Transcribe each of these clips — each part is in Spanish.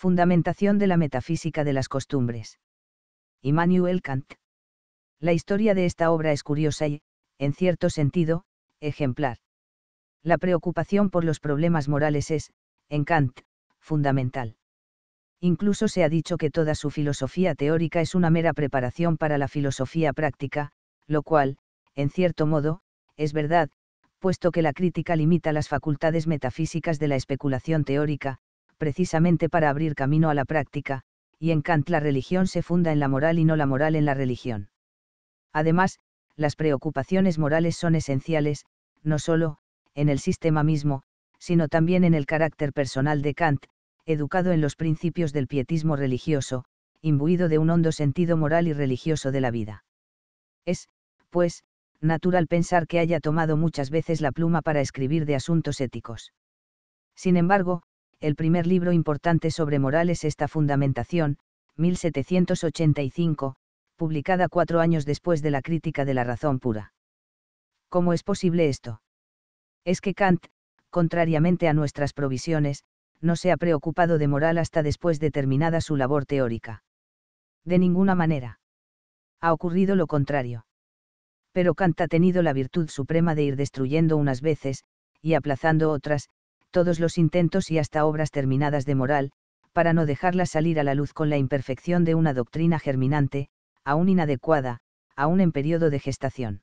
Fundamentación de la metafísica de las costumbres. Immanuel Kant. La historia de esta obra es curiosa y, en cierto sentido, ejemplar. La preocupación por los problemas morales es, en Kant, fundamental. Incluso se ha dicho que toda su filosofía teórica es una mera preparación para la filosofía práctica, lo cual, en cierto modo, es verdad, puesto que la crítica limita las facultades metafísicas de la especulación teórica, precisamente para abrir camino a la práctica, y en Kant la religión se funda en la moral y no la moral en la religión. Además, las preocupaciones morales son esenciales, no solo, en el sistema mismo, sino también en el carácter personal de Kant, educado en los principios del pietismo religioso, imbuido de un hondo sentido moral y religioso de la vida. Es, pues, natural pensar que haya tomado muchas veces la pluma para escribir de asuntos éticos. Sin embargo, el primer libro importante sobre moral es esta Fundamentación, 1785, publicada cuatro años después de la crítica de la razón pura. ¿Cómo es posible esto? Es que Kant, contrariamente a nuestras provisiones, no se ha preocupado de moral hasta después de terminada su labor teórica. De ninguna manera. Ha ocurrido lo contrario. Pero Kant ha tenido la virtud suprema de ir destruyendo unas veces, y aplazando otras, todos los intentos y hasta obras terminadas de moral, para no dejarla salir a la luz con la imperfección de una doctrina germinante, aún inadecuada, aún en periodo de gestación.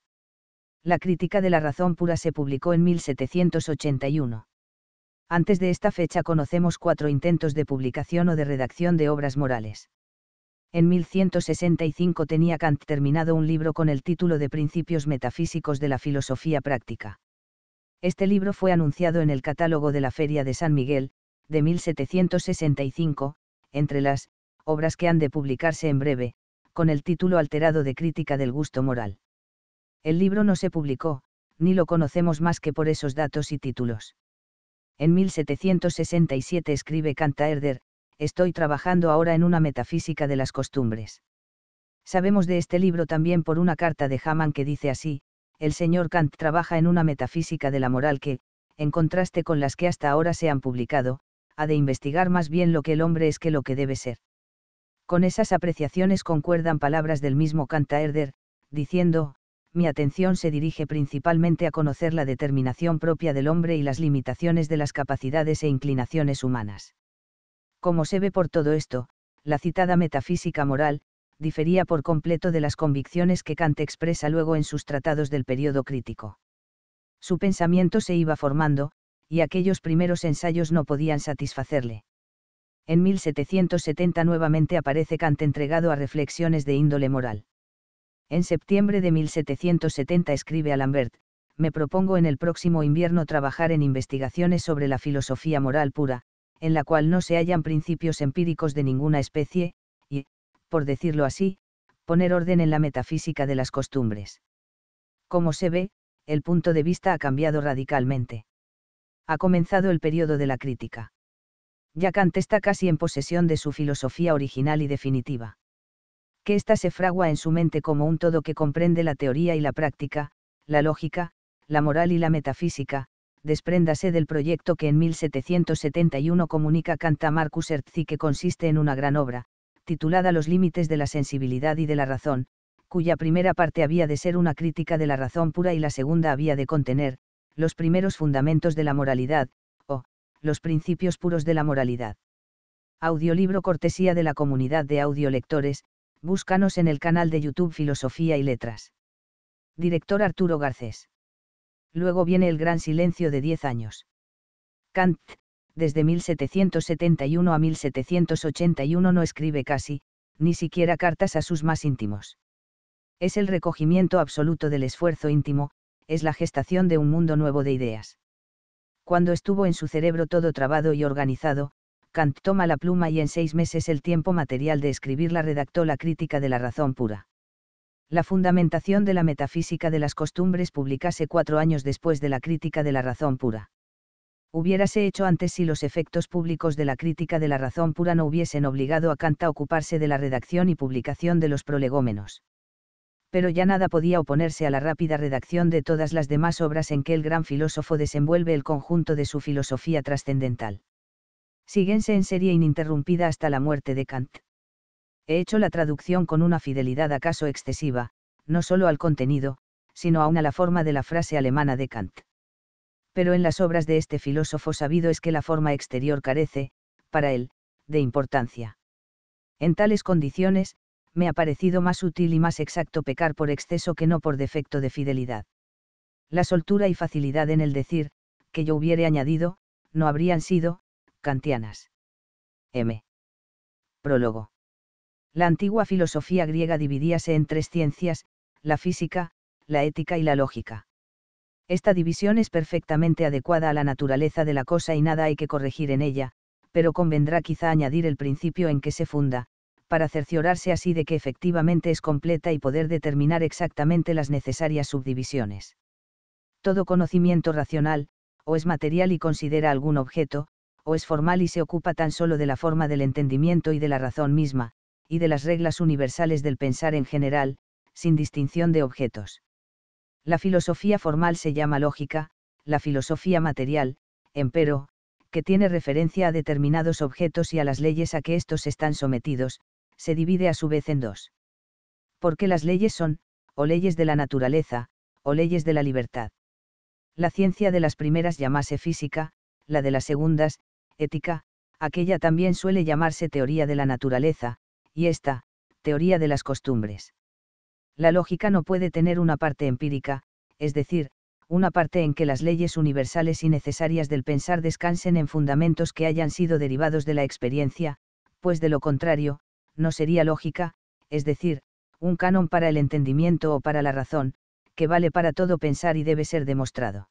La crítica de la razón pura se publicó en 1781. Antes de esta fecha conocemos cuatro intentos de publicación o de redacción de obras morales. En 1165 tenía Kant terminado un libro con el título de Principios Metafísicos de la Filosofía Práctica. Este libro fue anunciado en el catálogo de la Feria de San Miguel, de 1765, entre las obras que han de publicarse en breve, con el título alterado de Crítica del Gusto Moral. El libro no se publicó, ni lo conocemos más que por esos datos y títulos. En 1767 escribe Cantaerder, Estoy trabajando ahora en una metafísica de las costumbres. Sabemos de este libro también por una carta de Haman que dice así, el señor Kant trabaja en una metafísica de la moral que, en contraste con las que hasta ahora se han publicado, ha de investigar más bien lo que el hombre es que lo que debe ser. Con esas apreciaciones concuerdan palabras del mismo Kant a Herder, diciendo, mi atención se dirige principalmente a conocer la determinación propia del hombre y las limitaciones de las capacidades e inclinaciones humanas. Como se ve por todo esto, la citada metafísica moral, difería por completo de las convicciones que Kant expresa luego en sus tratados del periodo crítico. Su pensamiento se iba formando, y aquellos primeros ensayos no podían satisfacerle. En 1770 nuevamente aparece Kant entregado a reflexiones de índole moral. En septiembre de 1770 escribe a Lambert, me propongo en el próximo invierno trabajar en investigaciones sobre la filosofía moral pura, en la cual no se hallan principios empíricos de ninguna especie, por decirlo así, poner orden en la metafísica de las costumbres. Como se ve, el punto de vista ha cambiado radicalmente. Ha comenzado el periodo de la crítica. Ya Kant está casi en posesión de su filosofía original y definitiva. Que ésta se fragua en su mente como un todo que comprende la teoría y la práctica, la lógica, la moral y la metafísica, despréndase del proyecto que en 1771 comunica Kant a Marcus y que consiste en una gran obra, titulada Los límites de la sensibilidad y de la razón, cuya primera parte había de ser una crítica de la razón pura y la segunda había de contener, los primeros fundamentos de la moralidad, o, los principios puros de la moralidad. Audiolibro cortesía de la comunidad de audiolectores, búscanos en el canal de YouTube Filosofía y Letras. Director Arturo Garcés. Luego viene el gran silencio de 10 años. Kant, desde 1771 a 1781 no escribe casi, ni siquiera cartas a sus más íntimos. Es el recogimiento absoluto del esfuerzo íntimo, es la gestación de un mundo nuevo de ideas. Cuando estuvo en su cerebro todo trabado y organizado, Kant toma la pluma y en seis meses el tiempo material de escribirla redactó la crítica de la razón pura. La fundamentación de la metafísica de las costumbres publicase cuatro años después de la crítica de la razón pura hubiérase hecho antes si los efectos públicos de la crítica de la razón pura no hubiesen obligado a Kant a ocuparse de la redacción y publicación de los prolegómenos. Pero ya nada podía oponerse a la rápida redacción de todas las demás obras en que el gran filósofo desenvuelve el conjunto de su filosofía trascendental. Síguense en serie ininterrumpida hasta la muerte de Kant. He hecho la traducción con una fidelidad acaso excesiva, no solo al contenido, sino aún a la forma de la frase alemana de Kant pero en las obras de este filósofo sabido es que la forma exterior carece, para él, de importancia. En tales condiciones, me ha parecido más útil y más exacto pecar por exceso que no por defecto de fidelidad. La soltura y facilidad en el decir, que yo hubiere añadido, no habrían sido, kantianas. M. Prólogo. La antigua filosofía griega dividíase en tres ciencias, la física, la ética y la lógica. Esta división es perfectamente adecuada a la naturaleza de la cosa y nada hay que corregir en ella, pero convendrá quizá añadir el principio en que se funda, para cerciorarse así de que efectivamente es completa y poder determinar exactamente las necesarias subdivisiones. Todo conocimiento racional, o es material y considera algún objeto, o es formal y se ocupa tan solo de la forma del entendimiento y de la razón misma, y de las reglas universales del pensar en general, sin distinción de objetos. La filosofía formal se llama lógica, la filosofía material, empero, que tiene referencia a determinados objetos y a las leyes a que estos están sometidos, se divide a su vez en dos. Porque las leyes son, o leyes de la naturaleza, o leyes de la libertad. La ciencia de las primeras llamase física, la de las segundas, ética, aquella también suele llamarse teoría de la naturaleza, y esta, teoría de las costumbres. La lógica no puede tener una parte empírica, es decir, una parte en que las leyes universales y necesarias del pensar descansen en fundamentos que hayan sido derivados de la experiencia, pues de lo contrario, no sería lógica, es decir, un canon para el entendimiento o para la razón, que vale para todo pensar y debe ser demostrado.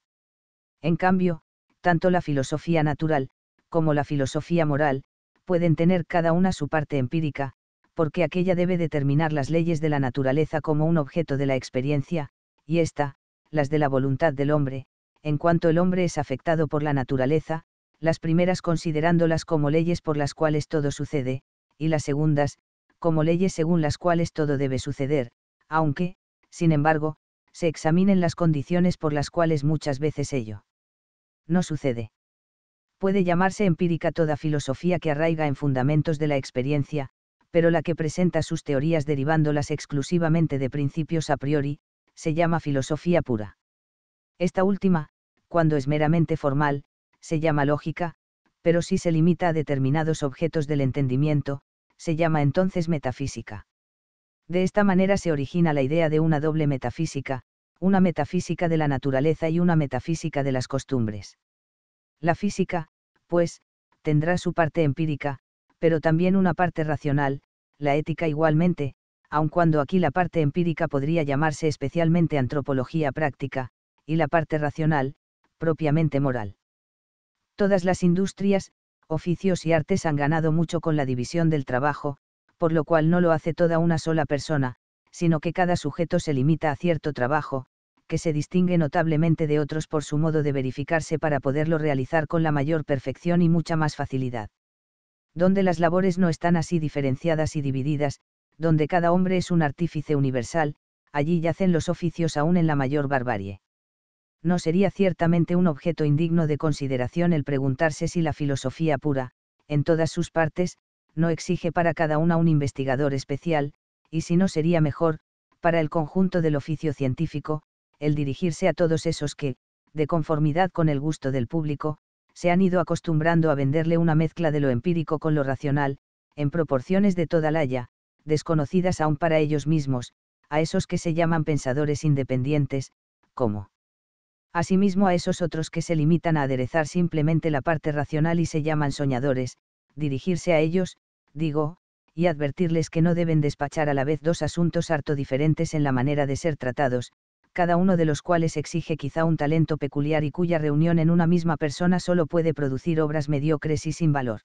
En cambio, tanto la filosofía natural, como la filosofía moral, pueden tener cada una su parte empírica, porque aquella debe determinar las leyes de la naturaleza como un objeto de la experiencia, y ésta, las de la voluntad del hombre, en cuanto el hombre es afectado por la naturaleza, las primeras considerándolas como leyes por las cuales todo sucede, y las segundas, como leyes según las cuales todo debe suceder, aunque, sin embargo, se examinen las condiciones por las cuales muchas veces ello no sucede. Puede llamarse empírica toda filosofía que arraiga en fundamentos de la experiencia, pero la que presenta sus teorías derivándolas exclusivamente de principios a priori, se llama filosofía pura. Esta última, cuando es meramente formal, se llama lógica, pero si se limita a determinados objetos del entendimiento, se llama entonces metafísica. De esta manera se origina la idea de una doble metafísica, una metafísica de la naturaleza y una metafísica de las costumbres. La física, pues, tendrá su parte empírica, pero también una parte racional, la ética igualmente, aun cuando aquí la parte empírica podría llamarse especialmente antropología práctica, y la parte racional, propiamente moral. Todas las industrias, oficios y artes han ganado mucho con la división del trabajo, por lo cual no lo hace toda una sola persona, sino que cada sujeto se limita a cierto trabajo, que se distingue notablemente de otros por su modo de verificarse para poderlo realizar con la mayor perfección y mucha más facilidad donde las labores no están así diferenciadas y divididas, donde cada hombre es un artífice universal, allí yacen los oficios aún en la mayor barbarie. No sería ciertamente un objeto indigno de consideración el preguntarse si la filosofía pura, en todas sus partes, no exige para cada una un investigador especial, y si no sería mejor, para el conjunto del oficio científico, el dirigirse a todos esos que, de conformidad con el gusto del público, se han ido acostumbrando a venderle una mezcla de lo empírico con lo racional, en proporciones de toda laya, desconocidas aún para ellos mismos, a esos que se llaman pensadores independientes, como asimismo a esos otros que se limitan a aderezar simplemente la parte racional y se llaman soñadores, dirigirse a ellos, digo, y advertirles que no deben despachar a la vez dos asuntos harto diferentes en la manera de ser tratados, cada uno de los cuales exige quizá un talento peculiar y cuya reunión en una misma persona solo puede producir obras mediocres y sin valor.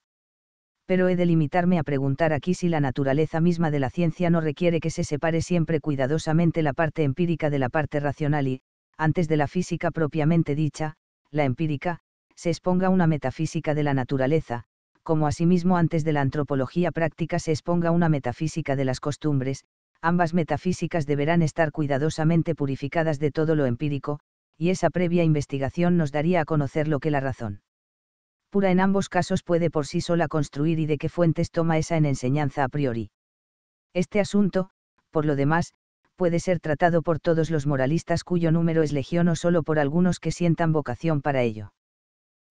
Pero he de limitarme a preguntar aquí si la naturaleza misma de la ciencia no requiere que se separe siempre cuidadosamente la parte empírica de la parte racional y, antes de la física propiamente dicha, la empírica, se exponga una metafísica de la naturaleza, como asimismo antes de la antropología práctica se exponga una metafísica de las costumbres, ambas metafísicas deberán estar cuidadosamente purificadas de todo lo empírico, y esa previa investigación nos daría a conocer lo que la razón pura en ambos casos puede por sí sola construir y de qué fuentes toma esa en enseñanza a priori. Este asunto, por lo demás, puede ser tratado por todos los moralistas cuyo número es legión o solo por algunos que sientan vocación para ello.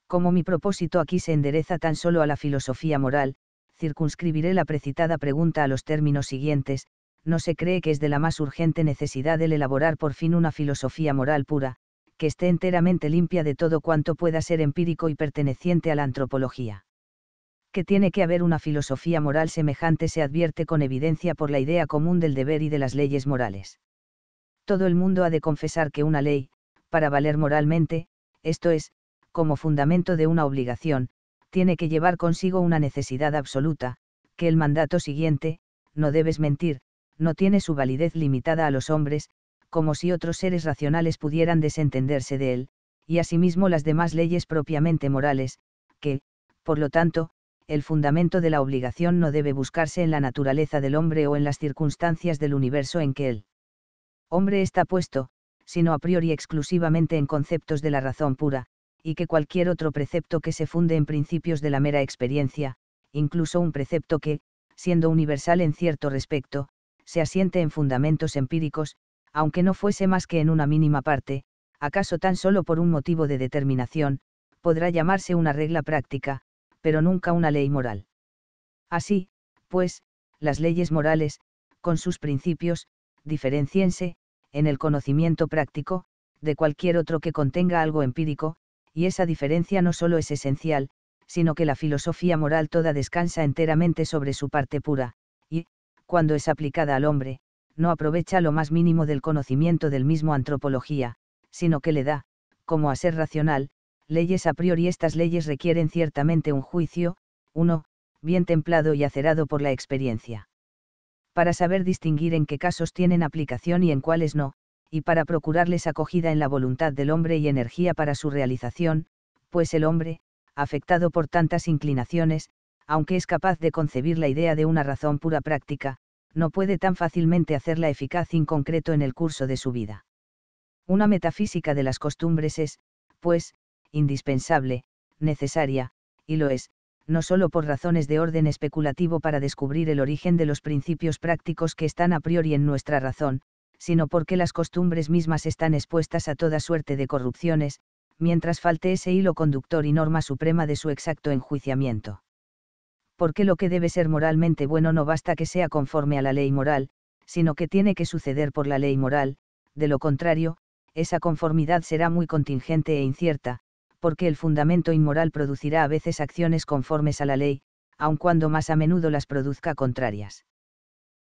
Como mi propósito aquí se endereza tan solo a la filosofía moral, circunscribiré la precitada pregunta a los términos siguientes, no se cree que es de la más urgente necesidad el elaborar por fin una filosofía moral pura, que esté enteramente limpia de todo cuanto pueda ser empírico y perteneciente a la antropología. Que tiene que haber una filosofía moral semejante se advierte con evidencia por la idea común del deber y de las leyes morales. Todo el mundo ha de confesar que una ley, para valer moralmente, esto es, como fundamento de una obligación, tiene que llevar consigo una necesidad absoluta, que el mandato siguiente, no debes mentir, no tiene su validez limitada a los hombres, como si otros seres racionales pudieran desentenderse de él, y asimismo las demás leyes propiamente morales, que, por lo tanto, el fundamento de la obligación no debe buscarse en la naturaleza del hombre o en las circunstancias del universo en que el hombre está puesto, sino a priori exclusivamente en conceptos de la razón pura, y que cualquier otro precepto que se funde en principios de la mera experiencia, incluso un precepto que, siendo universal en cierto respecto, se asiente en fundamentos empíricos, aunque no fuese más que en una mínima parte, acaso tan solo por un motivo de determinación, podrá llamarse una regla práctica, pero nunca una ley moral. Así, pues, las leyes morales, con sus principios, diferenciense, en el conocimiento práctico, de cualquier otro que contenga algo empírico, y esa diferencia no solo es esencial, sino que la filosofía moral toda descansa enteramente sobre su parte pura, cuando es aplicada al hombre, no aprovecha lo más mínimo del conocimiento del mismo antropología, sino que le da, como a ser racional, leyes a priori. Estas leyes requieren ciertamente un juicio, uno, bien templado y acerado por la experiencia. Para saber distinguir en qué casos tienen aplicación y en cuáles no, y para procurarles acogida en la voluntad del hombre y energía para su realización, pues el hombre, afectado por tantas inclinaciones, aunque es capaz de concebir la idea de una razón pura práctica, no puede tan fácilmente hacerla eficaz in concreto en el curso de su vida. Una metafísica de las costumbres es, pues, indispensable, necesaria, y lo es, no solo por razones de orden especulativo para descubrir el origen de los principios prácticos que están a priori en nuestra razón, sino porque las costumbres mismas están expuestas a toda suerte de corrupciones, mientras falte ese hilo conductor y norma suprema de su exacto enjuiciamiento porque lo que debe ser moralmente bueno no basta que sea conforme a la ley moral, sino que tiene que suceder por la ley moral, de lo contrario, esa conformidad será muy contingente e incierta, porque el fundamento inmoral producirá a veces acciones conformes a la ley, aun cuando más a menudo las produzca contrarias.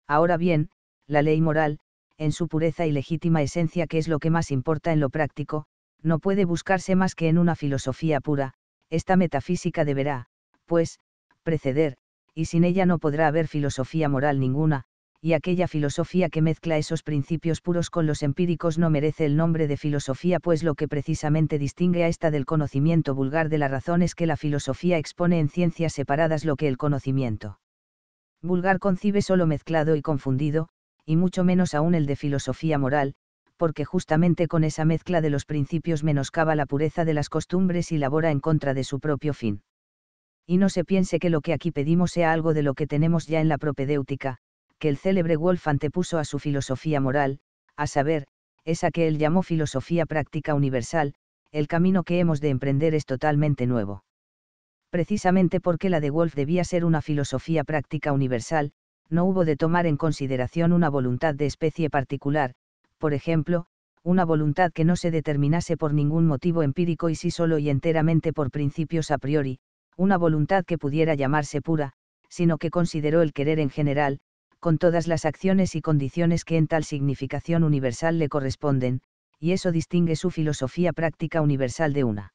Ahora bien, la ley moral, en su pureza y legítima esencia que es lo que más importa en lo práctico, no puede buscarse más que en una filosofía pura, esta metafísica deberá, pues, preceder, y sin ella no podrá haber filosofía moral ninguna, y aquella filosofía que mezcla esos principios puros con los empíricos no merece el nombre de filosofía, pues lo que precisamente distingue a esta del conocimiento vulgar de la razón es que la filosofía expone en ciencias separadas lo que el conocimiento vulgar concibe solo mezclado y confundido, y mucho menos aún el de filosofía moral, porque justamente con esa mezcla de los principios menoscaba la pureza de las costumbres y labora en contra de su propio fin y no se piense que lo que aquí pedimos sea algo de lo que tenemos ya en la propedéutica, que el célebre Wolf antepuso a su filosofía moral, a saber, esa que él llamó filosofía práctica universal, el camino que hemos de emprender es totalmente nuevo. Precisamente porque la de Wolf debía ser una filosofía práctica universal, no hubo de tomar en consideración una voluntad de especie particular, por ejemplo, una voluntad que no se determinase por ningún motivo empírico y sí solo y enteramente por principios a priori, una voluntad que pudiera llamarse pura, sino que consideró el querer en general, con todas las acciones y condiciones que en tal significación universal le corresponden, y eso distingue su filosofía práctica universal de una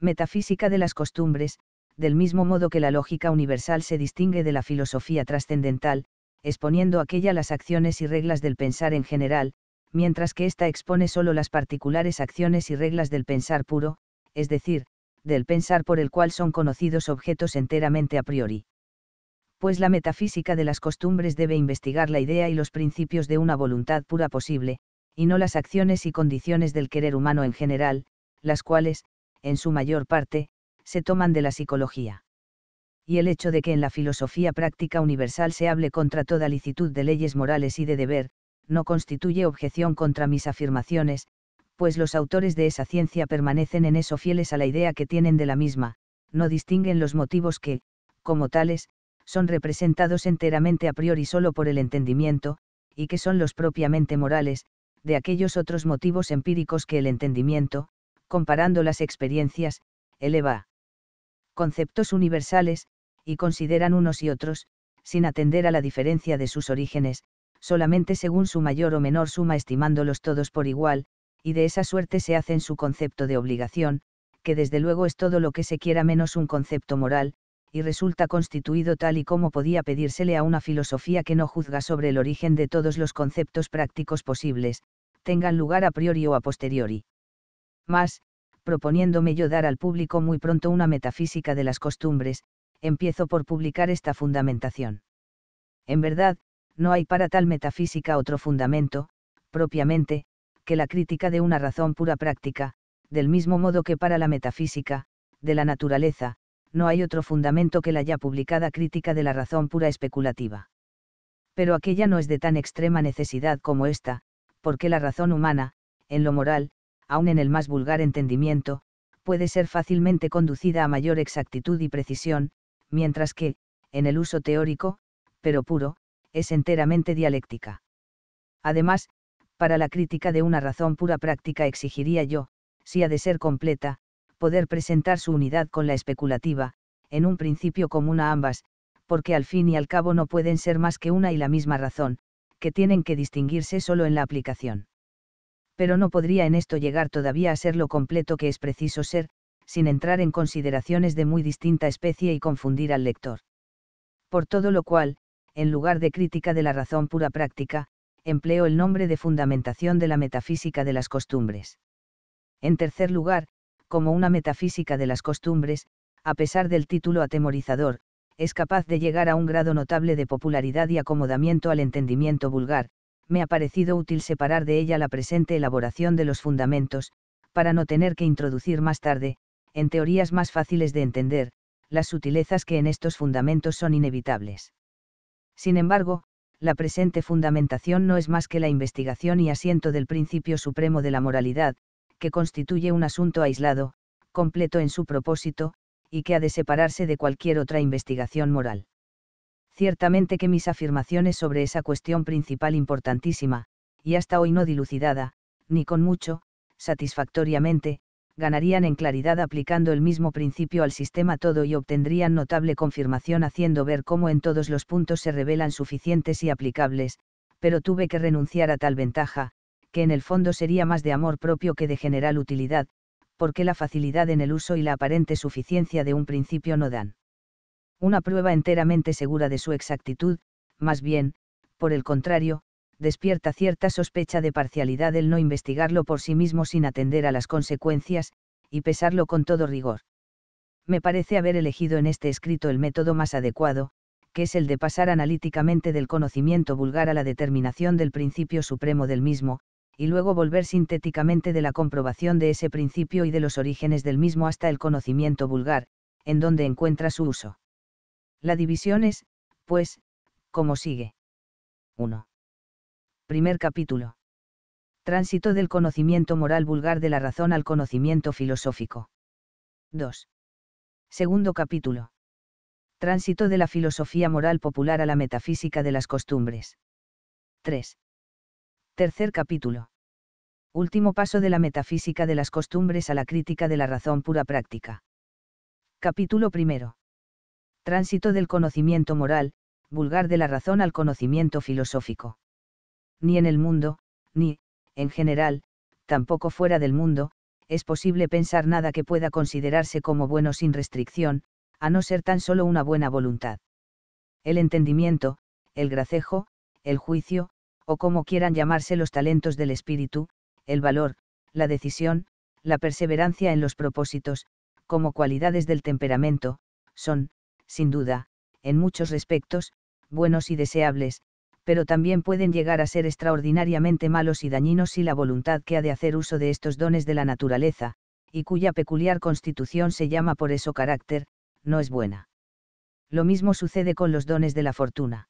metafísica de las costumbres, del mismo modo que la lógica universal se distingue de la filosofía trascendental, exponiendo aquella las acciones y reglas del pensar en general, mientras que ésta expone solo las particulares acciones y reglas del pensar puro, es decir, del pensar por el cual son conocidos objetos enteramente a priori. Pues la metafísica de las costumbres debe investigar la idea y los principios de una voluntad pura posible, y no las acciones y condiciones del querer humano en general, las cuales, en su mayor parte, se toman de la psicología. Y el hecho de que en la filosofía práctica universal se hable contra toda licitud de leyes morales y de deber, no constituye objeción contra mis afirmaciones, pues los autores de esa ciencia permanecen en eso fieles a la idea que tienen de la misma, no distinguen los motivos que, como tales, son representados enteramente a priori solo por el entendimiento, y que son los propiamente morales, de aquellos otros motivos empíricos que el entendimiento, comparando las experiencias, eleva conceptos universales, y consideran unos y otros, sin atender a la diferencia de sus orígenes, solamente según su mayor o menor suma estimándolos todos por igual, y de esa suerte se en su concepto de obligación, que desde luego es todo lo que se quiera menos un concepto moral, y resulta constituido tal y como podía pedírsele a una filosofía que no juzga sobre el origen de todos los conceptos prácticos posibles, tengan lugar a priori o a posteriori. Mas, proponiéndome yo dar al público muy pronto una metafísica de las costumbres, empiezo por publicar esta fundamentación. En verdad, no hay para tal metafísica otro fundamento, propiamente, que la crítica de una razón pura práctica, del mismo modo que para la metafísica, de la naturaleza, no hay otro fundamento que la ya publicada crítica de la razón pura especulativa. Pero aquella no es de tan extrema necesidad como esta, porque la razón humana, en lo moral, aun en el más vulgar entendimiento, puede ser fácilmente conducida a mayor exactitud y precisión, mientras que, en el uso teórico, pero puro, es enteramente dialéctica. Además, para la crítica de una razón pura práctica exigiría yo, si ha de ser completa, poder presentar su unidad con la especulativa, en un principio común a ambas, porque al fin y al cabo no pueden ser más que una y la misma razón, que tienen que distinguirse solo en la aplicación. Pero no podría en esto llegar todavía a ser lo completo que es preciso ser, sin entrar en consideraciones de muy distinta especie y confundir al lector. Por todo lo cual, en lugar de crítica de la razón pura práctica, empleó el nombre de fundamentación de la metafísica de las costumbres. En tercer lugar, como una metafísica de las costumbres, a pesar del título atemorizador, es capaz de llegar a un grado notable de popularidad y acomodamiento al entendimiento vulgar, me ha parecido útil separar de ella la presente elaboración de los fundamentos, para no tener que introducir más tarde, en teorías más fáciles de entender, las sutilezas que en estos fundamentos son inevitables. Sin embargo, la presente fundamentación no es más que la investigación y asiento del principio supremo de la moralidad, que constituye un asunto aislado, completo en su propósito, y que ha de separarse de cualquier otra investigación moral. Ciertamente que mis afirmaciones sobre esa cuestión principal importantísima, y hasta hoy no dilucidada, ni con mucho, satisfactoriamente, ganarían en claridad aplicando el mismo principio al sistema todo y obtendrían notable confirmación haciendo ver cómo en todos los puntos se revelan suficientes y aplicables, pero tuve que renunciar a tal ventaja, que en el fondo sería más de amor propio que de general utilidad, porque la facilidad en el uso y la aparente suficiencia de un principio no dan una prueba enteramente segura de su exactitud, más bien, por el contrario, despierta cierta sospecha de parcialidad el no investigarlo por sí mismo sin atender a las consecuencias, y pesarlo con todo rigor. Me parece haber elegido en este escrito el método más adecuado, que es el de pasar analíticamente del conocimiento vulgar a la determinación del principio supremo del mismo, y luego volver sintéticamente de la comprobación de ese principio y de los orígenes del mismo hasta el conocimiento vulgar, en donde encuentra su uso. La división es, pues, como sigue. 1. Primer capítulo. Tránsito del conocimiento moral vulgar de la razón al conocimiento filosófico. 2. Segundo capítulo. Tránsito de la filosofía moral popular a la metafísica de las costumbres. 3. Tercer capítulo. Último paso de la metafísica de las costumbres a la crítica de la razón pura práctica. Capítulo primero. Tránsito del conocimiento moral, vulgar de la razón al conocimiento filosófico ni en el mundo, ni, en general, tampoco fuera del mundo, es posible pensar nada que pueda considerarse como bueno sin restricción, a no ser tan solo una buena voluntad. El entendimiento, el gracejo, el juicio, o como quieran llamarse los talentos del espíritu, el valor, la decisión, la perseverancia en los propósitos, como cualidades del temperamento, son, sin duda, en muchos respectos, buenos y deseables, pero también pueden llegar a ser extraordinariamente malos y dañinos si la voluntad que ha de hacer uso de estos dones de la naturaleza, y cuya peculiar constitución se llama por eso carácter, no es buena. Lo mismo sucede con los dones de la fortuna.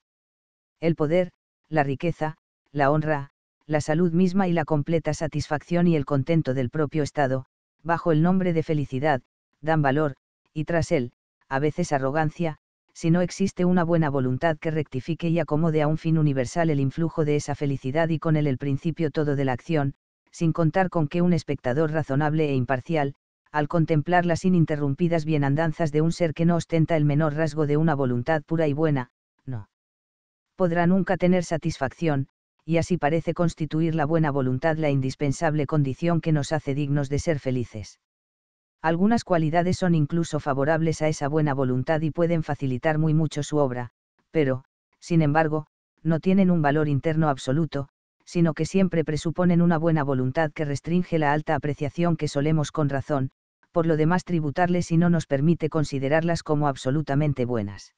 El poder, la riqueza, la honra, la salud misma y la completa satisfacción y el contento del propio estado, bajo el nombre de felicidad, dan valor, y tras él, a veces arrogancia, si no existe una buena voluntad que rectifique y acomode a un fin universal el influjo de esa felicidad y con él el principio todo de la acción, sin contar con que un espectador razonable e imparcial, al contemplar las ininterrumpidas bienandanzas de un ser que no ostenta el menor rasgo de una voluntad pura y buena, no podrá nunca tener satisfacción, y así parece constituir la buena voluntad la indispensable condición que nos hace dignos de ser felices algunas cualidades son incluso favorables a esa buena voluntad y pueden facilitar muy mucho su obra, pero, sin embargo, no tienen un valor interno absoluto, sino que siempre presuponen una buena voluntad que restringe la alta apreciación que solemos con razón, por lo demás tributarles y no nos permite considerarlas como absolutamente buenas.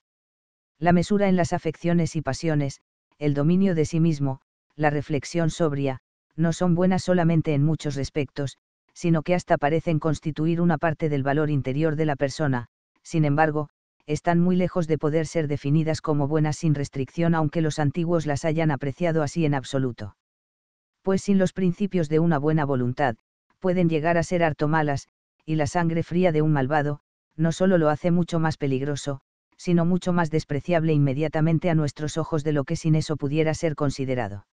La mesura en las afecciones y pasiones, el dominio de sí mismo, la reflexión sobria, no son buenas solamente en muchos respectos, sino que hasta parecen constituir una parte del valor interior de la persona, sin embargo, están muy lejos de poder ser definidas como buenas sin restricción aunque los antiguos las hayan apreciado así en absoluto. Pues sin los principios de una buena voluntad, pueden llegar a ser harto malas, y la sangre fría de un malvado, no solo lo hace mucho más peligroso, sino mucho más despreciable inmediatamente a nuestros ojos de lo que sin eso pudiera ser considerado.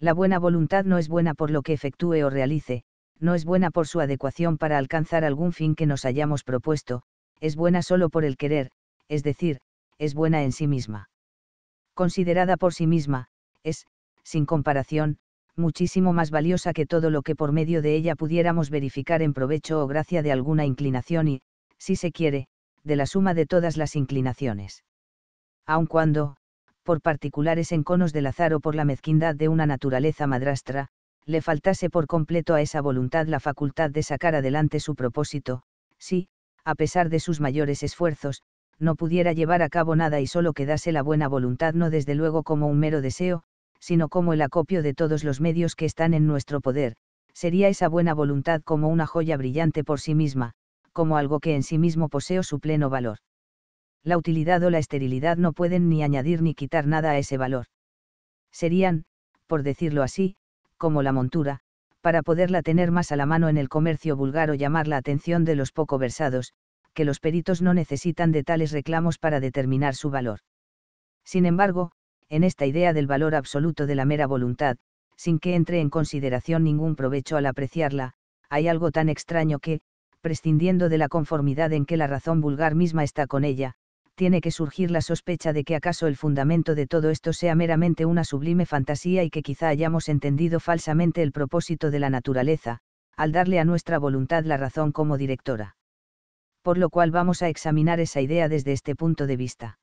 La buena voluntad no es buena por lo que efectúe o realice, no es buena por su adecuación para alcanzar algún fin que nos hayamos propuesto, es buena solo por el querer, es decir, es buena en sí misma. Considerada por sí misma, es, sin comparación, muchísimo más valiosa que todo lo que por medio de ella pudiéramos verificar en provecho o gracia de alguna inclinación y, si se quiere, de la suma de todas las inclinaciones. Aun cuando, por particulares enconos del azar o por la mezquindad de una naturaleza madrastra, le faltase por completo a esa voluntad la facultad de sacar adelante su propósito, si, a pesar de sus mayores esfuerzos, no pudiera llevar a cabo nada y solo quedase la buena voluntad no desde luego como un mero deseo, sino como el acopio de todos los medios que están en nuestro poder, sería esa buena voluntad como una joya brillante por sí misma, como algo que en sí mismo posee su pleno valor. La utilidad o la esterilidad no pueden ni añadir ni quitar nada a ese valor. Serían, por decirlo así, como la montura, para poderla tener más a la mano en el comercio vulgar o llamar la atención de los poco versados, que los peritos no necesitan de tales reclamos para determinar su valor. Sin embargo, en esta idea del valor absoluto de la mera voluntad, sin que entre en consideración ningún provecho al apreciarla, hay algo tan extraño que, prescindiendo de la conformidad en que la razón vulgar misma está con ella, tiene que surgir la sospecha de que acaso el fundamento de todo esto sea meramente una sublime fantasía y que quizá hayamos entendido falsamente el propósito de la naturaleza, al darle a nuestra voluntad la razón como directora. Por lo cual vamos a examinar esa idea desde este punto de vista.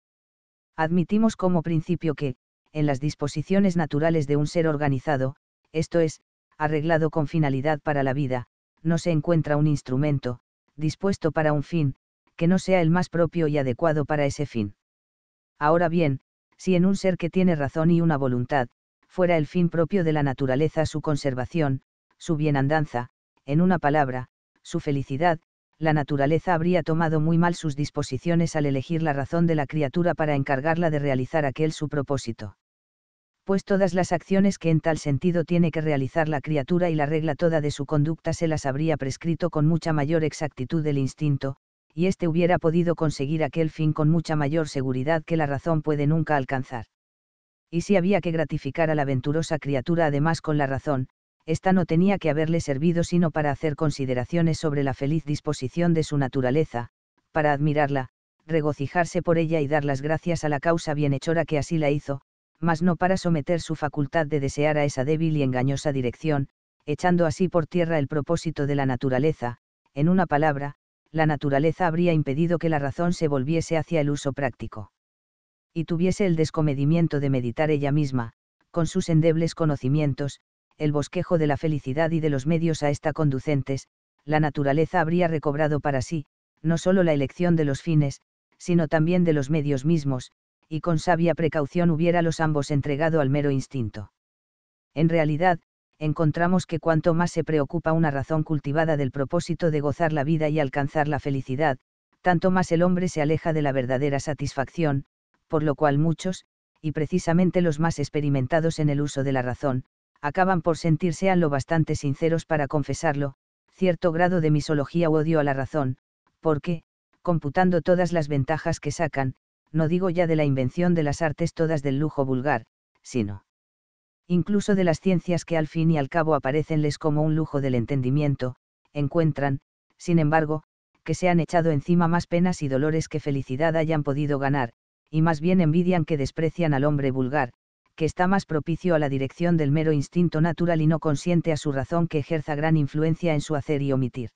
Admitimos como principio que, en las disposiciones naturales de un ser organizado, esto es, arreglado con finalidad para la vida, no se encuentra un instrumento, dispuesto para un fin, que no sea el más propio y adecuado para ese fin. Ahora bien, si en un ser que tiene razón y una voluntad, fuera el fin propio de la naturaleza su conservación, su bienandanza, en una palabra, su felicidad, la naturaleza habría tomado muy mal sus disposiciones al elegir la razón de la criatura para encargarla de realizar aquel su propósito. Pues todas las acciones que en tal sentido tiene que realizar la criatura y la regla toda de su conducta se las habría prescrito con mucha mayor exactitud del instinto, y éste hubiera podido conseguir aquel fin con mucha mayor seguridad que la razón puede nunca alcanzar. Y si había que gratificar a la venturosa criatura además con la razón, ésta no tenía que haberle servido sino para hacer consideraciones sobre la feliz disposición de su naturaleza, para admirarla, regocijarse por ella y dar las gracias a la causa bienhechora que así la hizo, mas no para someter su facultad de desear a esa débil y engañosa dirección, echando así por tierra el propósito de la naturaleza, en una palabra, la naturaleza habría impedido que la razón se volviese hacia el uso práctico. Y tuviese el descomedimiento de meditar ella misma, con sus endebles conocimientos, el bosquejo de la felicidad y de los medios a esta conducentes, la naturaleza habría recobrado para sí, no sólo la elección de los fines, sino también de los medios mismos, y con sabia precaución hubiera los ambos entregado al mero instinto. En realidad, encontramos que cuanto más se preocupa una razón cultivada del propósito de gozar la vida y alcanzar la felicidad, tanto más el hombre se aleja de la verdadera satisfacción, por lo cual muchos, y precisamente los más experimentados en el uso de la razón, acaban por sentirse lo bastante sinceros para confesarlo, cierto grado de misología o odio a la razón, porque, computando todas las ventajas que sacan, no digo ya de la invención de las artes todas del lujo vulgar, sino incluso de las ciencias que al fin y al cabo aparecenles como un lujo del entendimiento, encuentran, sin embargo, que se han echado encima más penas y dolores que felicidad hayan podido ganar, y más bien envidian que desprecian al hombre vulgar, que está más propicio a la dirección del mero instinto natural y no consiente a su razón que ejerza gran influencia en su hacer y omitir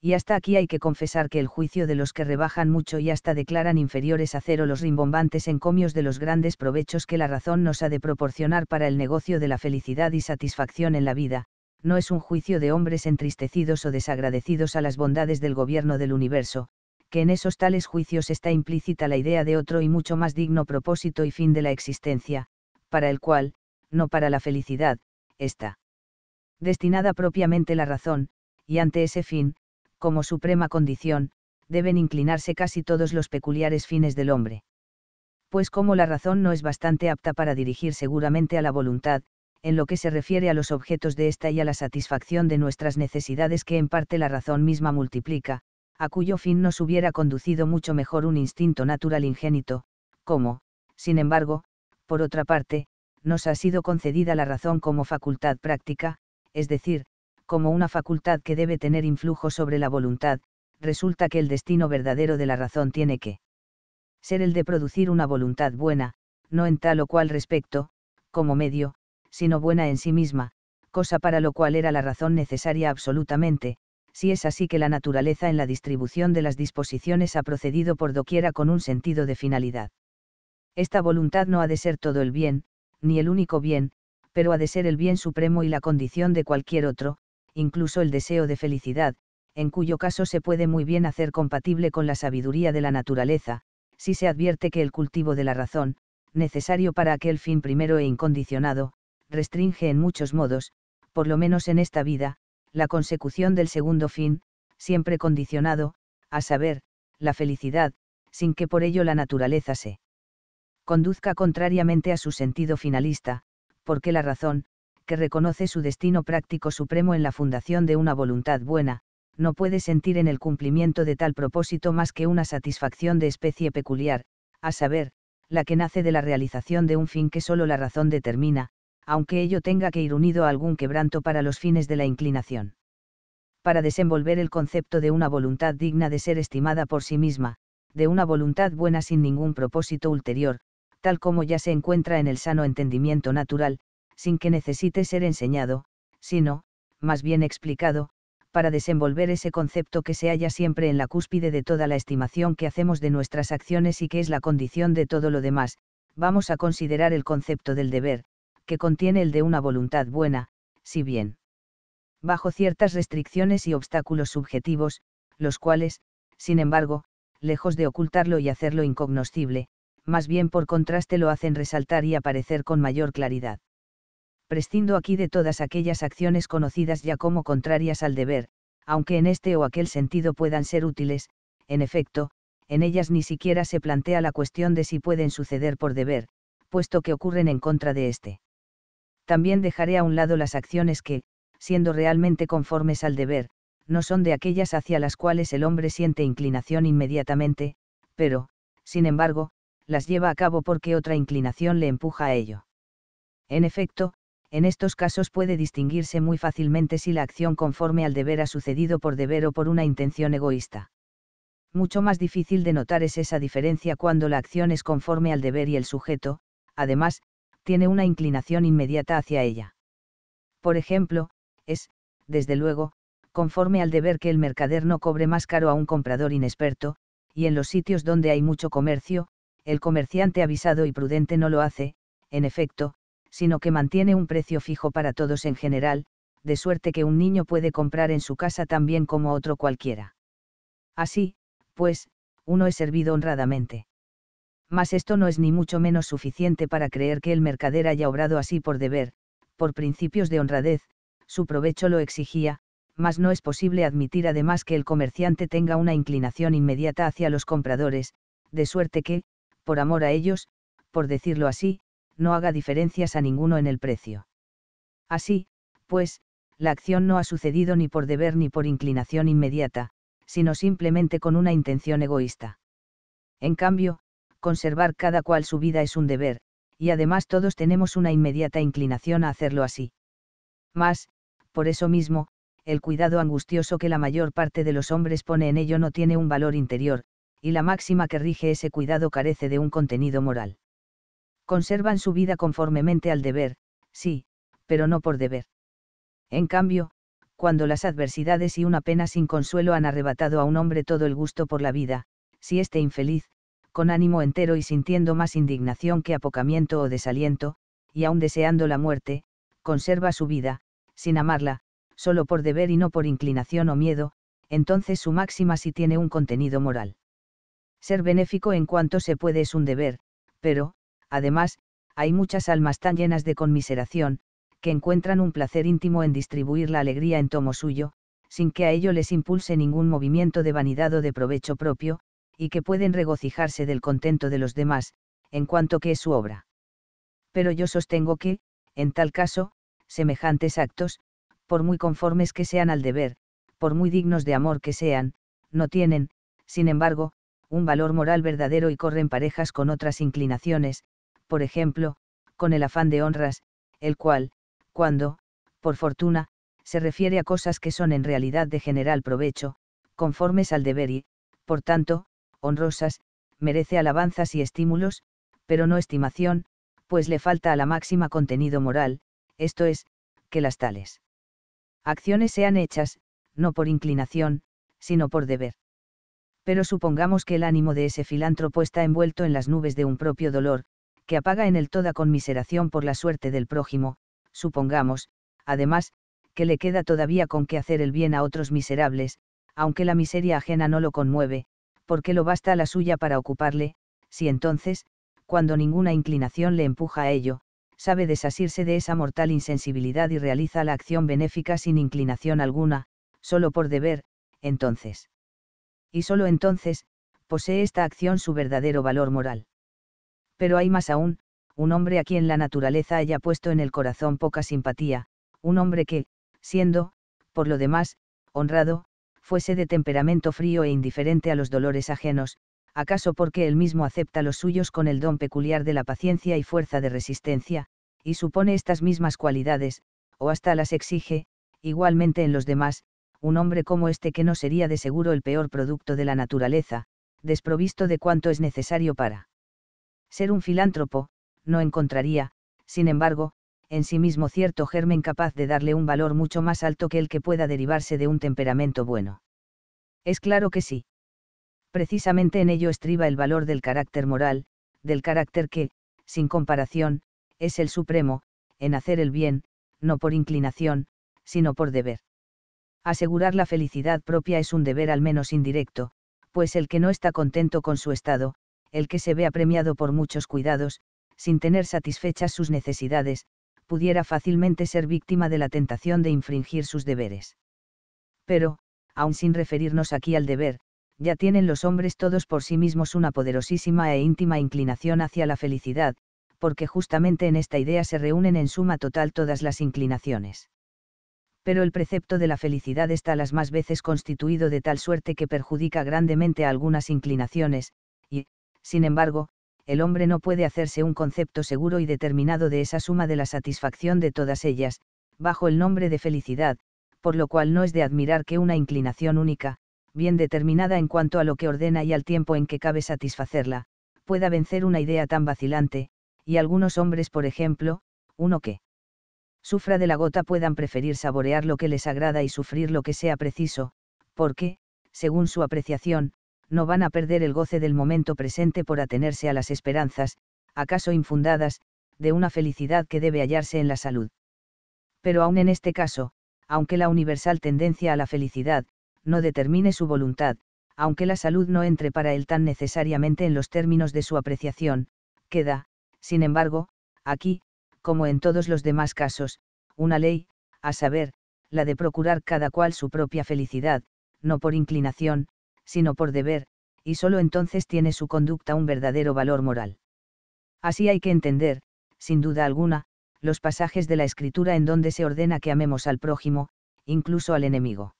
y hasta aquí hay que confesar que el juicio de los que rebajan mucho y hasta declaran inferiores a cero los rimbombantes encomios de los grandes provechos que la razón nos ha de proporcionar para el negocio de la felicidad y satisfacción en la vida, no es un juicio de hombres entristecidos o desagradecidos a las bondades del gobierno del universo, que en esos tales juicios está implícita la idea de otro y mucho más digno propósito y fin de la existencia, para el cual, no para la felicidad, está destinada propiamente la razón, y ante ese fin, como suprema condición, deben inclinarse casi todos los peculiares fines del hombre. Pues como la razón no es bastante apta para dirigir seguramente a la voluntad, en lo que se refiere a los objetos de ésta y a la satisfacción de nuestras necesidades que en parte la razón misma multiplica, a cuyo fin nos hubiera conducido mucho mejor un instinto natural ingénito, como, sin embargo, por otra parte, nos ha sido concedida la razón como facultad práctica, es decir, como una facultad que debe tener influjo sobre la voluntad, resulta que el destino verdadero de la razón tiene que ser el de producir una voluntad buena, no en tal o cual respecto, como medio, sino buena en sí misma, cosa para lo cual era la razón necesaria absolutamente, si es así que la naturaleza en la distribución de las disposiciones ha procedido por doquiera con un sentido de finalidad. Esta voluntad no ha de ser todo el bien, ni el único bien, pero ha de ser el bien supremo y la condición de cualquier otro, incluso el deseo de felicidad, en cuyo caso se puede muy bien hacer compatible con la sabiduría de la naturaleza, si se advierte que el cultivo de la razón, necesario para aquel fin primero e incondicionado, restringe en muchos modos, por lo menos en esta vida, la consecución del segundo fin, siempre condicionado, a saber, la felicidad, sin que por ello la naturaleza se conduzca contrariamente a su sentido finalista, porque la razón, que reconoce su destino práctico supremo en la fundación de una voluntad buena, no puede sentir en el cumplimiento de tal propósito más que una satisfacción de especie peculiar, a saber, la que nace de la realización de un fin que sólo la razón determina, aunque ello tenga que ir unido a algún quebranto para los fines de la inclinación. Para desenvolver el concepto de una voluntad digna de ser estimada por sí misma, de una voluntad buena sin ningún propósito ulterior, tal como ya se encuentra en el sano entendimiento natural, sin que necesite ser enseñado, sino, más bien explicado, para desenvolver ese concepto que se halla siempre en la cúspide de toda la estimación que hacemos de nuestras acciones y que es la condición de todo lo demás, vamos a considerar el concepto del deber, que contiene el de una voluntad buena, si bien bajo ciertas restricciones y obstáculos subjetivos, los cuales, sin embargo, lejos de ocultarlo y hacerlo incognoscible, más bien por contraste lo hacen resaltar y aparecer con mayor claridad prescindo aquí de todas aquellas acciones conocidas ya como contrarias al deber, aunque en este o aquel sentido puedan ser útiles, en efecto, en ellas ni siquiera se plantea la cuestión de si pueden suceder por deber, puesto que ocurren en contra de éste. También dejaré a un lado las acciones que, siendo realmente conformes al deber, no son de aquellas hacia las cuales el hombre siente inclinación inmediatamente, pero, sin embargo, las lleva a cabo porque otra inclinación le empuja a ello. En efecto, en estos casos puede distinguirse muy fácilmente si la acción conforme al deber ha sucedido por deber o por una intención egoísta. Mucho más difícil de notar es esa diferencia cuando la acción es conforme al deber y el sujeto, además, tiene una inclinación inmediata hacia ella. Por ejemplo, es, desde luego, conforme al deber que el mercader no cobre más caro a un comprador inexperto, y en los sitios donde hay mucho comercio, el comerciante avisado y prudente no lo hace, en efecto, sino que mantiene un precio fijo para todos en general, de suerte que un niño puede comprar en su casa tan bien como otro cualquiera. Así, pues, uno es servido honradamente. Mas esto no es ni mucho menos suficiente para creer que el mercader haya obrado así por deber, por principios de honradez, su provecho lo exigía, mas no es posible admitir además que el comerciante tenga una inclinación inmediata hacia los compradores, de suerte que, por amor a ellos, por decirlo así, no haga diferencias a ninguno en el precio. Así, pues, la acción no ha sucedido ni por deber ni por inclinación inmediata, sino simplemente con una intención egoísta. En cambio, conservar cada cual su vida es un deber, y además todos tenemos una inmediata inclinación a hacerlo así. Mas, por eso mismo, el cuidado angustioso que la mayor parte de los hombres pone en ello no tiene un valor interior, y la máxima que rige ese cuidado carece de un contenido moral conservan su vida conformemente al deber, sí, pero no por deber. En cambio, cuando las adversidades y una pena sin consuelo han arrebatado a un hombre todo el gusto por la vida, si este infeliz, con ánimo entero y sintiendo más indignación que apocamiento o desaliento, y aun deseando la muerte, conserva su vida, sin amarla, solo por deber y no por inclinación o miedo, entonces su máxima sí tiene un contenido moral. Ser benéfico en cuanto se puede es un deber, pero, Además, hay muchas almas tan llenas de conmiseración, que encuentran un placer íntimo en distribuir la alegría en tomo suyo, sin que a ello les impulse ningún movimiento de vanidad o de provecho propio, y que pueden regocijarse del contento de los demás, en cuanto que es su obra. Pero yo sostengo que, en tal caso, semejantes actos, por muy conformes que sean al deber, por muy dignos de amor que sean, no tienen, sin embargo, un valor moral verdadero y corren parejas con otras inclinaciones, por ejemplo, con el afán de honras, el cual, cuando, por fortuna, se refiere a cosas que son en realidad de general provecho, conformes al deber y, por tanto, honrosas, merece alabanzas y estímulos, pero no estimación, pues le falta a la máxima contenido moral, esto es, que las tales acciones sean hechas, no por inclinación, sino por deber. Pero supongamos que el ánimo de ese filántropo está envuelto en las nubes de un propio dolor, que apaga en él toda conmiseración por la suerte del prójimo, supongamos, además, que le queda todavía con qué hacer el bien a otros miserables, aunque la miseria ajena no lo conmueve, porque lo basta la suya para ocuparle, si entonces, cuando ninguna inclinación le empuja a ello, sabe desasirse de esa mortal insensibilidad y realiza la acción benéfica sin inclinación alguna, solo por deber, entonces. Y solo entonces, posee esta acción su verdadero valor moral pero hay más aún, un hombre a quien la naturaleza haya puesto en el corazón poca simpatía, un hombre que, siendo, por lo demás, honrado, fuese de temperamento frío e indiferente a los dolores ajenos, acaso porque él mismo acepta los suyos con el don peculiar de la paciencia y fuerza de resistencia, y supone estas mismas cualidades, o hasta las exige, igualmente en los demás, un hombre como este que no sería de seguro el peor producto de la naturaleza, desprovisto de cuanto es necesario para ser un filántropo, no encontraría, sin embargo, en sí mismo cierto germen capaz de darle un valor mucho más alto que el que pueda derivarse de un temperamento bueno. Es claro que sí. Precisamente en ello estriba el valor del carácter moral, del carácter que, sin comparación, es el supremo, en hacer el bien, no por inclinación, sino por deber. Asegurar la felicidad propia es un deber al menos indirecto, pues el que no está contento con su estado, el que se ve apremiado por muchos cuidados, sin tener satisfechas sus necesidades, pudiera fácilmente ser víctima de la tentación de infringir sus deberes. Pero, aun sin referirnos aquí al deber, ya tienen los hombres todos por sí mismos una poderosísima e íntima inclinación hacia la felicidad, porque justamente en esta idea se reúnen en suma total todas las inclinaciones. Pero el precepto de la felicidad está las más veces constituido de tal suerte que perjudica grandemente a algunas inclinaciones, sin embargo, el hombre no puede hacerse un concepto seguro y determinado de esa suma de la satisfacción de todas ellas, bajo el nombre de felicidad, por lo cual no es de admirar que una inclinación única, bien determinada en cuanto a lo que ordena y al tiempo en que cabe satisfacerla, pueda vencer una idea tan vacilante, y algunos hombres, por ejemplo, uno que sufra de la gota puedan preferir saborear lo que les agrada y sufrir lo que sea preciso, porque, según su apreciación, no van a perder el goce del momento presente por atenerse a las esperanzas, acaso infundadas, de una felicidad que debe hallarse en la salud. Pero aún en este caso, aunque la universal tendencia a la felicidad, no determine su voluntad, aunque la salud no entre para él tan necesariamente en los términos de su apreciación, queda, sin embargo, aquí, como en todos los demás casos, una ley, a saber, la de procurar cada cual su propia felicidad, no por inclinación, sino por deber, y solo entonces tiene su conducta un verdadero valor moral. Así hay que entender, sin duda alguna, los pasajes de la Escritura en donde se ordena que amemos al prójimo, incluso al enemigo.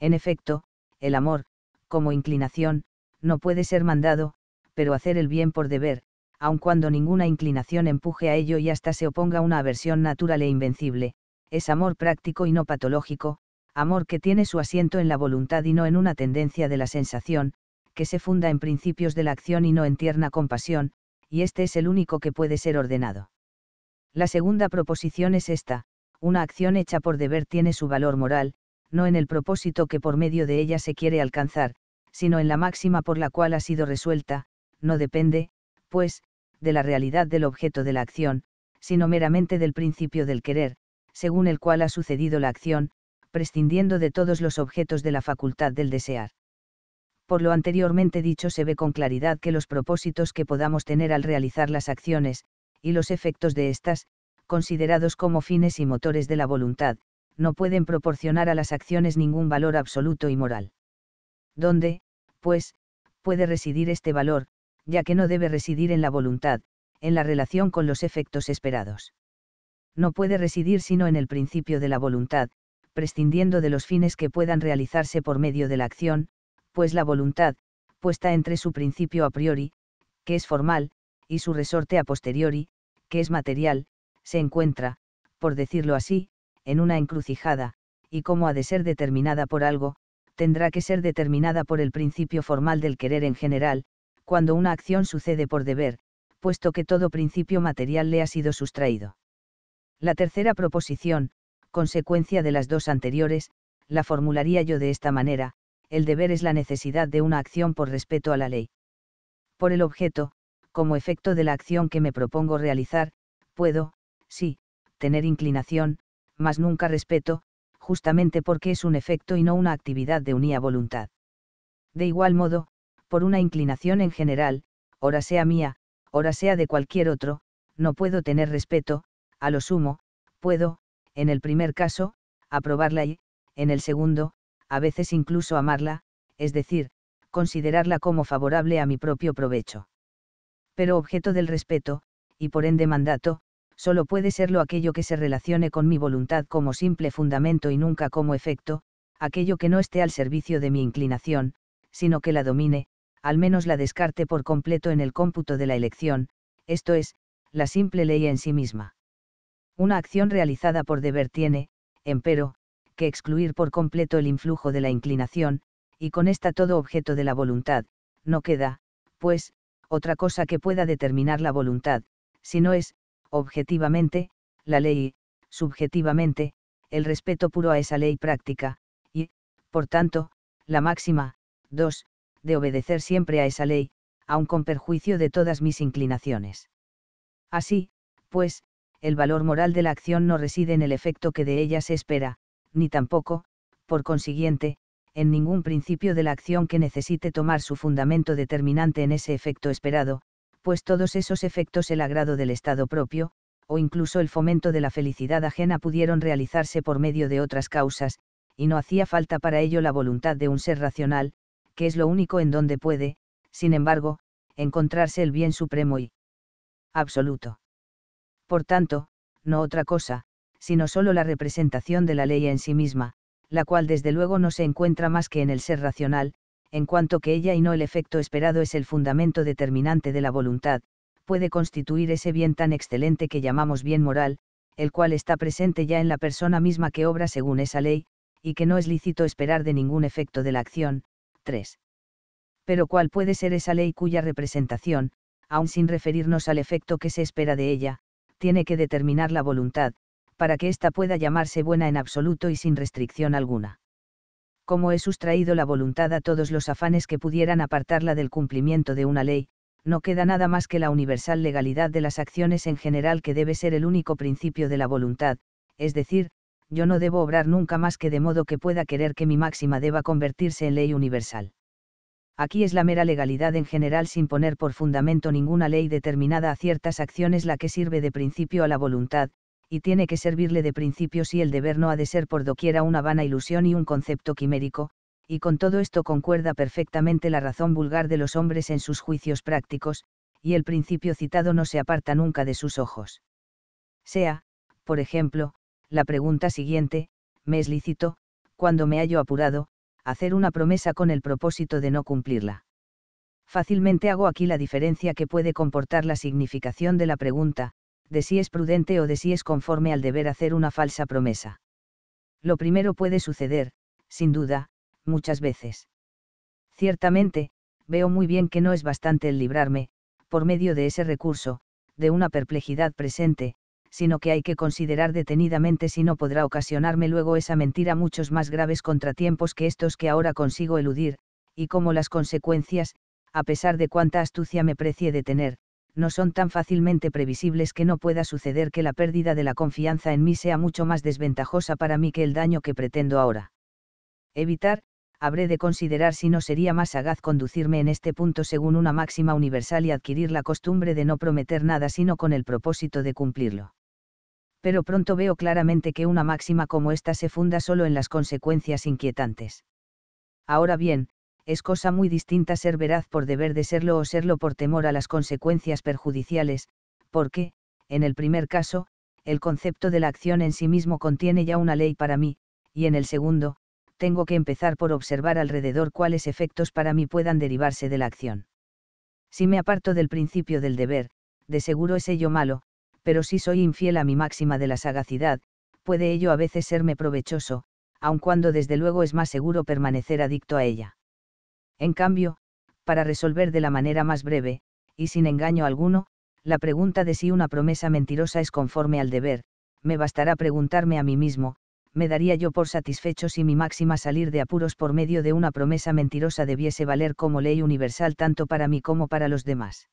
En efecto, el amor, como inclinación, no puede ser mandado, pero hacer el bien por deber, aun cuando ninguna inclinación empuje a ello y hasta se oponga una aversión natural e invencible, es amor práctico y no patológico, amor que tiene su asiento en la voluntad y no en una tendencia de la sensación, que se funda en principios de la acción y no en tierna compasión, y este es el único que puede ser ordenado. La segunda proposición es esta, una acción hecha por deber tiene su valor moral, no en el propósito que por medio de ella se quiere alcanzar, sino en la máxima por la cual ha sido resuelta, no depende, pues, de la realidad del objeto de la acción, sino meramente del principio del querer, según el cual ha sucedido la acción, prescindiendo de todos los objetos de la facultad del desear. Por lo anteriormente dicho se ve con claridad que los propósitos que podamos tener al realizar las acciones, y los efectos de éstas, considerados como fines y motores de la voluntad, no pueden proporcionar a las acciones ningún valor absoluto y moral. ¿Dónde, pues, puede residir este valor, ya que no debe residir en la voluntad, en la relación con los efectos esperados? No puede residir sino en el principio de la voluntad, prescindiendo de los fines que puedan realizarse por medio de la acción, pues la voluntad, puesta entre su principio a priori, que es formal, y su resorte a posteriori, que es material, se encuentra, por decirlo así, en una encrucijada, y como ha de ser determinada por algo, tendrá que ser determinada por el principio formal del querer en general, cuando una acción sucede por deber, puesto que todo principio material le ha sido sustraído. La tercera proposición, consecuencia de las dos anteriores, la formularía yo de esta manera, el deber es la necesidad de una acción por respeto a la ley. Por el objeto, como efecto de la acción que me propongo realizar, puedo, sí, tener inclinación, mas nunca respeto, justamente porque es un efecto y no una actividad de unía voluntad. De igual modo, por una inclinación en general, ora sea mía, ora sea de cualquier otro, no puedo tener respeto, a lo sumo, puedo, en el primer caso, aprobarla y, en el segundo, a veces incluso amarla, es decir, considerarla como favorable a mi propio provecho. Pero objeto del respeto, y por ende mandato, solo puede serlo aquello que se relacione con mi voluntad como simple fundamento y nunca como efecto, aquello que no esté al servicio de mi inclinación, sino que la domine, al menos la descarte por completo en el cómputo de la elección, esto es, la simple ley en sí misma. Una acción realizada por deber tiene, empero, que excluir por completo el influjo de la inclinación, y con esta todo objeto de la voluntad, no queda, pues, otra cosa que pueda determinar la voluntad, si no es, objetivamente, la ley subjetivamente, el respeto puro a esa ley práctica, y, por tanto, la máxima, dos, de obedecer siempre a esa ley, aun con perjuicio de todas mis inclinaciones. Así, pues, el valor moral de la acción no reside en el efecto que de ella se espera, ni tampoco, por consiguiente, en ningún principio de la acción que necesite tomar su fundamento determinante en ese efecto esperado, pues todos esos efectos el agrado del estado propio, o incluso el fomento de la felicidad ajena pudieron realizarse por medio de otras causas, y no hacía falta para ello la voluntad de un ser racional, que es lo único en donde puede, sin embargo, encontrarse el bien supremo y absoluto por tanto, no otra cosa, sino sólo la representación de la ley en sí misma, la cual desde luego no se encuentra más que en el ser racional, en cuanto que ella y no el efecto esperado es el fundamento determinante de la voluntad, puede constituir ese bien tan excelente que llamamos bien moral, el cual está presente ya en la persona misma que obra según esa ley, y que no es lícito esperar de ningún efecto de la acción. 3. Pero ¿cuál puede ser esa ley cuya representación, aun sin referirnos al efecto que se espera de ella, tiene que determinar la voluntad, para que ésta pueda llamarse buena en absoluto y sin restricción alguna. Como he sustraído la voluntad a todos los afanes que pudieran apartarla del cumplimiento de una ley, no queda nada más que la universal legalidad de las acciones en general que debe ser el único principio de la voluntad, es decir, yo no debo obrar nunca más que de modo que pueda querer que mi máxima deba convertirse en ley universal aquí es la mera legalidad en general sin poner por fundamento ninguna ley determinada a ciertas acciones la que sirve de principio a la voluntad, y tiene que servirle de principio si el deber no ha de ser por doquiera una vana ilusión y un concepto quimérico, y con todo esto concuerda perfectamente la razón vulgar de los hombres en sus juicios prácticos, y el principio citado no se aparta nunca de sus ojos. Sea, por ejemplo, la pregunta siguiente, ¿me es lícito, cuando me hallo apurado, hacer una promesa con el propósito de no cumplirla. Fácilmente hago aquí la diferencia que puede comportar la significación de la pregunta, de si es prudente o de si es conforme al deber hacer una falsa promesa. Lo primero puede suceder, sin duda, muchas veces. Ciertamente, veo muy bien que no es bastante el librarme, por medio de ese recurso, de una perplejidad presente, sino que hay que considerar detenidamente si no podrá ocasionarme luego esa mentira muchos más graves contratiempos que estos que ahora consigo eludir, y como las consecuencias, a pesar de cuánta astucia me precie de tener, no son tan fácilmente previsibles que no pueda suceder que la pérdida de la confianza en mí sea mucho más desventajosa para mí que el daño que pretendo ahora. Evitar, habré de considerar si no sería más sagaz conducirme en este punto según una máxima universal y adquirir la costumbre de no prometer nada sino con el propósito de cumplirlo pero pronto veo claramente que una máxima como esta se funda solo en las consecuencias inquietantes. Ahora bien, es cosa muy distinta ser veraz por deber de serlo o serlo por temor a las consecuencias perjudiciales, porque, en el primer caso, el concepto de la acción en sí mismo contiene ya una ley para mí, y en el segundo, tengo que empezar por observar alrededor cuáles efectos para mí puedan derivarse de la acción. Si me aparto del principio del deber, de seguro es ello malo, pero si soy infiel a mi máxima de la sagacidad, puede ello a veces serme provechoso, aun cuando desde luego es más seguro permanecer adicto a ella. En cambio, para resolver de la manera más breve, y sin engaño alguno, la pregunta de si una promesa mentirosa es conforme al deber, me bastará preguntarme a mí mismo, me daría yo por satisfecho si mi máxima salir de apuros por medio de una promesa mentirosa debiese valer como ley universal tanto para mí como para los demás.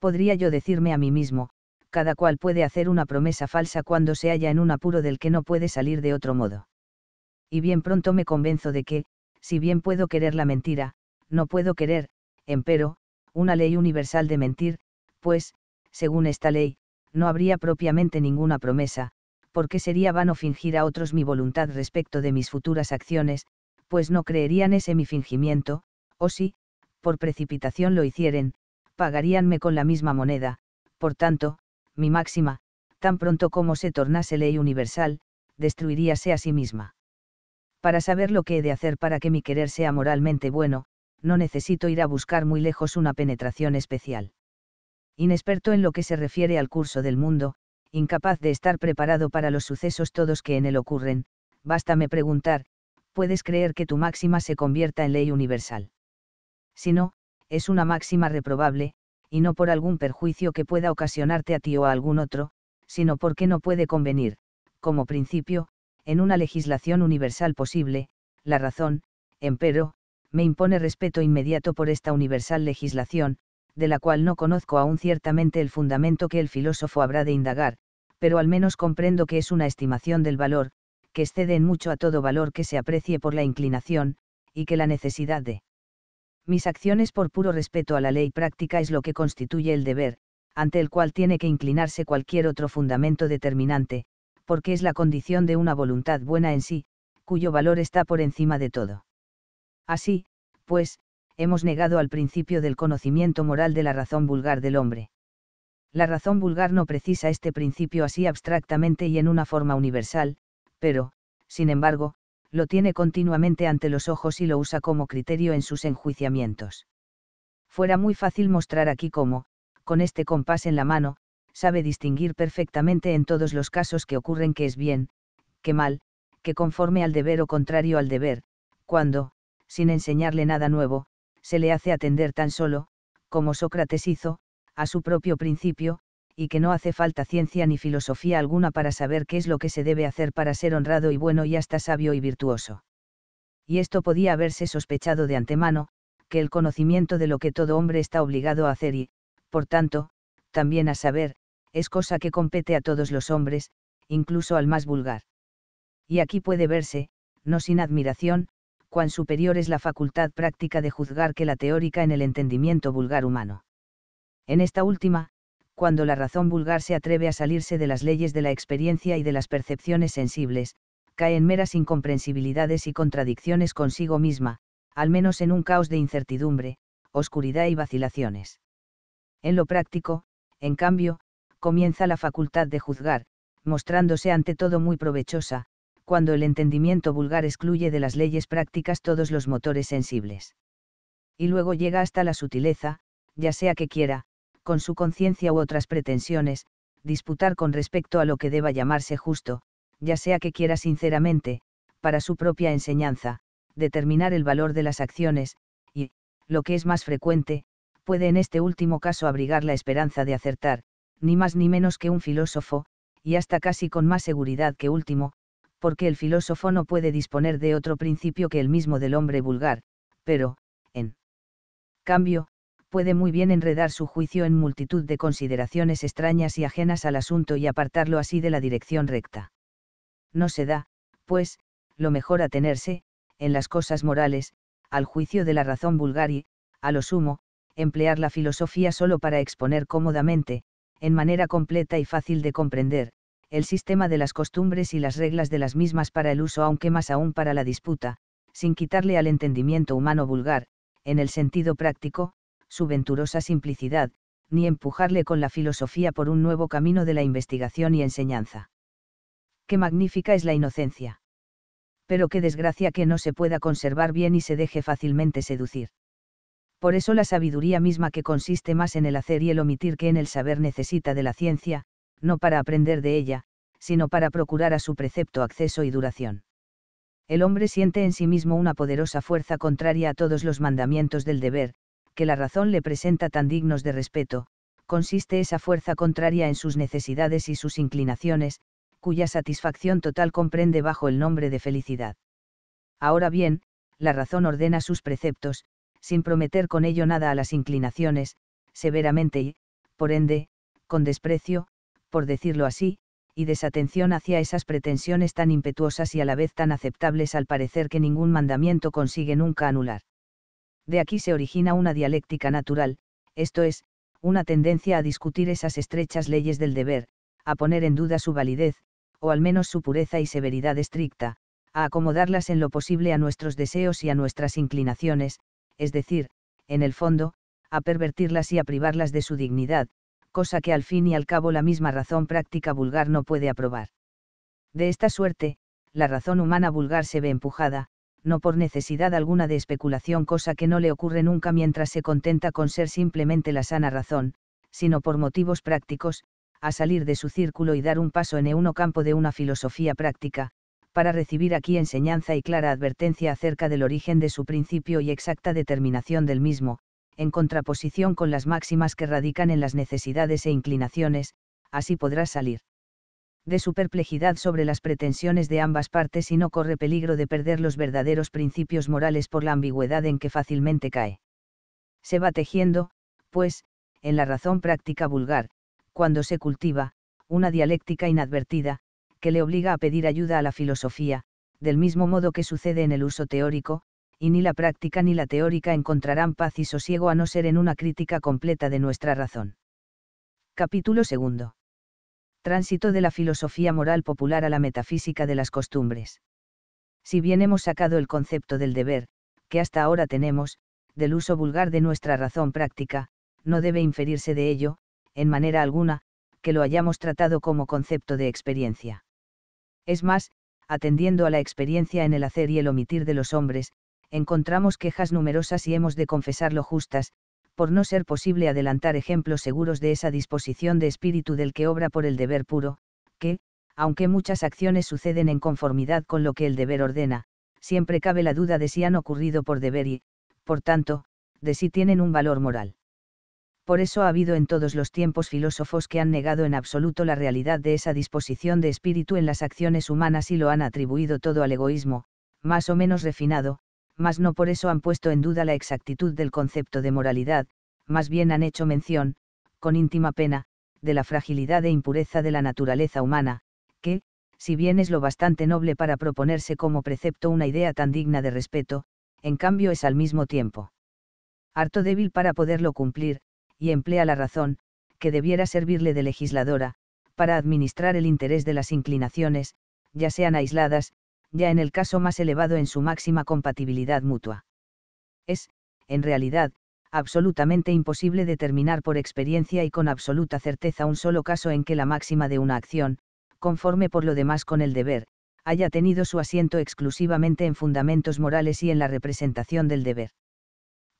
Podría yo decirme a mí mismo, cada cual puede hacer una promesa falsa cuando se halla en un apuro del que no puede salir de otro modo. Y bien pronto me convenzo de que, si bien puedo querer la mentira, no puedo querer, empero, una ley universal de mentir, pues, según esta ley, no habría propiamente ninguna promesa, porque sería vano fingir a otros mi voluntad respecto de mis futuras acciones, pues no creerían ese mi fingimiento, o si, por precipitación lo hicieren, pagaríanme con la misma moneda, por tanto, mi máxima, tan pronto como se tornase ley universal, destruiríase a sí misma. Para saber lo que he de hacer para que mi querer sea moralmente bueno, no necesito ir a buscar muy lejos una penetración especial. Inexperto en lo que se refiere al curso del mundo, incapaz de estar preparado para los sucesos todos que en él ocurren, bástame preguntar, ¿puedes creer que tu máxima se convierta en ley universal? Si no, es una máxima reprobable, y no por algún perjuicio que pueda ocasionarte a ti o a algún otro, sino porque no puede convenir, como principio, en una legislación universal posible, la razón, empero, me impone respeto inmediato por esta universal legislación, de la cual no conozco aún ciertamente el fundamento que el filósofo habrá de indagar, pero al menos comprendo que es una estimación del valor, que excede en mucho a todo valor que se aprecie por la inclinación, y que la necesidad de mis acciones por puro respeto a la ley práctica es lo que constituye el deber, ante el cual tiene que inclinarse cualquier otro fundamento determinante, porque es la condición de una voluntad buena en sí, cuyo valor está por encima de todo. Así, pues, hemos negado al principio del conocimiento moral de la razón vulgar del hombre. La razón vulgar no precisa este principio así abstractamente y en una forma universal, pero, sin embargo, lo tiene continuamente ante los ojos y lo usa como criterio en sus enjuiciamientos. Fuera muy fácil mostrar aquí cómo, con este compás en la mano, sabe distinguir perfectamente en todos los casos que ocurren que es bien, que mal, que conforme al deber o contrario al deber, cuando, sin enseñarle nada nuevo, se le hace atender tan solo, como Sócrates hizo, a su propio principio, y que no hace falta ciencia ni filosofía alguna para saber qué es lo que se debe hacer para ser honrado y bueno y hasta sabio y virtuoso. Y esto podía haberse sospechado de antemano, que el conocimiento de lo que todo hombre está obligado a hacer y, por tanto, también a saber, es cosa que compete a todos los hombres, incluso al más vulgar. Y aquí puede verse, no sin admiración, cuán superior es la facultad práctica de juzgar que la teórica en el entendimiento vulgar humano. En esta última, cuando la razón vulgar se atreve a salirse de las leyes de la experiencia y de las percepciones sensibles, cae en meras incomprensibilidades y contradicciones consigo misma, al menos en un caos de incertidumbre, oscuridad y vacilaciones. En lo práctico, en cambio, comienza la facultad de juzgar, mostrándose ante todo muy provechosa, cuando el entendimiento vulgar excluye de las leyes prácticas todos los motores sensibles. Y luego llega hasta la sutileza, ya sea que quiera, con su conciencia u otras pretensiones, disputar con respecto a lo que deba llamarse justo, ya sea que quiera sinceramente, para su propia enseñanza, determinar el valor de las acciones, y, lo que es más frecuente, puede en este último caso abrigar la esperanza de acertar, ni más ni menos que un filósofo, y hasta casi con más seguridad que último, porque el filósofo no puede disponer de otro principio que el mismo del hombre vulgar, pero, en cambio, puede muy bien enredar su juicio en multitud de consideraciones extrañas y ajenas al asunto y apartarlo así de la dirección recta. No se da, pues, lo mejor atenerse, en las cosas morales, al juicio de la razón vulgar y, a lo sumo, emplear la filosofía solo para exponer cómodamente, en manera completa y fácil de comprender, el sistema de las costumbres y las reglas de las mismas para el uso, aunque más aún para la disputa, sin quitarle al entendimiento humano vulgar, en el sentido práctico, su venturosa simplicidad, ni empujarle con la filosofía por un nuevo camino de la investigación y enseñanza. Qué magnífica es la inocencia. Pero qué desgracia que no se pueda conservar bien y se deje fácilmente seducir. Por eso la sabiduría misma que consiste más en el hacer y el omitir que en el saber necesita de la ciencia, no para aprender de ella, sino para procurar a su precepto acceso y duración. El hombre siente en sí mismo una poderosa fuerza contraria a todos los mandamientos del deber, que la razón le presenta tan dignos de respeto, consiste esa fuerza contraria en sus necesidades y sus inclinaciones, cuya satisfacción total comprende bajo el nombre de felicidad. Ahora bien, la razón ordena sus preceptos, sin prometer con ello nada a las inclinaciones, severamente y, por ende, con desprecio, por decirlo así, y desatención hacia esas pretensiones tan impetuosas y a la vez tan aceptables al parecer que ningún mandamiento consigue nunca anular. De aquí se origina una dialéctica natural, esto es, una tendencia a discutir esas estrechas leyes del deber, a poner en duda su validez, o al menos su pureza y severidad estricta, a acomodarlas en lo posible a nuestros deseos y a nuestras inclinaciones, es decir, en el fondo, a pervertirlas y a privarlas de su dignidad, cosa que al fin y al cabo la misma razón práctica vulgar no puede aprobar. De esta suerte, la razón humana vulgar se ve empujada, no por necesidad alguna de especulación, cosa que no le ocurre nunca mientras se contenta con ser simplemente la sana razón, sino por motivos prácticos, a salir de su círculo y dar un paso en uno campo de una filosofía práctica, para recibir aquí enseñanza y clara advertencia acerca del origen de su principio y exacta determinación del mismo, en contraposición con las máximas que radican en las necesidades e inclinaciones, así podrá salir de su perplejidad sobre las pretensiones de ambas partes y no corre peligro de perder los verdaderos principios morales por la ambigüedad en que fácilmente cae. Se va tejiendo, pues, en la razón práctica vulgar, cuando se cultiva, una dialéctica inadvertida, que le obliga a pedir ayuda a la filosofía, del mismo modo que sucede en el uso teórico, y ni la práctica ni la teórica encontrarán paz y sosiego a no ser en una crítica completa de nuestra razón. Capítulo 2 tránsito de la filosofía moral popular a la metafísica de las costumbres. Si bien hemos sacado el concepto del deber, que hasta ahora tenemos, del uso vulgar de nuestra razón práctica, no debe inferirse de ello, en manera alguna, que lo hayamos tratado como concepto de experiencia. Es más, atendiendo a la experiencia en el hacer y el omitir de los hombres, encontramos quejas numerosas y hemos de confesarlo justas, por no ser posible adelantar ejemplos seguros de esa disposición de espíritu del que obra por el deber puro, que, aunque muchas acciones suceden en conformidad con lo que el deber ordena, siempre cabe la duda de si han ocurrido por deber y, por tanto, de si tienen un valor moral. Por eso ha habido en todos los tiempos filósofos que han negado en absoluto la realidad de esa disposición de espíritu en las acciones humanas y lo han atribuido todo al egoísmo, más o menos refinado, mas no por eso han puesto en duda la exactitud del concepto de moralidad, más bien han hecho mención, con íntima pena, de la fragilidad e impureza de la naturaleza humana, que, si bien es lo bastante noble para proponerse como precepto una idea tan digna de respeto, en cambio es al mismo tiempo harto débil para poderlo cumplir, y emplea la razón, que debiera servirle de legisladora, para administrar el interés de las inclinaciones, ya sean aisladas, ya en el caso más elevado en su máxima compatibilidad mutua. Es, en realidad, absolutamente imposible determinar por experiencia y con absoluta certeza un solo caso en que la máxima de una acción, conforme por lo demás con el deber, haya tenido su asiento exclusivamente en fundamentos morales y en la representación del deber.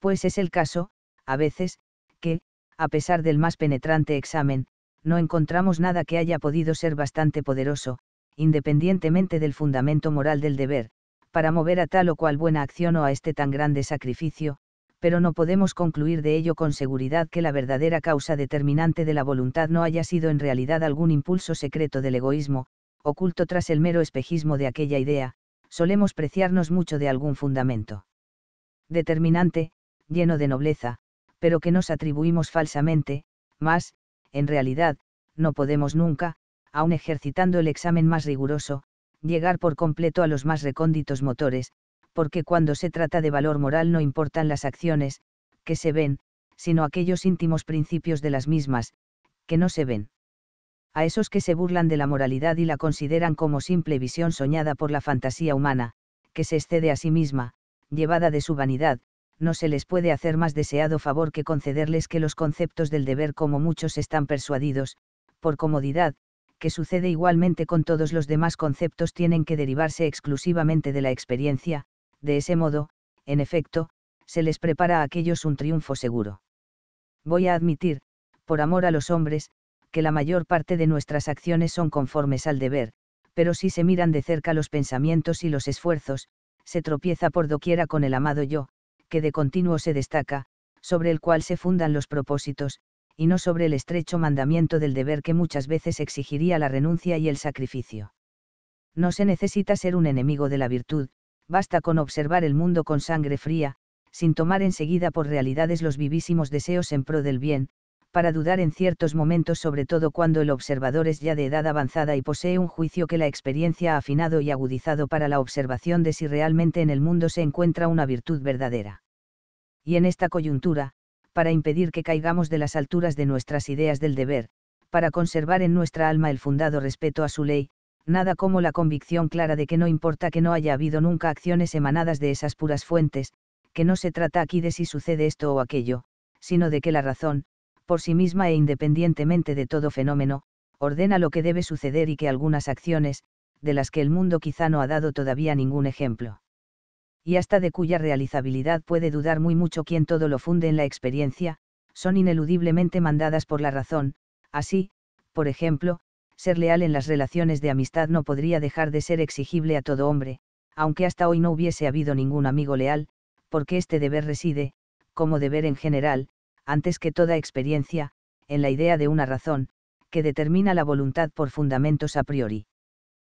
Pues es el caso, a veces, que, a pesar del más penetrante examen, no encontramos nada que haya podido ser bastante poderoso, independientemente del fundamento moral del deber, para mover a tal o cual buena acción o a este tan grande sacrificio, pero no podemos concluir de ello con seguridad que la verdadera causa determinante de la voluntad no haya sido en realidad algún impulso secreto del egoísmo, oculto tras el mero espejismo de aquella idea, solemos preciarnos mucho de algún fundamento. Determinante, lleno de nobleza, pero que nos atribuimos falsamente, más, en realidad, no podemos nunca, aun ejercitando el examen más riguroso, llegar por completo a los más recónditos motores, porque cuando se trata de valor moral no importan las acciones, que se ven, sino aquellos íntimos principios de las mismas, que no se ven. A esos que se burlan de la moralidad y la consideran como simple visión soñada por la fantasía humana, que se excede a sí misma, llevada de su vanidad, no se les puede hacer más deseado favor que concederles que los conceptos del deber como muchos están persuadidos, por comodidad, que sucede igualmente con todos los demás conceptos tienen que derivarse exclusivamente de la experiencia, de ese modo, en efecto, se les prepara a aquellos un triunfo seguro. Voy a admitir, por amor a los hombres, que la mayor parte de nuestras acciones son conformes al deber, pero si se miran de cerca los pensamientos y los esfuerzos, se tropieza por doquiera con el amado yo, que de continuo se destaca, sobre el cual se fundan los propósitos, y no sobre el estrecho mandamiento del deber que muchas veces exigiría la renuncia y el sacrificio. No se necesita ser un enemigo de la virtud, basta con observar el mundo con sangre fría, sin tomar enseguida por realidades los vivísimos deseos en pro del bien, para dudar en ciertos momentos sobre todo cuando el observador es ya de edad avanzada y posee un juicio que la experiencia ha afinado y agudizado para la observación de si realmente en el mundo se encuentra una virtud verdadera. Y en esta coyuntura, para impedir que caigamos de las alturas de nuestras ideas del deber, para conservar en nuestra alma el fundado respeto a su ley, nada como la convicción clara de que no importa que no haya habido nunca acciones emanadas de esas puras fuentes, que no se trata aquí de si sucede esto o aquello, sino de que la razón, por sí misma e independientemente de todo fenómeno, ordena lo que debe suceder y que algunas acciones, de las que el mundo quizá no ha dado todavía ningún ejemplo, y hasta de cuya realizabilidad puede dudar muy mucho quien todo lo funde en la experiencia, son ineludiblemente mandadas por la razón, así, por ejemplo, ser leal en las relaciones de amistad no podría dejar de ser exigible a todo hombre, aunque hasta hoy no hubiese habido ningún amigo leal, porque este deber reside, como deber en general, antes que toda experiencia, en la idea de una razón, que determina la voluntad por fundamentos a priori.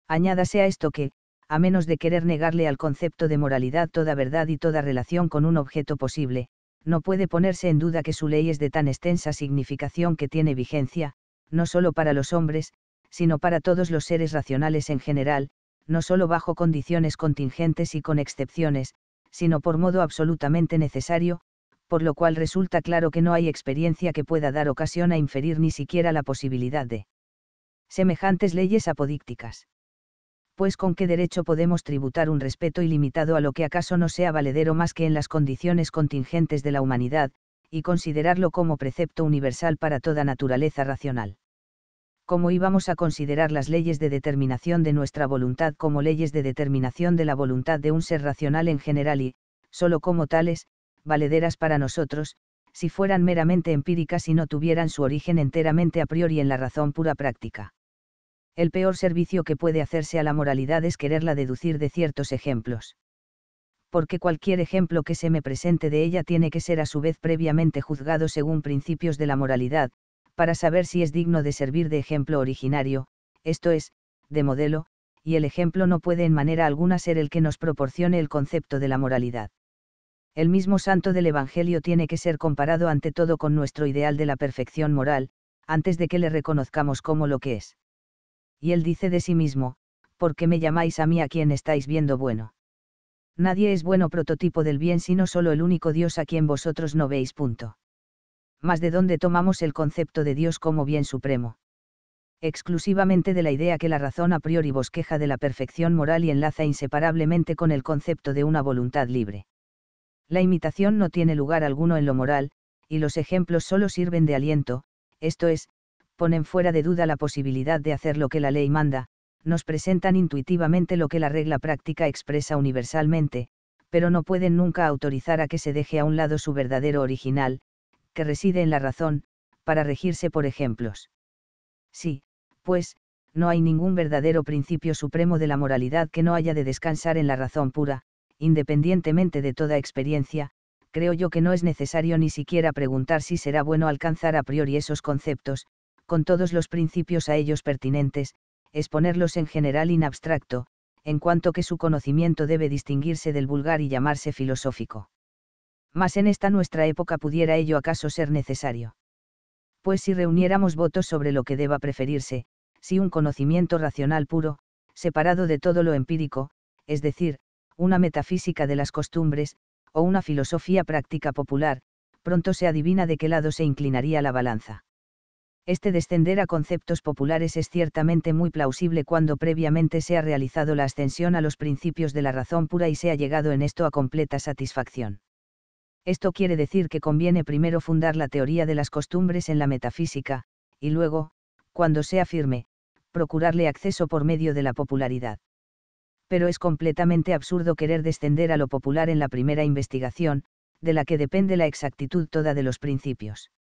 Añádase a esto que, a menos de querer negarle al concepto de moralidad toda verdad y toda relación con un objeto posible, no puede ponerse en duda que su ley es de tan extensa significación que tiene vigencia, no solo para los hombres, sino para todos los seres racionales en general, no solo bajo condiciones contingentes y con excepciones, sino por modo absolutamente necesario, por lo cual resulta claro que no hay experiencia que pueda dar ocasión a inferir ni siquiera la posibilidad de semejantes leyes apodícticas pues con qué derecho podemos tributar un respeto ilimitado a lo que acaso no sea valedero más que en las condiciones contingentes de la humanidad, y considerarlo como precepto universal para toda naturaleza racional. ¿Cómo íbamos a considerar las leyes de determinación de nuestra voluntad como leyes de determinación de la voluntad de un ser racional en general y, solo como tales, valederas para nosotros, si fueran meramente empíricas y no tuvieran su origen enteramente a priori en la razón pura práctica. El peor servicio que puede hacerse a la moralidad es quererla deducir de ciertos ejemplos. Porque cualquier ejemplo que se me presente de ella tiene que ser a su vez previamente juzgado según principios de la moralidad, para saber si es digno de servir de ejemplo originario, esto es, de modelo, y el ejemplo no puede en manera alguna ser el que nos proporcione el concepto de la moralidad. El mismo santo del Evangelio tiene que ser comparado ante todo con nuestro ideal de la perfección moral, antes de que le reconozcamos como lo que es y él dice de sí mismo, ¿por qué me llamáis a mí a quien estáis viendo bueno? Nadie es bueno prototipo del bien sino solo el único Dios a quien vosotros no veis punto. Más de dónde tomamos el concepto de Dios como bien supremo. Exclusivamente de la idea que la razón a priori bosqueja de la perfección moral y enlaza inseparablemente con el concepto de una voluntad libre. La imitación no tiene lugar alguno en lo moral, y los ejemplos solo sirven de aliento, esto es, ponen fuera de duda la posibilidad de hacer lo que la ley manda, nos presentan intuitivamente lo que la regla práctica expresa universalmente, pero no pueden nunca autorizar a que se deje a un lado su verdadero original, que reside en la razón, para regirse por ejemplos. Sí, pues, no hay ningún verdadero principio supremo de la moralidad que no haya de descansar en la razón pura, independientemente de toda experiencia, creo yo que no es necesario ni siquiera preguntar si será bueno alcanzar a priori esos conceptos, con todos los principios a ellos pertinentes, exponerlos en general inabstracto, abstracto, en cuanto que su conocimiento debe distinguirse del vulgar y llamarse filosófico. Mas en esta nuestra época pudiera ello acaso ser necesario. Pues si reuniéramos votos sobre lo que deba preferirse, si un conocimiento racional puro, separado de todo lo empírico, es decir, una metafísica de las costumbres, o una filosofía práctica popular, pronto se adivina de qué lado se inclinaría la balanza. Este descender a conceptos populares es ciertamente muy plausible cuando previamente se ha realizado la ascensión a los principios de la razón pura y se ha llegado en esto a completa satisfacción. Esto quiere decir que conviene primero fundar la teoría de las costumbres en la metafísica, y luego, cuando sea firme, procurarle acceso por medio de la popularidad. Pero es completamente absurdo querer descender a lo popular en la primera investigación, de la que depende la exactitud toda de los principios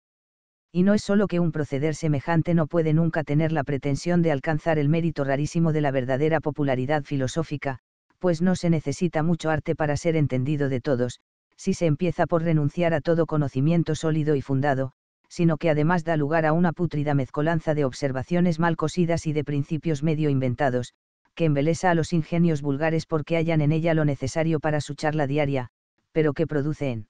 y no es solo que un proceder semejante no puede nunca tener la pretensión de alcanzar el mérito rarísimo de la verdadera popularidad filosófica, pues no se necesita mucho arte para ser entendido de todos, si se empieza por renunciar a todo conocimiento sólido y fundado, sino que además da lugar a una pútrida mezcolanza de observaciones mal cosidas y de principios medio inventados, que embelesa a los ingenios vulgares porque hallan en ella lo necesario para su charla diaria, pero que produce en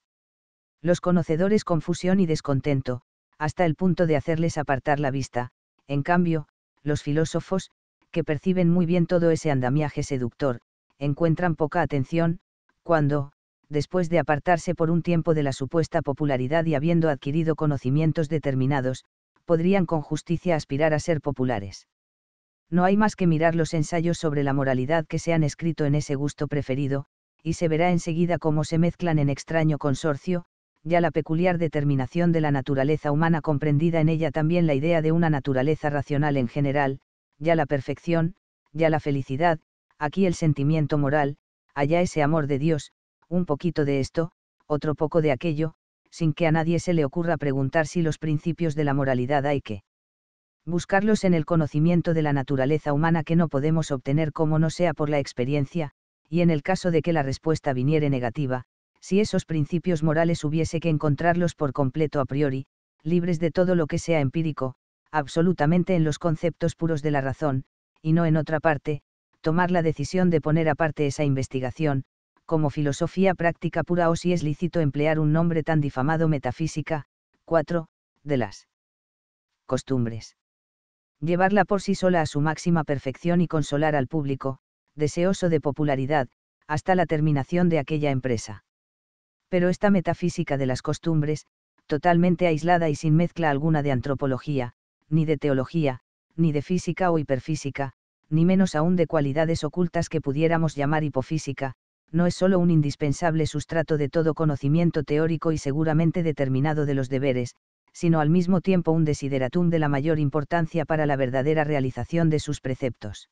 los conocedores confusión y descontento, hasta el punto de hacerles apartar la vista, en cambio, los filósofos, que perciben muy bien todo ese andamiaje seductor, encuentran poca atención, cuando, después de apartarse por un tiempo de la supuesta popularidad y habiendo adquirido conocimientos determinados, podrían con justicia aspirar a ser populares. No hay más que mirar los ensayos sobre la moralidad que se han escrito en ese gusto preferido, y se verá enseguida cómo se mezclan en extraño consorcio, ya la peculiar determinación de la naturaleza humana comprendida en ella también la idea de una naturaleza racional en general, ya la perfección, ya la felicidad, aquí el sentimiento moral, allá ese amor de Dios, un poquito de esto, otro poco de aquello, sin que a nadie se le ocurra preguntar si los principios de la moralidad hay que buscarlos en el conocimiento de la naturaleza humana que no podemos obtener como no sea por la experiencia, y en el caso de que la respuesta viniere negativa, si esos principios morales hubiese que encontrarlos por completo a priori, libres de todo lo que sea empírico, absolutamente en los conceptos puros de la razón, y no en otra parte, tomar la decisión de poner aparte esa investigación, como filosofía práctica pura o si es lícito emplear un nombre tan difamado metafísica, 4, de las costumbres. Llevarla por sí sola a su máxima perfección y consolar al público, deseoso de popularidad, hasta la terminación de aquella empresa pero esta metafísica de las costumbres, totalmente aislada y sin mezcla alguna de antropología, ni de teología, ni de física o hiperfísica, ni menos aún de cualidades ocultas que pudiéramos llamar hipofísica, no es sólo un indispensable sustrato de todo conocimiento teórico y seguramente determinado de los deberes, sino al mismo tiempo un desideratum de la mayor importancia para la verdadera realización de sus preceptos.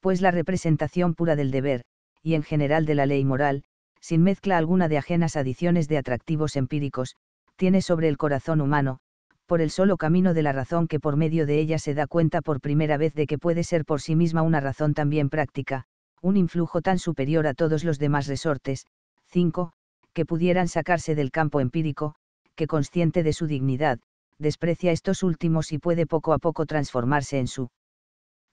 Pues la representación pura del deber, y en general de la ley moral, sin mezcla alguna de ajenas adiciones de atractivos empíricos, tiene sobre el corazón humano, por el solo camino de la razón que por medio de ella se da cuenta por primera vez de que puede ser por sí misma una razón también práctica, un influjo tan superior a todos los demás resortes, 5, que pudieran sacarse del campo empírico, que consciente de su dignidad, desprecia estos últimos y puede poco a poco transformarse en su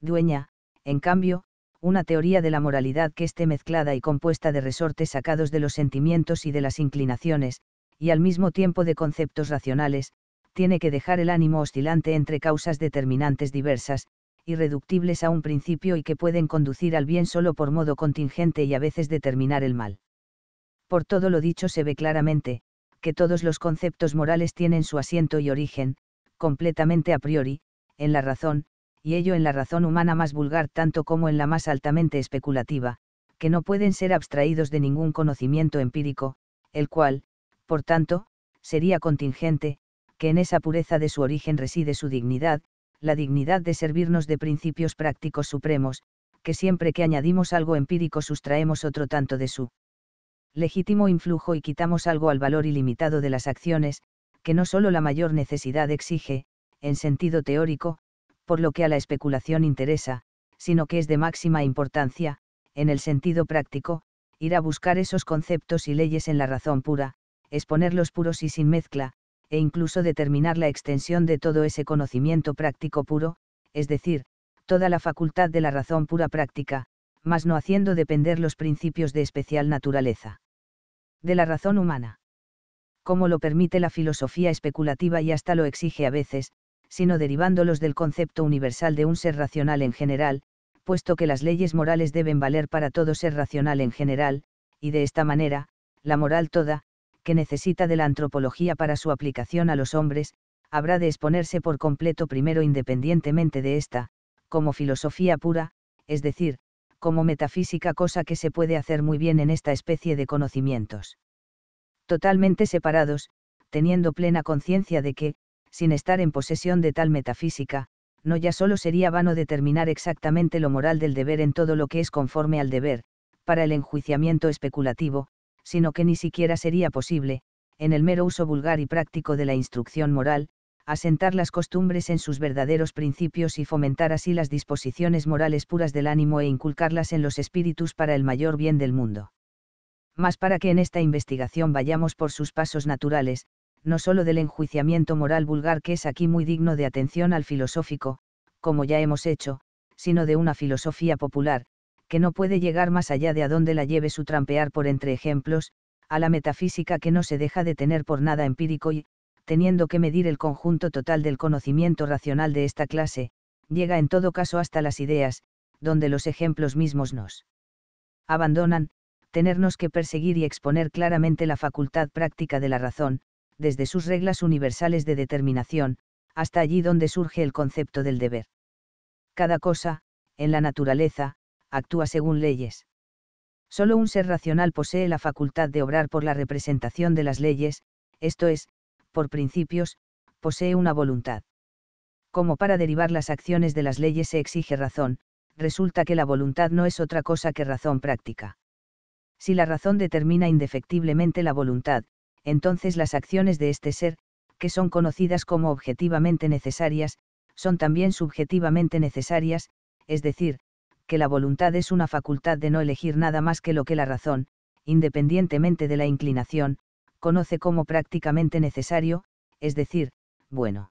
dueña, en cambio, una teoría de la moralidad que esté mezclada y compuesta de resortes sacados de los sentimientos y de las inclinaciones, y al mismo tiempo de conceptos racionales, tiene que dejar el ánimo oscilante entre causas determinantes diversas, irreductibles a un principio y que pueden conducir al bien solo por modo contingente y a veces determinar el mal. Por todo lo dicho se ve claramente, que todos los conceptos morales tienen su asiento y origen, completamente a priori, en la razón, y ello en la razón humana más vulgar tanto como en la más altamente especulativa, que no pueden ser abstraídos de ningún conocimiento empírico, el cual, por tanto, sería contingente, que en esa pureza de su origen reside su dignidad, la dignidad de servirnos de principios prácticos supremos, que siempre que añadimos algo empírico sustraemos otro tanto de su legítimo influjo y quitamos algo al valor ilimitado de las acciones, que no solo la mayor necesidad exige, en sentido teórico, por lo que a la especulación interesa, sino que es de máxima importancia, en el sentido práctico, ir a buscar esos conceptos y leyes en la razón pura, exponerlos puros y sin mezcla, e incluso determinar la extensión de todo ese conocimiento práctico puro, es decir, toda la facultad de la razón pura práctica, mas no haciendo depender los principios de especial naturaleza. De la razón humana. Como lo permite la filosofía especulativa y hasta lo exige a veces, sino derivándolos del concepto universal de un ser racional en general, puesto que las leyes morales deben valer para todo ser racional en general, y de esta manera, la moral toda, que necesita de la antropología para su aplicación a los hombres, habrá de exponerse por completo primero independientemente de esta, como filosofía pura, es decir, como metafísica cosa que se puede hacer muy bien en esta especie de conocimientos. Totalmente separados, teniendo plena conciencia de que, sin estar en posesión de tal metafísica, no ya solo sería vano determinar exactamente lo moral del deber en todo lo que es conforme al deber, para el enjuiciamiento especulativo, sino que ni siquiera sería posible, en el mero uso vulgar y práctico de la instrucción moral, asentar las costumbres en sus verdaderos principios y fomentar así las disposiciones morales puras del ánimo e inculcarlas en los espíritus para el mayor bien del mundo. Mas para que en esta investigación vayamos por sus pasos naturales, no solo del enjuiciamiento moral vulgar que es aquí muy digno de atención al filosófico, como ya hemos hecho, sino de una filosofía popular, que no puede llegar más allá de a donde la lleve su trampear por entre ejemplos, a la metafísica que no se deja de tener por nada empírico y, teniendo que medir el conjunto total del conocimiento racional de esta clase, llega en todo caso hasta las ideas, donde los ejemplos mismos nos abandonan, tenernos que perseguir y exponer claramente la facultad práctica de la razón, desde sus reglas universales de determinación, hasta allí donde surge el concepto del deber. Cada cosa, en la naturaleza, actúa según leyes. Solo un ser racional posee la facultad de obrar por la representación de las leyes, esto es, por principios, posee una voluntad. Como para derivar las acciones de las leyes se exige razón, resulta que la voluntad no es otra cosa que razón práctica. Si la razón determina indefectiblemente la voluntad, entonces las acciones de este ser, que son conocidas como objetivamente necesarias, son también subjetivamente necesarias, es decir, que la voluntad es una facultad de no elegir nada más que lo que la razón, independientemente de la inclinación, conoce como prácticamente necesario, es decir, bueno.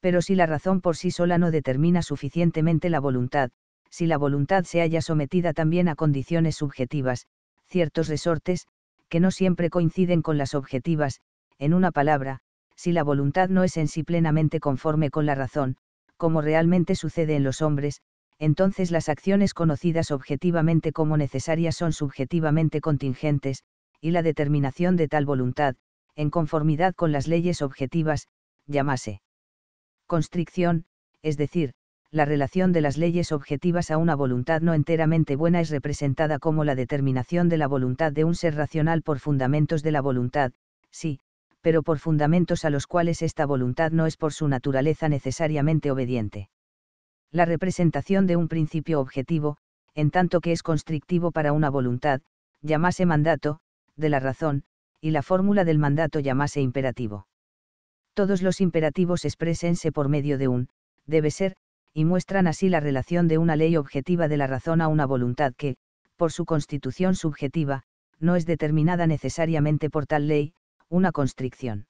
Pero si la razón por sí sola no determina suficientemente la voluntad, si la voluntad se halla sometida también a condiciones subjetivas, ciertos resortes, que no siempre coinciden con las objetivas, en una palabra, si la voluntad no es en sí plenamente conforme con la razón, como realmente sucede en los hombres, entonces las acciones conocidas objetivamente como necesarias son subjetivamente contingentes, y la determinación de tal voluntad, en conformidad con las leyes objetivas, llamase constricción, es decir, la relación de las leyes objetivas a una voluntad no enteramente buena es representada como la determinación de la voluntad de un ser racional por fundamentos de la voluntad, sí, pero por fundamentos a los cuales esta voluntad no es por su naturaleza necesariamente obediente. La representación de un principio objetivo, en tanto que es constrictivo para una voluntad, llamase mandato, de la razón, y la fórmula del mandato llamase imperativo. Todos los imperativos exprésense por medio de un, debe ser, y muestran así la relación de una ley objetiva de la razón a una voluntad que, por su constitución subjetiva, no es determinada necesariamente por tal ley, una constricción.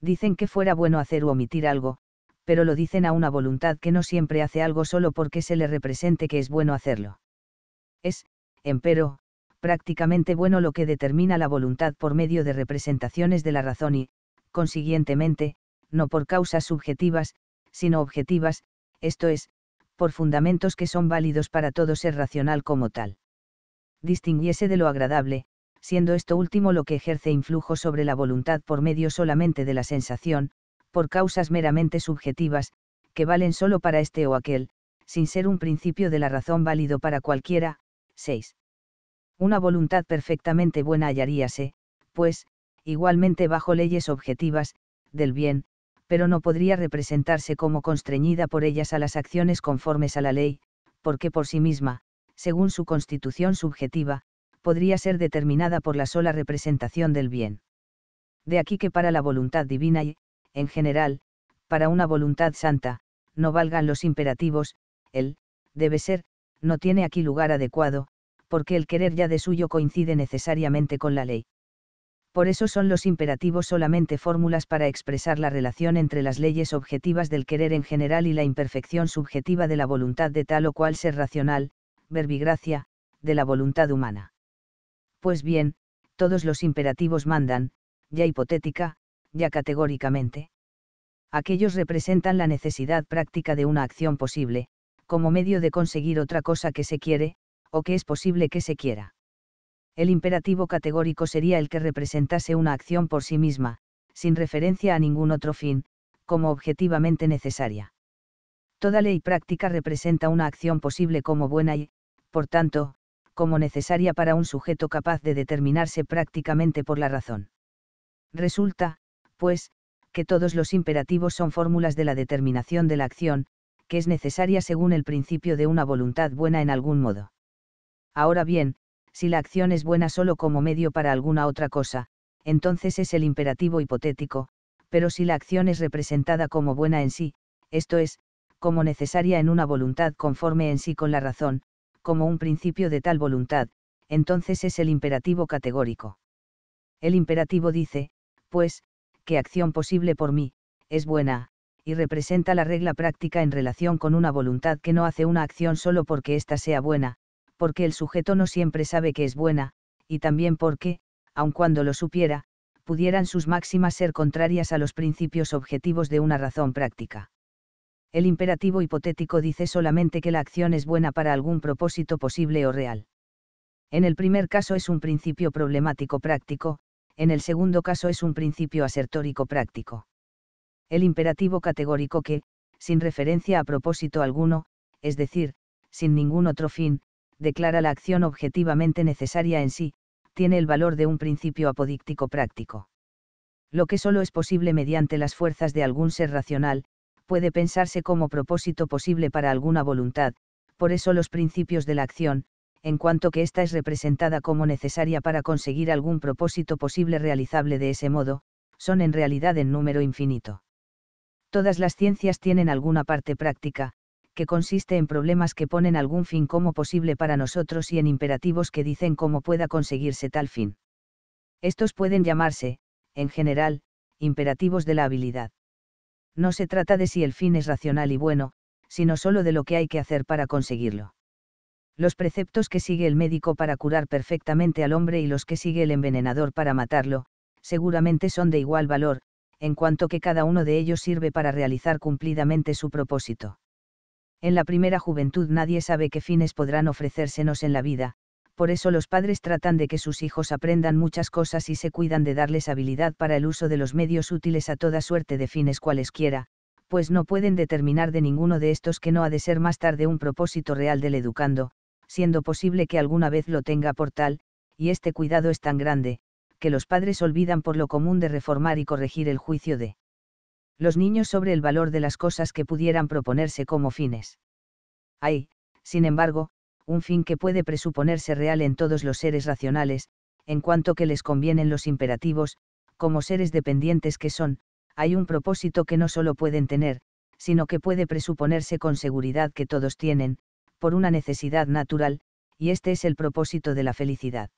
Dicen que fuera bueno hacer u omitir algo, pero lo dicen a una voluntad que no siempre hace algo solo porque se le represente que es bueno hacerlo. Es, empero, prácticamente bueno lo que determina la voluntad por medio de representaciones de la razón y, consiguientemente, no por causas subjetivas, sino objetivas, esto es, por fundamentos que son válidos para todo ser racional como tal. Distinguiese de lo agradable, siendo esto último lo que ejerce influjo sobre la voluntad por medio solamente de la sensación, por causas meramente subjetivas, que valen solo para este o aquel, sin ser un principio de la razón válido para cualquiera. 6. Una voluntad perfectamente buena hallaríase, pues, igualmente bajo leyes objetivas, del bien, pero no podría representarse como constreñida por ellas a las acciones conformes a la ley, porque por sí misma, según su constitución subjetiva, podría ser determinada por la sola representación del bien. De aquí que para la voluntad divina y, en general, para una voluntad santa, no valgan los imperativos, el, debe ser, no tiene aquí lugar adecuado, porque el querer ya de suyo coincide necesariamente con la ley por eso son los imperativos solamente fórmulas para expresar la relación entre las leyes objetivas del querer en general y la imperfección subjetiva de la voluntad de tal o cual ser racional, verbigracia, de la voluntad humana. Pues bien, todos los imperativos mandan, ya hipotética, ya categóricamente. Aquellos representan la necesidad práctica de una acción posible, como medio de conseguir otra cosa que se quiere, o que es posible que se quiera el imperativo categórico sería el que representase una acción por sí misma, sin referencia a ningún otro fin, como objetivamente necesaria. Toda ley práctica representa una acción posible como buena y, por tanto, como necesaria para un sujeto capaz de determinarse prácticamente por la razón. Resulta, pues, que todos los imperativos son fórmulas de la determinación de la acción, que es necesaria según el principio de una voluntad buena en algún modo. Ahora bien, si la acción es buena solo como medio para alguna otra cosa, entonces es el imperativo hipotético, pero si la acción es representada como buena en sí, esto es, como necesaria en una voluntad conforme en sí con la razón, como un principio de tal voluntad, entonces es el imperativo categórico. El imperativo dice, pues, que acción posible por mí, es buena, y representa la regla práctica en relación con una voluntad que no hace una acción solo porque ésta sea buena, porque el sujeto no siempre sabe que es buena, y también porque, aun cuando lo supiera, pudieran sus máximas ser contrarias a los principios objetivos de una razón práctica. El imperativo hipotético dice solamente que la acción es buena para algún propósito posible o real. En el primer caso es un principio problemático práctico, en el segundo caso es un principio asertórico práctico. El imperativo categórico que, sin referencia a propósito alguno, es decir, sin ningún otro fin, declara la acción objetivamente necesaria en sí, tiene el valor de un principio apodíctico práctico. Lo que solo es posible mediante las fuerzas de algún ser racional, puede pensarse como propósito posible para alguna voluntad, por eso los principios de la acción, en cuanto que ésta es representada como necesaria para conseguir algún propósito posible realizable de ese modo, son en realidad en número infinito. Todas las ciencias tienen alguna parte práctica, que consiste en problemas que ponen algún fin como posible para nosotros y en imperativos que dicen cómo pueda conseguirse tal fin. Estos pueden llamarse, en general, imperativos de la habilidad. No se trata de si el fin es racional y bueno, sino solo de lo que hay que hacer para conseguirlo. Los preceptos que sigue el médico para curar perfectamente al hombre y los que sigue el envenenador para matarlo, seguramente son de igual valor, en cuanto que cada uno de ellos sirve para realizar cumplidamente su propósito. En la primera juventud nadie sabe qué fines podrán ofrecérsenos en la vida, por eso los padres tratan de que sus hijos aprendan muchas cosas y se cuidan de darles habilidad para el uso de los medios útiles a toda suerte de fines cualesquiera, pues no pueden determinar de ninguno de estos que no ha de ser más tarde un propósito real del educando, siendo posible que alguna vez lo tenga por tal, y este cuidado es tan grande, que los padres olvidan por lo común de reformar y corregir el juicio de los niños sobre el valor de las cosas que pudieran proponerse como fines. Hay, sin embargo, un fin que puede presuponerse real en todos los seres racionales, en cuanto que les convienen los imperativos, como seres dependientes que son, hay un propósito que no solo pueden tener, sino que puede presuponerse con seguridad que todos tienen, por una necesidad natural, y este es el propósito de la felicidad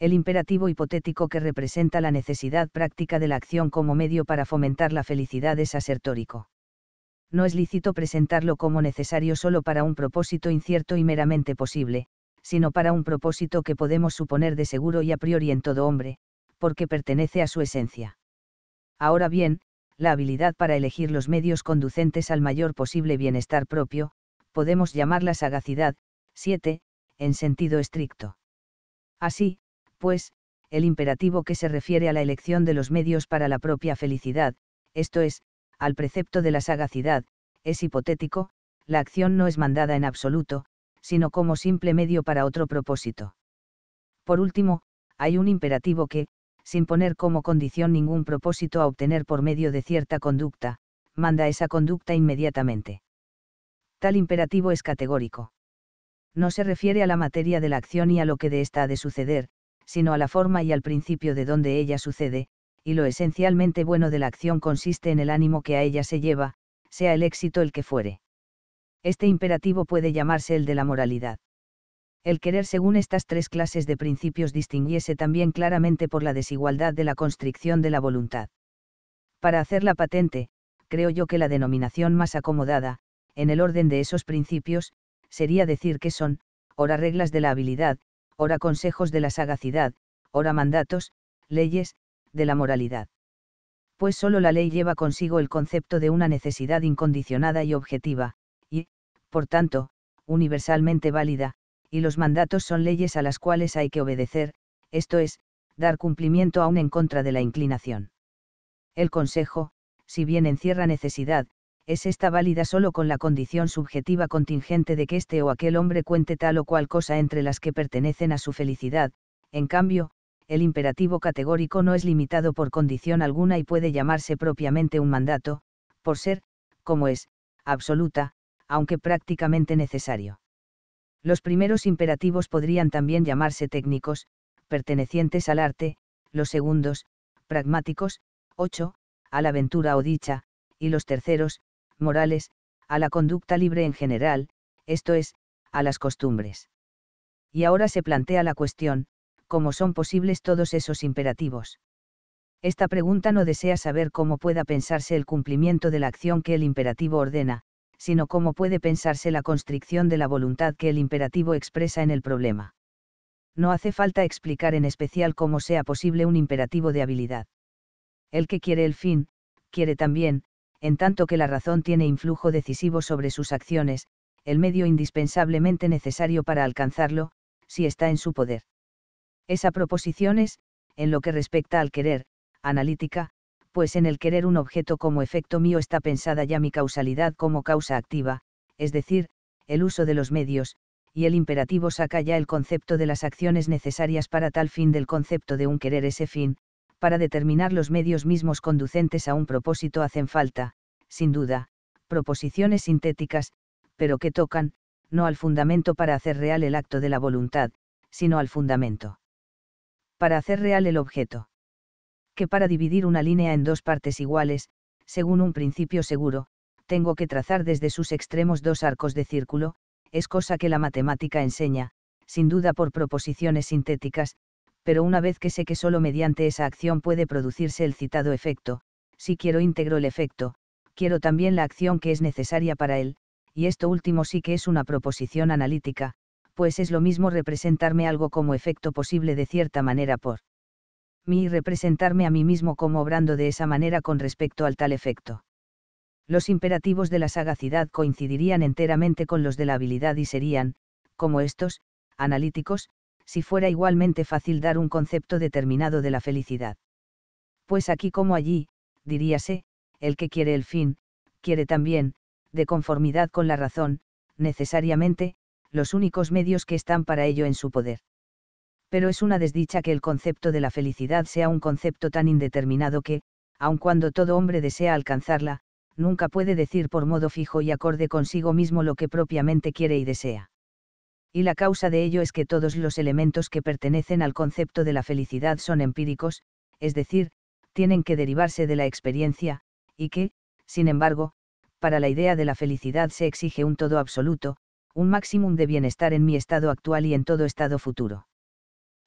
el imperativo hipotético que representa la necesidad práctica de la acción como medio para fomentar la felicidad es asertórico. No es lícito presentarlo como necesario solo para un propósito incierto y meramente posible, sino para un propósito que podemos suponer de seguro y a priori en todo hombre, porque pertenece a su esencia. Ahora bien, la habilidad para elegir los medios conducentes al mayor posible bienestar propio, podemos llamarla sagacidad, 7, en sentido estricto. Así, pues, el imperativo que se refiere a la elección de los medios para la propia felicidad, esto es, al precepto de la sagacidad, es hipotético, la acción no es mandada en absoluto, sino como simple medio para otro propósito. Por último, hay un imperativo que, sin poner como condición ningún propósito a obtener por medio de cierta conducta, manda esa conducta inmediatamente. Tal imperativo es categórico. No se refiere a la materia de la acción y a lo que de ésta ha de suceder, sino a la forma y al principio de donde ella sucede, y lo esencialmente bueno de la acción consiste en el ánimo que a ella se lleva, sea el éxito el que fuere. Este imperativo puede llamarse el de la moralidad. El querer según estas tres clases de principios distinguiese también claramente por la desigualdad de la constricción de la voluntad. Para hacerla patente, creo yo que la denominación más acomodada, en el orden de esos principios, sería decir que son, ora reglas de la habilidad, ora consejos de la sagacidad, ora mandatos, leyes, de la moralidad. Pues solo la ley lleva consigo el concepto de una necesidad incondicionada y objetiva, y, por tanto, universalmente válida, y los mandatos son leyes a las cuales hay que obedecer, esto es, dar cumplimiento aún en contra de la inclinación. El consejo, si bien encierra necesidad, es esta válida solo con la condición subjetiva contingente de que este o aquel hombre cuente tal o cual cosa entre las que pertenecen a su felicidad, en cambio, el imperativo categórico no es limitado por condición alguna y puede llamarse propiamente un mandato, por ser, como es, absoluta, aunque prácticamente necesario. Los primeros imperativos podrían también llamarse técnicos, pertenecientes al arte, los segundos, pragmáticos, ocho, a la aventura o dicha, y los terceros, morales, a la conducta libre en general, esto es, a las costumbres. Y ahora se plantea la cuestión, ¿cómo son posibles todos esos imperativos? Esta pregunta no desea saber cómo pueda pensarse el cumplimiento de la acción que el imperativo ordena, sino cómo puede pensarse la constricción de la voluntad que el imperativo expresa en el problema. No hace falta explicar en especial cómo sea posible un imperativo de habilidad. El que quiere el fin, quiere también, en tanto que la razón tiene influjo decisivo sobre sus acciones, el medio indispensablemente necesario para alcanzarlo, si está en su poder. Esa proposición es, en lo que respecta al querer, analítica, pues en el querer un objeto como efecto mío está pensada ya mi causalidad como causa activa, es decir, el uso de los medios, y el imperativo saca ya el concepto de las acciones necesarias para tal fin del concepto de un querer ese fin, para determinar los medios mismos conducentes a un propósito hacen falta, sin duda, proposiciones sintéticas, pero que tocan, no al fundamento para hacer real el acto de la voluntad, sino al fundamento. Para hacer real el objeto. Que para dividir una línea en dos partes iguales, según un principio seguro, tengo que trazar desde sus extremos dos arcos de círculo, es cosa que la matemática enseña, sin duda por proposiciones sintéticas, pero una vez que sé que solo mediante esa acción puede producirse el citado efecto, si quiero íntegro el efecto, quiero también la acción que es necesaria para él, y esto último sí que es una proposición analítica, pues es lo mismo representarme algo como efecto posible de cierta manera por mí y representarme a mí mismo como obrando de esa manera con respecto al tal efecto. Los imperativos de la sagacidad coincidirían enteramente con los de la habilidad y serían, como estos, analíticos, si fuera igualmente fácil dar un concepto determinado de la felicidad. Pues aquí como allí, diríase, el que quiere el fin, quiere también, de conformidad con la razón, necesariamente, los únicos medios que están para ello en su poder. Pero es una desdicha que el concepto de la felicidad sea un concepto tan indeterminado que, aun cuando todo hombre desea alcanzarla, nunca puede decir por modo fijo y acorde consigo mismo lo que propiamente quiere y desea y la causa de ello es que todos los elementos que pertenecen al concepto de la felicidad son empíricos, es decir, tienen que derivarse de la experiencia, y que, sin embargo, para la idea de la felicidad se exige un todo absoluto, un máximo de bienestar en mi estado actual y en todo estado futuro.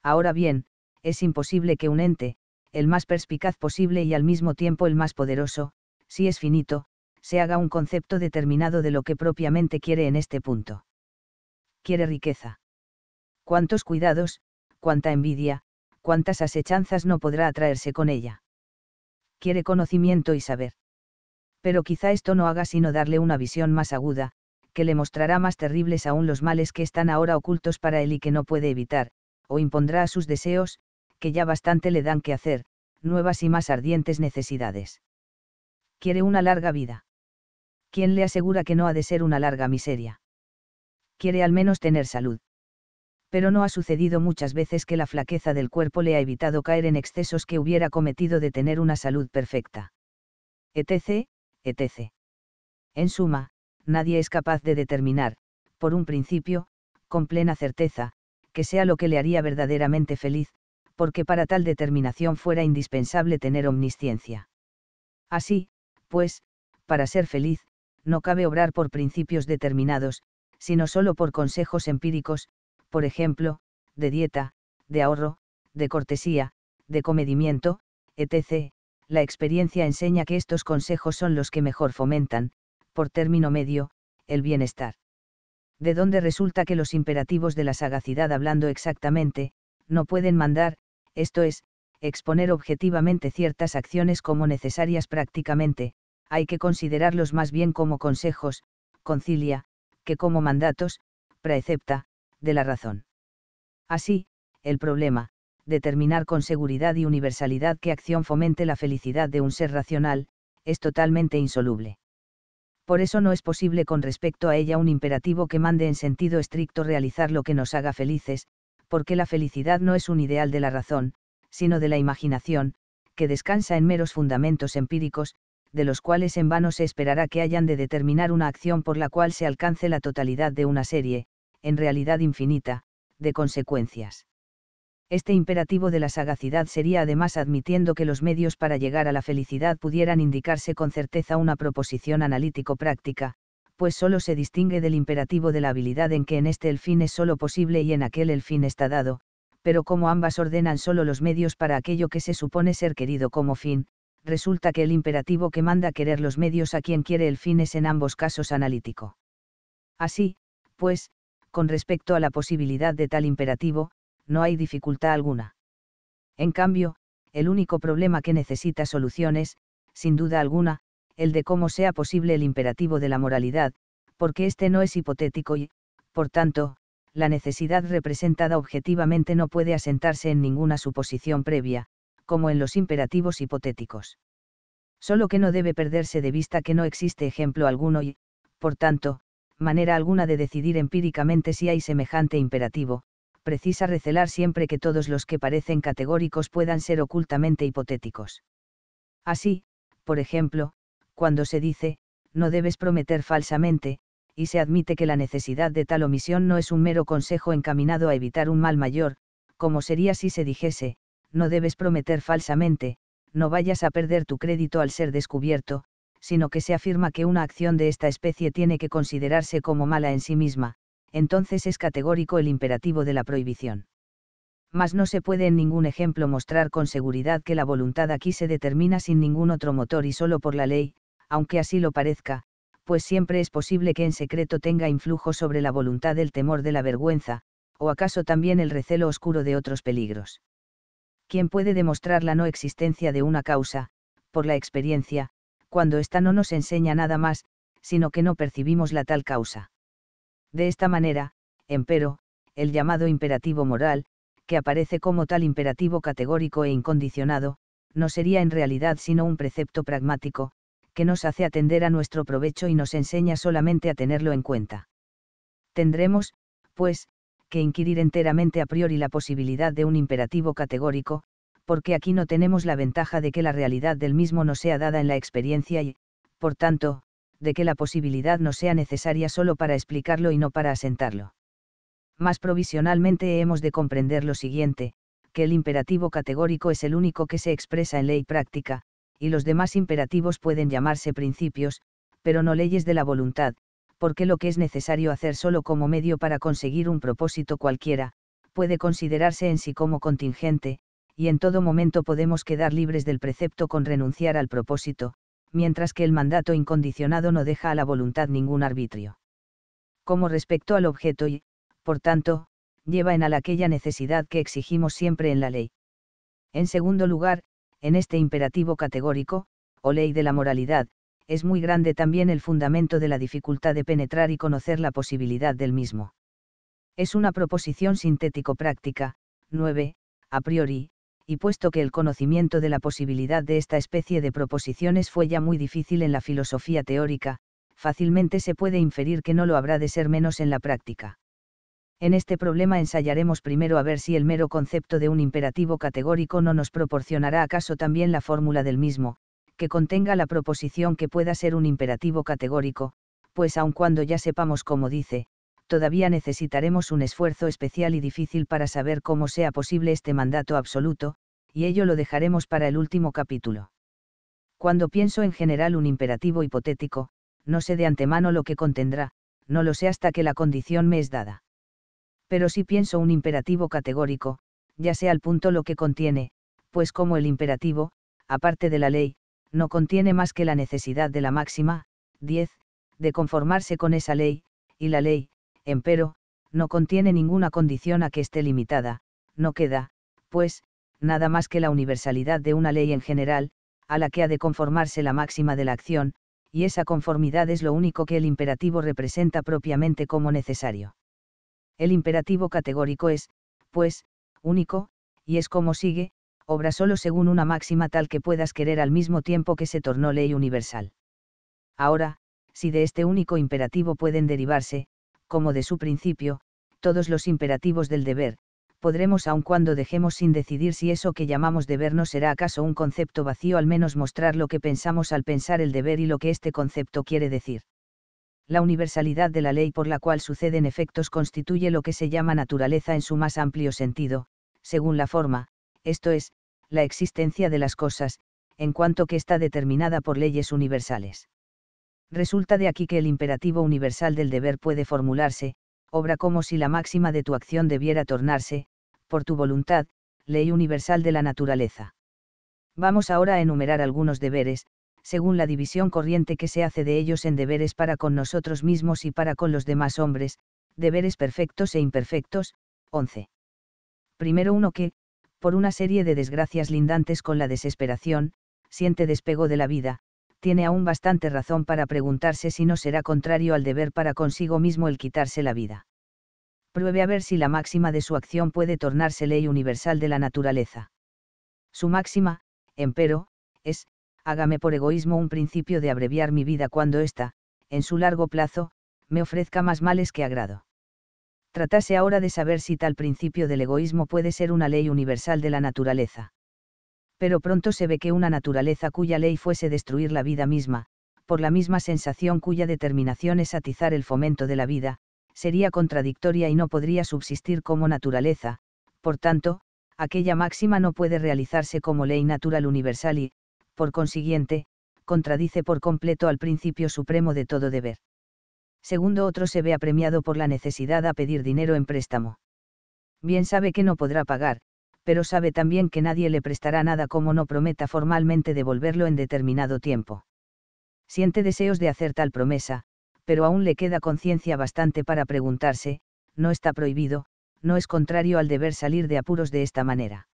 Ahora bien, es imposible que un ente, el más perspicaz posible y al mismo tiempo el más poderoso, si es finito, se haga un concepto determinado de lo que propiamente quiere en este punto quiere riqueza. Cuántos cuidados, cuánta envidia, cuántas asechanzas no podrá atraerse con ella. Quiere conocimiento y saber. Pero quizá esto no haga sino darle una visión más aguda, que le mostrará más terribles aún los males que están ahora ocultos para él y que no puede evitar, o impondrá a sus deseos, que ya bastante le dan que hacer, nuevas y más ardientes necesidades. Quiere una larga vida. ¿Quién le asegura que no ha de ser una larga miseria? quiere al menos tener salud. Pero no ha sucedido muchas veces que la flaqueza del cuerpo le ha evitado caer en excesos que hubiera cometido de tener una salud perfecta. Etc., etc. En suma, nadie es capaz de determinar, por un principio, con plena certeza, que sea lo que le haría verdaderamente feliz, porque para tal determinación fuera indispensable tener omnisciencia. Así, pues, para ser feliz, no cabe obrar por principios determinados, sino solo por consejos empíricos, por ejemplo, de dieta, de ahorro, de cortesía, de comedimiento, etc. La experiencia enseña que estos consejos son los que mejor fomentan, por término medio, el bienestar. De donde resulta que los imperativos de la sagacidad hablando exactamente, no pueden mandar, esto es, exponer objetivamente ciertas acciones como necesarias prácticamente, hay que considerarlos más bien como consejos, concilia, que como mandatos, precepta, de la razón. Así, el problema, determinar con seguridad y universalidad qué acción fomente la felicidad de un ser racional, es totalmente insoluble. Por eso no es posible con respecto a ella un imperativo que mande en sentido estricto realizar lo que nos haga felices, porque la felicidad no es un ideal de la razón, sino de la imaginación, que descansa en meros fundamentos empíricos, de los cuales en vano se esperará que hayan de determinar una acción por la cual se alcance la totalidad de una serie, en realidad infinita, de consecuencias. Este imperativo de la sagacidad sería además admitiendo que los medios para llegar a la felicidad pudieran indicarse con certeza una proposición analítico-práctica, pues solo se distingue del imperativo de la habilidad en que en este el fin es solo posible y en aquel el fin está dado, pero como ambas ordenan solo los medios para aquello que se supone ser querido como fin, resulta que el imperativo que manda querer los medios a quien quiere el fin es en ambos casos analítico. Así, pues, con respecto a la posibilidad de tal imperativo, no hay dificultad alguna. En cambio, el único problema que necesita solución es, sin duda alguna, el de cómo sea posible el imperativo de la moralidad, porque este no es hipotético y, por tanto, la necesidad representada objetivamente no puede asentarse en ninguna suposición previa, como en los imperativos hipotéticos. Solo que no debe perderse de vista que no existe ejemplo alguno y, por tanto, manera alguna de decidir empíricamente si hay semejante imperativo, precisa recelar siempre que todos los que parecen categóricos puedan ser ocultamente hipotéticos. Así, por ejemplo, cuando se dice, no debes prometer falsamente, y se admite que la necesidad de tal omisión no es un mero consejo encaminado a evitar un mal mayor, como sería si se dijese, no debes prometer falsamente, no vayas a perder tu crédito al ser descubierto, sino que se afirma que una acción de esta especie tiene que considerarse como mala en sí misma, entonces es categórico el imperativo de la prohibición. Mas no se puede en ningún ejemplo mostrar con seguridad que la voluntad aquí se determina sin ningún otro motor y solo por la ley, aunque así lo parezca, pues siempre es posible que en secreto tenga influjo sobre la voluntad el temor de la vergüenza, o acaso también el recelo oscuro de otros peligros quien puede demostrar la no existencia de una causa, por la experiencia, cuando ésta no nos enseña nada más, sino que no percibimos la tal causa. De esta manera, empero, el llamado imperativo moral, que aparece como tal imperativo categórico e incondicionado, no sería en realidad sino un precepto pragmático, que nos hace atender a nuestro provecho y nos enseña solamente a tenerlo en cuenta. Tendremos, pues, que inquirir enteramente a priori la posibilidad de un imperativo categórico, porque aquí no tenemos la ventaja de que la realidad del mismo no sea dada en la experiencia y, por tanto, de que la posibilidad no sea necesaria solo para explicarlo y no para asentarlo. Más provisionalmente hemos de comprender lo siguiente, que el imperativo categórico es el único que se expresa en ley práctica, y los demás imperativos pueden llamarse principios, pero no leyes de la voluntad, porque lo que es necesario hacer solo como medio para conseguir un propósito cualquiera, puede considerarse en sí como contingente, y en todo momento podemos quedar libres del precepto con renunciar al propósito, mientras que el mandato incondicionado no deja a la voluntad ningún arbitrio. Como respecto al objeto y, por tanto, lleva en al aquella necesidad que exigimos siempre en la ley. En segundo lugar, en este imperativo categórico, o ley de la moralidad, es muy grande también el fundamento de la dificultad de penetrar y conocer la posibilidad del mismo. Es una proposición sintético-práctica, 9, a priori, y puesto que el conocimiento de la posibilidad de esta especie de proposiciones fue ya muy difícil en la filosofía teórica, fácilmente se puede inferir que no lo habrá de ser menos en la práctica. En este problema ensayaremos primero a ver si el mero concepto de un imperativo categórico no nos proporcionará acaso también la fórmula del mismo, que contenga la proposición que pueda ser un imperativo categórico, pues aun cuando ya sepamos cómo dice, todavía necesitaremos un esfuerzo especial y difícil para saber cómo sea posible este mandato absoluto, y ello lo dejaremos para el último capítulo. Cuando pienso en general un imperativo hipotético, no sé de antemano lo que contendrá, no lo sé hasta que la condición me es dada. Pero si pienso un imperativo categórico, ya sé al punto lo que contiene, pues como el imperativo, aparte de la ley, no contiene más que la necesidad de la máxima, 10, de conformarse con esa ley, y la ley, empero, no contiene ninguna condición a que esté limitada, no queda, pues, nada más que la universalidad de una ley en general, a la que ha de conformarse la máxima de la acción, y esa conformidad es lo único que el imperativo representa propiamente como necesario. El imperativo categórico es, pues, único, y es como sigue, obra solo según una máxima tal que puedas querer al mismo tiempo que se tornó ley universal. Ahora, si de este único imperativo pueden derivarse, como de su principio, todos los imperativos del deber, podremos aun cuando dejemos sin decidir si eso que llamamos deber no será acaso un concepto vacío al menos mostrar lo que pensamos al pensar el deber y lo que este concepto quiere decir. La universalidad de la ley por la cual suceden efectos constituye lo que se llama naturaleza en su más amplio sentido, según la forma, esto es, la existencia de las cosas, en cuanto que está determinada por leyes universales. Resulta de aquí que el imperativo universal del deber puede formularse, obra como si la máxima de tu acción debiera tornarse, por tu voluntad, ley universal de la naturaleza. Vamos ahora a enumerar algunos deberes, según la división corriente que se hace de ellos en deberes para con nosotros mismos y para con los demás hombres, deberes perfectos e imperfectos, 11. Primero uno que, por una serie de desgracias lindantes con la desesperación, siente despego de la vida, tiene aún bastante razón para preguntarse si no será contrario al deber para consigo mismo el quitarse la vida. Pruebe a ver si la máxima de su acción puede tornarse ley universal de la naturaleza. Su máxima, empero, es, hágame por egoísmo un principio de abreviar mi vida cuando ésta, en su largo plazo, me ofrezca más males que agrado tratase ahora de saber si tal principio del egoísmo puede ser una ley universal de la naturaleza. Pero pronto se ve que una naturaleza cuya ley fuese destruir la vida misma, por la misma sensación cuya determinación es atizar el fomento de la vida, sería contradictoria y no podría subsistir como naturaleza, por tanto, aquella máxima no puede realizarse como ley natural universal y, por consiguiente, contradice por completo al principio supremo de todo deber segundo otro se ve apremiado por la necesidad a pedir dinero en préstamo. Bien sabe que no podrá pagar, pero sabe también que nadie le prestará nada como no prometa formalmente devolverlo en determinado tiempo. Siente deseos de hacer tal promesa, pero aún le queda conciencia bastante para preguntarse, no está prohibido, no es contrario al deber salir de apuros de esta manera.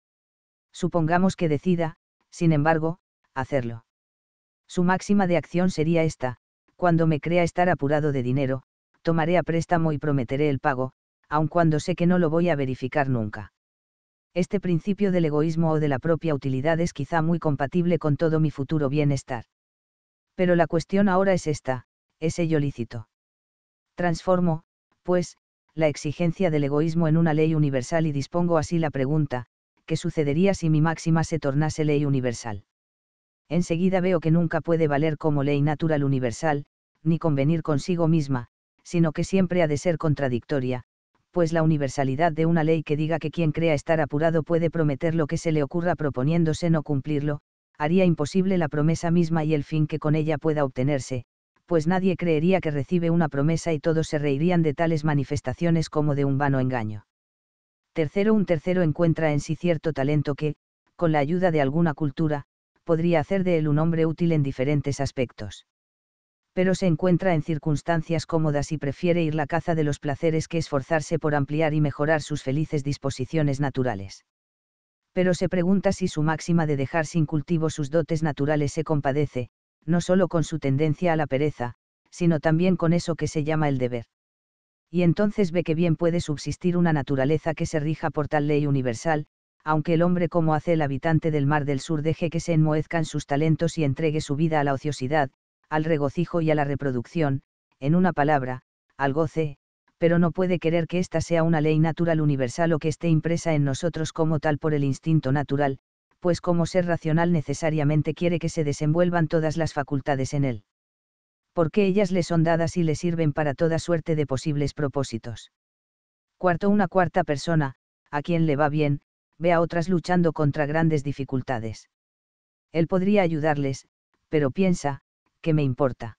Supongamos que decida, sin embargo, hacerlo. Su máxima de acción sería esta, cuando me crea estar apurado de dinero, tomaré a préstamo y prometeré el pago, aun cuando sé que no lo voy a verificar nunca. Este principio del egoísmo o de la propia utilidad es quizá muy compatible con todo mi futuro bienestar. Pero la cuestión ahora es esta, ¿es ello lícito? Transformo, pues, la exigencia del egoísmo en una ley universal y dispongo así la pregunta, ¿qué sucedería si mi máxima se tornase ley universal? enseguida veo que nunca puede valer como ley natural universal, ni convenir consigo misma, sino que siempre ha de ser contradictoria, pues la universalidad de una ley que diga que quien crea estar apurado puede prometer lo que se le ocurra proponiéndose no cumplirlo, haría imposible la promesa misma y el fin que con ella pueda obtenerse, pues nadie creería que recibe una promesa y todos se reirían de tales manifestaciones como de un vano engaño. Tercero, un tercero encuentra en sí cierto talento que, con la ayuda de alguna cultura, podría hacer de él un hombre útil en diferentes aspectos. Pero se encuentra en circunstancias cómodas y prefiere ir la caza de los placeres que esforzarse por ampliar y mejorar sus felices disposiciones naturales. Pero se pregunta si su máxima de dejar sin cultivo sus dotes naturales se compadece, no solo con su tendencia a la pereza, sino también con eso que se llama el deber. Y entonces ve que bien puede subsistir una naturaleza que se rija por tal ley universal, aunque el hombre como hace el habitante del mar del sur deje que se enmuezcan sus talentos y entregue su vida a la ociosidad, al regocijo y a la reproducción, en una palabra, al goce, pero no puede querer que esta sea una ley natural universal o que esté impresa en nosotros como tal por el instinto natural, pues como ser racional necesariamente quiere que se desenvuelvan todas las facultades en él. Porque ellas le son dadas y le sirven para toda suerte de posibles propósitos. Cuarto, una cuarta persona, a quien le va bien, ve a otras luchando contra grandes dificultades. Él podría ayudarles, pero piensa, ¿qué me importa?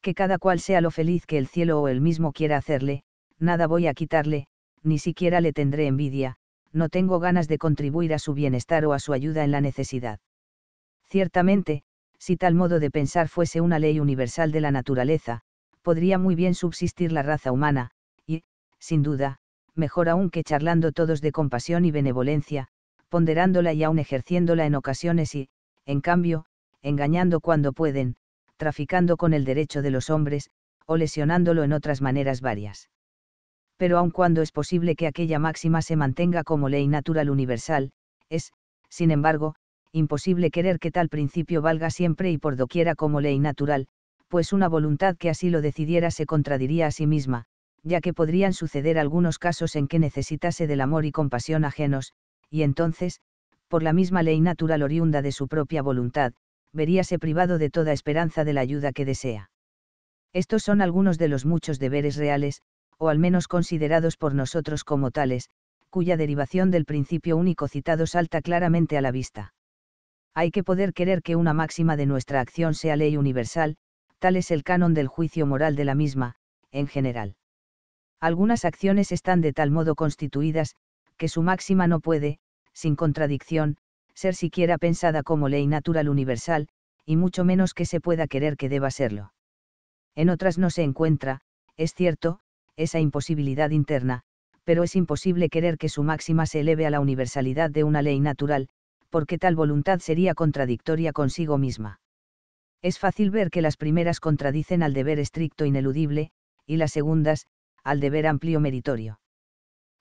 Que cada cual sea lo feliz que el cielo o él mismo quiera hacerle, nada voy a quitarle, ni siquiera le tendré envidia, no tengo ganas de contribuir a su bienestar o a su ayuda en la necesidad. Ciertamente, si tal modo de pensar fuese una ley universal de la naturaleza, podría muy bien subsistir la raza humana, y, sin duda, mejor aún que charlando todos de compasión y benevolencia, ponderándola y aún ejerciéndola en ocasiones y, en cambio, engañando cuando pueden, traficando con el derecho de los hombres, o lesionándolo en otras maneras varias. Pero aun cuando es posible que aquella máxima se mantenga como ley natural universal, es, sin embargo, imposible querer que tal principio valga siempre y por doquiera como ley natural, pues una voluntad que así lo decidiera se contradiría a sí misma, ya que podrían suceder algunos casos en que necesitase del amor y compasión ajenos, y entonces, por la misma ley natural oriunda de su propia voluntad, veríase privado de toda esperanza de la ayuda que desea. Estos son algunos de los muchos deberes reales, o al menos considerados por nosotros como tales, cuya derivación del principio único citado salta claramente a la vista. Hay que poder querer que una máxima de nuestra acción sea ley universal, tal es el canon del juicio moral de la misma, en general. Algunas acciones están de tal modo constituidas, que su máxima no puede, sin contradicción, ser siquiera pensada como ley natural universal, y mucho menos que se pueda querer que deba serlo. En otras no se encuentra, es cierto, esa imposibilidad interna, pero es imposible querer que su máxima se eleve a la universalidad de una ley natural, porque tal voluntad sería contradictoria consigo misma. Es fácil ver que las primeras contradicen al deber estricto e ineludible, y las segundas, al deber amplio meritorio.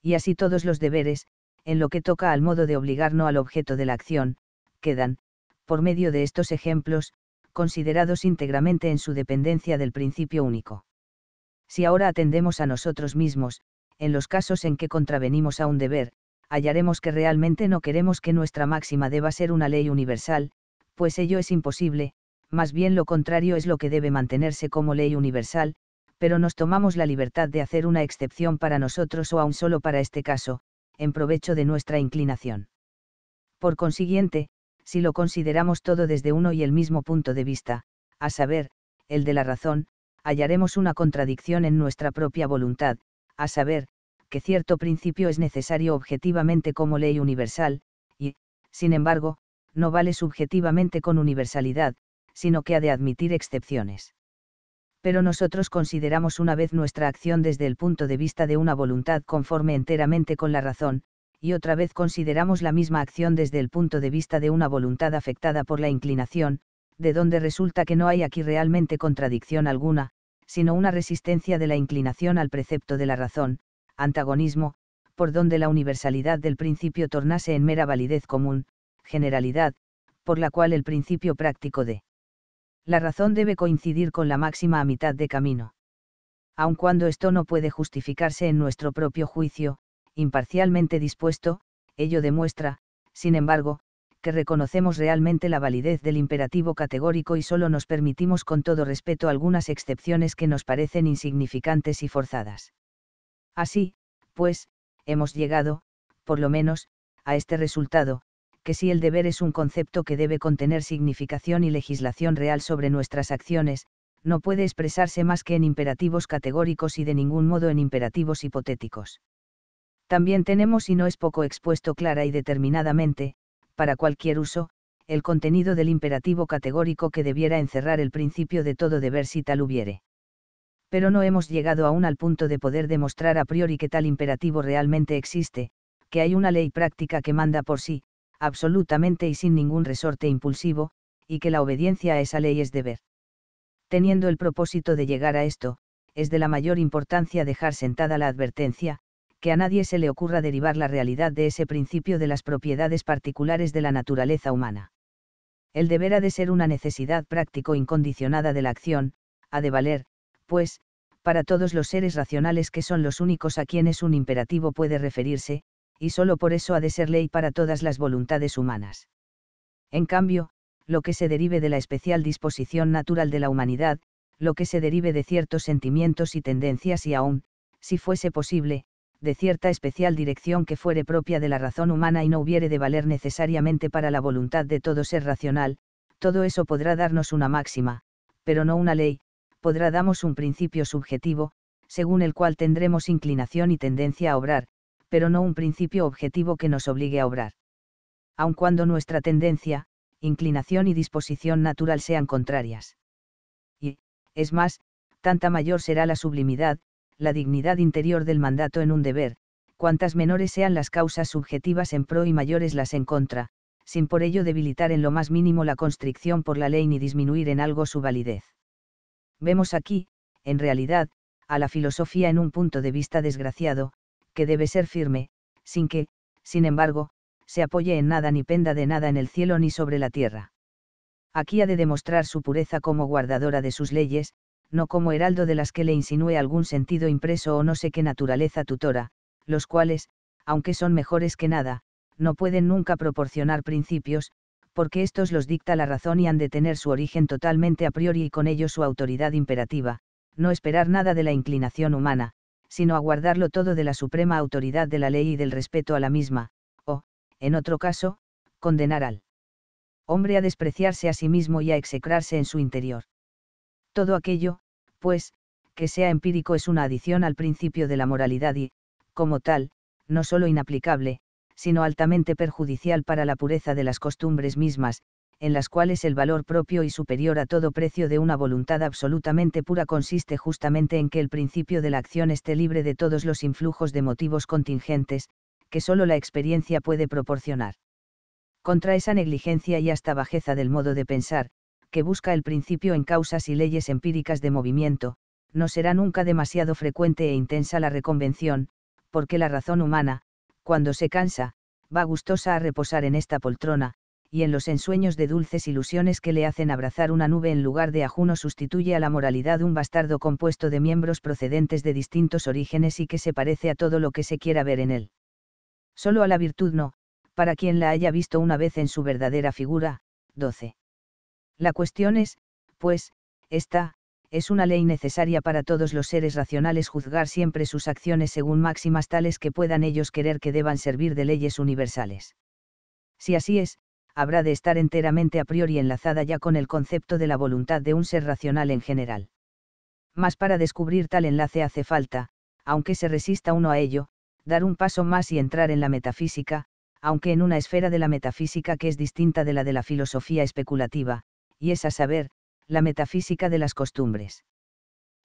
Y así todos los deberes, en lo que toca al modo de obligarnos al objeto de la acción, quedan, por medio de estos ejemplos, considerados íntegramente en su dependencia del principio único. Si ahora atendemos a nosotros mismos, en los casos en que contravenimos a un deber, hallaremos que realmente no queremos que nuestra máxima deba ser una ley universal, pues ello es imposible, más bien lo contrario es lo que debe mantenerse como ley universal, pero nos tomamos la libertad de hacer una excepción para nosotros o aun solo para este caso, en provecho de nuestra inclinación. Por consiguiente, si lo consideramos todo desde uno y el mismo punto de vista, a saber, el de la razón, hallaremos una contradicción en nuestra propia voluntad, a saber, que cierto principio es necesario objetivamente como ley universal, y, sin embargo, no vale subjetivamente con universalidad, sino que ha de admitir excepciones pero nosotros consideramos una vez nuestra acción desde el punto de vista de una voluntad conforme enteramente con la razón, y otra vez consideramos la misma acción desde el punto de vista de una voluntad afectada por la inclinación, de donde resulta que no hay aquí realmente contradicción alguna, sino una resistencia de la inclinación al precepto de la razón, antagonismo, por donde la universalidad del principio tornase en mera validez común, generalidad, por la cual el principio práctico de la razón debe coincidir con la máxima a mitad de camino. Aun cuando esto no puede justificarse en nuestro propio juicio, imparcialmente dispuesto, ello demuestra, sin embargo, que reconocemos realmente la validez del imperativo categórico y solo nos permitimos con todo respeto algunas excepciones que nos parecen insignificantes y forzadas. Así, pues, hemos llegado, por lo menos, a este resultado, que si el deber es un concepto que debe contener significación y legislación real sobre nuestras acciones, no puede expresarse más que en imperativos categóricos y de ningún modo en imperativos hipotéticos. También tenemos y no es poco expuesto clara y determinadamente, para cualquier uso, el contenido del imperativo categórico que debiera encerrar el principio de todo deber si tal hubiere. Pero no hemos llegado aún al punto de poder demostrar a priori que tal imperativo realmente existe, que hay una ley práctica que manda por sí, absolutamente y sin ningún resorte impulsivo, y que la obediencia a esa ley es deber. Teniendo el propósito de llegar a esto, es de la mayor importancia dejar sentada la advertencia, que a nadie se le ocurra derivar la realidad de ese principio de las propiedades particulares de la naturaleza humana. El deber ha de ser una necesidad práctico incondicionada de la acción, ha de valer, pues, para todos los seres racionales que son los únicos a quienes un imperativo puede referirse, y solo por eso ha de ser ley para todas las voluntades humanas. En cambio, lo que se derive de la especial disposición natural de la humanidad, lo que se derive de ciertos sentimientos y tendencias y aún, si fuese posible, de cierta especial dirección que fuere propia de la razón humana y no hubiere de valer necesariamente para la voluntad de todo ser racional, todo eso podrá darnos una máxima, pero no una ley, podrá darnos un principio subjetivo, según el cual tendremos inclinación y tendencia a obrar, pero no un principio objetivo que nos obligue a obrar. Aun cuando nuestra tendencia, inclinación y disposición natural sean contrarias. Y, es más, tanta mayor será la sublimidad, la dignidad interior del mandato en un deber, cuantas menores sean las causas subjetivas en pro y mayores las en contra, sin por ello debilitar en lo más mínimo la constricción por la ley ni disminuir en algo su validez. Vemos aquí, en realidad, a la filosofía en un punto de vista desgraciado, que debe ser firme, sin que, sin embargo, se apoye en nada ni penda de nada en el cielo ni sobre la tierra. Aquí ha de demostrar su pureza como guardadora de sus leyes, no como heraldo de las que le insinúe algún sentido impreso o no sé qué naturaleza tutora, los cuales, aunque son mejores que nada, no pueden nunca proporcionar principios, porque estos los dicta la razón y han de tener su origen totalmente a priori y con ello su autoridad imperativa, no esperar nada de la inclinación humana, sino a guardarlo todo de la suprema autoridad de la ley y del respeto a la misma, o, en otro caso, condenar al hombre a despreciarse a sí mismo y a execrarse en su interior. Todo aquello, pues, que sea empírico es una adición al principio de la moralidad y, como tal, no solo inaplicable, sino altamente perjudicial para la pureza de las costumbres mismas, en las cuales el valor propio y superior a todo precio de una voluntad absolutamente pura consiste justamente en que el principio de la acción esté libre de todos los influjos de motivos contingentes, que solo la experiencia puede proporcionar. Contra esa negligencia y hasta bajeza del modo de pensar, que busca el principio en causas y leyes empíricas de movimiento, no será nunca demasiado frecuente e intensa la reconvención, porque la razón humana, cuando se cansa, va gustosa a reposar en esta poltrona, y en los ensueños de dulces ilusiones que le hacen abrazar una nube en lugar de ajuno sustituye a la moralidad un bastardo compuesto de miembros procedentes de distintos orígenes y que se parece a todo lo que se quiera ver en él. Solo a la virtud no, para quien la haya visto una vez en su verdadera figura, 12. La cuestión es, pues, esta, es una ley necesaria para todos los seres racionales juzgar siempre sus acciones según máximas tales que puedan ellos querer que deban servir de leyes universales. Si así es, habrá de estar enteramente a priori enlazada ya con el concepto de la voluntad de un ser racional en general. Mas para descubrir tal enlace hace falta, aunque se resista uno a ello, dar un paso más y entrar en la metafísica, aunque en una esfera de la metafísica que es distinta de la de la filosofía especulativa, y es a saber, la metafísica de las costumbres.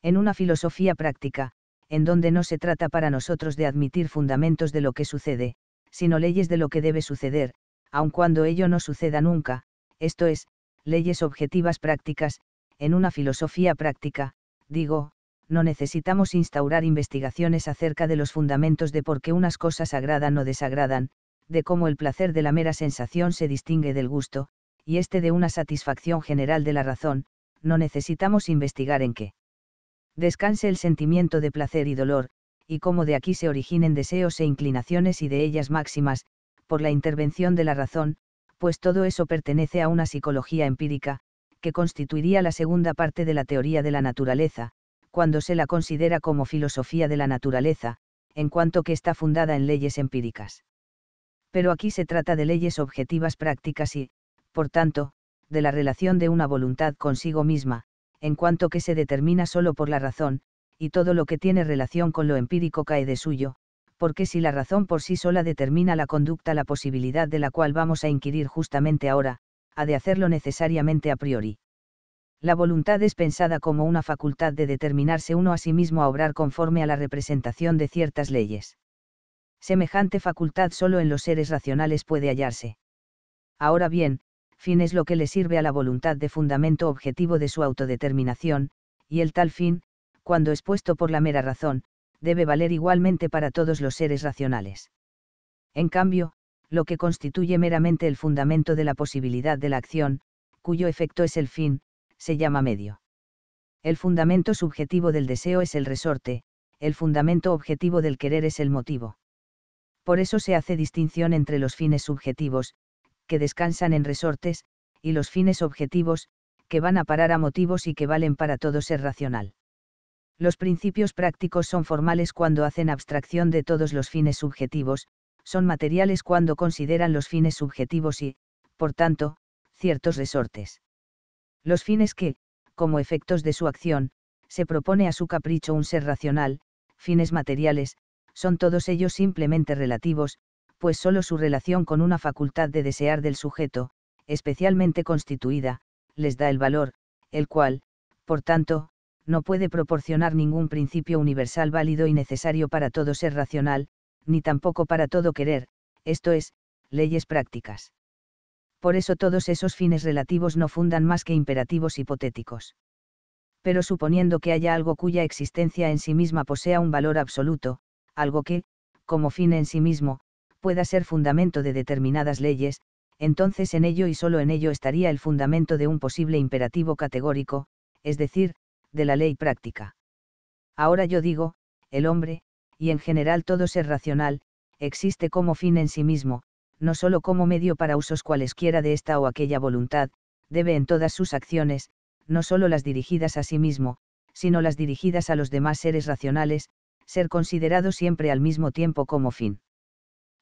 En una filosofía práctica, en donde no se trata para nosotros de admitir fundamentos de lo que sucede, sino leyes de lo que debe suceder, aun cuando ello no suceda nunca, esto es, leyes objetivas prácticas, en una filosofía práctica, digo, no necesitamos instaurar investigaciones acerca de los fundamentos de por qué unas cosas agradan o desagradan, de cómo el placer de la mera sensación se distingue del gusto, y este de una satisfacción general de la razón, no necesitamos investigar en qué descanse el sentimiento de placer y dolor, y cómo de aquí se originen deseos e inclinaciones y de ellas máximas, por la intervención de la razón, pues todo eso pertenece a una psicología empírica, que constituiría la segunda parte de la teoría de la naturaleza, cuando se la considera como filosofía de la naturaleza, en cuanto que está fundada en leyes empíricas. Pero aquí se trata de leyes objetivas prácticas y, por tanto, de la relación de una voluntad consigo misma, en cuanto que se determina solo por la razón, y todo lo que tiene relación con lo empírico cae de suyo, porque si la razón por sí sola determina la conducta, la posibilidad de la cual vamos a inquirir justamente ahora, ha de hacerlo necesariamente a priori. La voluntad es pensada como una facultad de determinarse uno a sí mismo a obrar conforme a la representación de ciertas leyes. Semejante facultad solo en los seres racionales puede hallarse. Ahora bien, fin es lo que le sirve a la voluntad de fundamento objetivo de su autodeterminación, y el tal fin, cuando expuesto por la mera razón, debe valer igualmente para todos los seres racionales. En cambio, lo que constituye meramente el fundamento de la posibilidad de la acción, cuyo efecto es el fin, se llama medio. El fundamento subjetivo del deseo es el resorte, el fundamento objetivo del querer es el motivo. Por eso se hace distinción entre los fines subjetivos, que descansan en resortes, y los fines objetivos, que van a parar a motivos y que valen para todo ser racional. Los principios prácticos son formales cuando hacen abstracción de todos los fines subjetivos, son materiales cuando consideran los fines subjetivos y, por tanto, ciertos resortes. Los fines que, como efectos de su acción, se propone a su capricho un ser racional, fines materiales, son todos ellos simplemente relativos, pues sólo su relación con una facultad de desear del sujeto, especialmente constituida, les da el valor, el cual, por tanto, no puede proporcionar ningún principio universal válido y necesario para todo ser racional, ni tampoco para todo querer, esto es, leyes prácticas. Por eso todos esos fines relativos no fundan más que imperativos hipotéticos. Pero suponiendo que haya algo cuya existencia en sí misma posea un valor absoluto, algo que, como fin en sí mismo, pueda ser fundamento de determinadas leyes, entonces en ello y solo en ello estaría el fundamento de un posible imperativo categórico, es decir, de la ley práctica. Ahora yo digo, el hombre, y en general todo ser racional, existe como fin en sí mismo, no solo como medio para usos cualesquiera de esta o aquella voluntad, debe en todas sus acciones, no solo las dirigidas a sí mismo, sino las dirigidas a los demás seres racionales, ser considerado siempre al mismo tiempo como fin.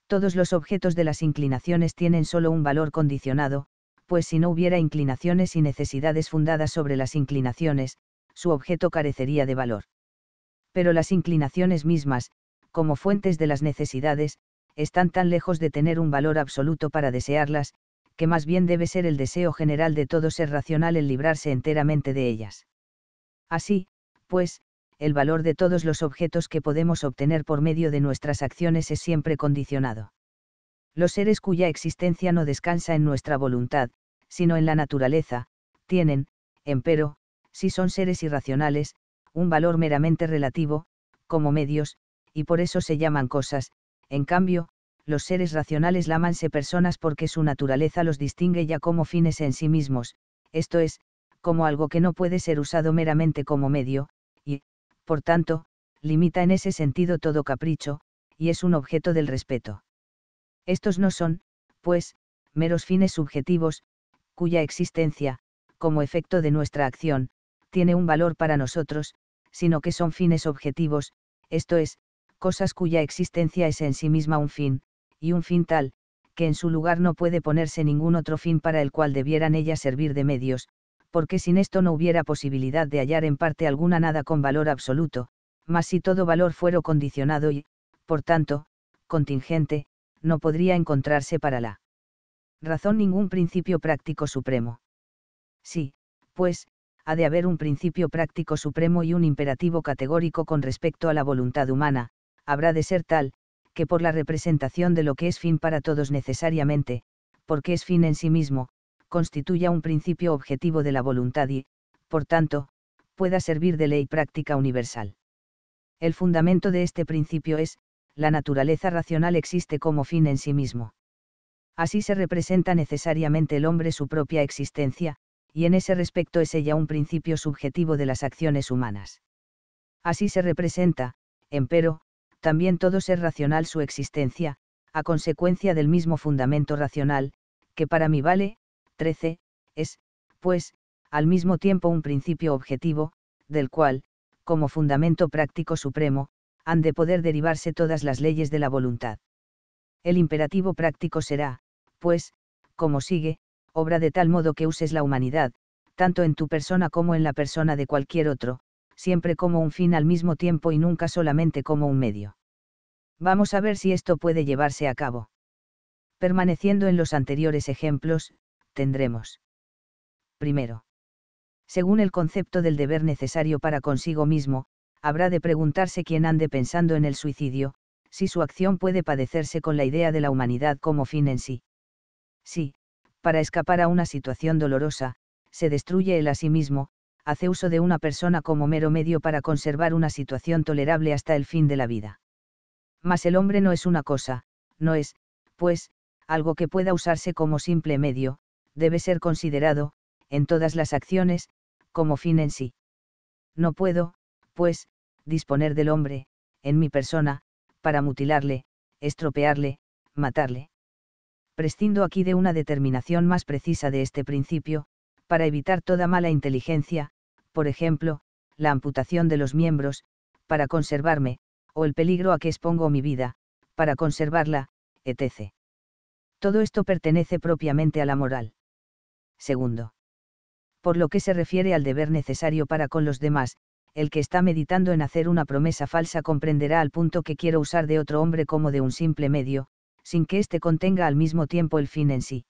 Todos los objetos de las inclinaciones tienen solo un valor condicionado, pues si no hubiera inclinaciones y necesidades fundadas sobre las inclinaciones, su objeto carecería de valor. Pero las inclinaciones mismas, como fuentes de las necesidades, están tan lejos de tener un valor absoluto para desearlas, que más bien debe ser el deseo general de todo ser racional el librarse enteramente de ellas. Así, pues, el valor de todos los objetos que podemos obtener por medio de nuestras acciones es siempre condicionado. Los seres cuya existencia no descansa en nuestra voluntad, sino en la naturaleza, tienen, empero, si son seres irracionales, un valor meramente relativo, como medios, y por eso se llaman cosas, en cambio, los seres racionales lámanse personas porque su naturaleza los distingue ya como fines en sí mismos, esto es, como algo que no puede ser usado meramente como medio, y, por tanto, limita en ese sentido todo capricho, y es un objeto del respeto. Estos no son, pues, meros fines subjetivos, cuya existencia, como efecto de nuestra acción, tiene un valor para nosotros, sino que son fines objetivos, esto es, cosas cuya existencia es en sí misma un fin, y un fin tal, que en su lugar no puede ponerse ningún otro fin para el cual debieran ellas servir de medios, porque sin esto no hubiera posibilidad de hallar en parte alguna nada con valor absoluto, mas si todo valor fuera condicionado y, por tanto, contingente, no podría encontrarse para la razón ningún principio práctico supremo. Sí, pues, ha de haber un principio práctico supremo y un imperativo categórico con respecto a la voluntad humana, habrá de ser tal, que por la representación de lo que es fin para todos necesariamente, porque es fin en sí mismo, constituya un principio objetivo de la voluntad y, por tanto, pueda servir de ley práctica universal. El fundamento de este principio es, la naturaleza racional existe como fin en sí mismo. Así se representa necesariamente el hombre su propia existencia, y en ese respecto es ella un principio subjetivo de las acciones humanas. Así se representa, empero, también todo ser racional su existencia, a consecuencia del mismo fundamento racional, que para mí vale, 13, es, pues, al mismo tiempo un principio objetivo, del cual, como fundamento práctico supremo, han de poder derivarse todas las leyes de la voluntad. El imperativo práctico será, pues, como sigue, obra de tal modo que uses la humanidad, tanto en tu persona como en la persona de cualquier otro, siempre como un fin al mismo tiempo y nunca solamente como un medio. Vamos a ver si esto puede llevarse a cabo. Permaneciendo en los anteriores ejemplos, tendremos. Primero. Según el concepto del deber necesario para consigo mismo, habrá de preguntarse quién ande pensando en el suicidio, si su acción puede padecerse con la idea de la humanidad como fin en sí. Sí, para escapar a una situación dolorosa, se destruye él a sí mismo, hace uso de una persona como mero medio para conservar una situación tolerable hasta el fin de la vida. Mas el hombre no es una cosa, no es, pues, algo que pueda usarse como simple medio, debe ser considerado, en todas las acciones, como fin en sí. No puedo, pues, disponer del hombre, en mi persona, para mutilarle, estropearle, matarle prescindo aquí de una determinación más precisa de este principio, para evitar toda mala inteligencia, por ejemplo, la amputación de los miembros, para conservarme, o el peligro a que expongo mi vida, para conservarla, etc. Todo esto pertenece propiamente a la moral. Segundo. Por lo que se refiere al deber necesario para con los demás, el que está meditando en hacer una promesa falsa comprenderá al punto que quiero usar de otro hombre como de un simple medio, sin que éste contenga al mismo tiempo el fin en sí.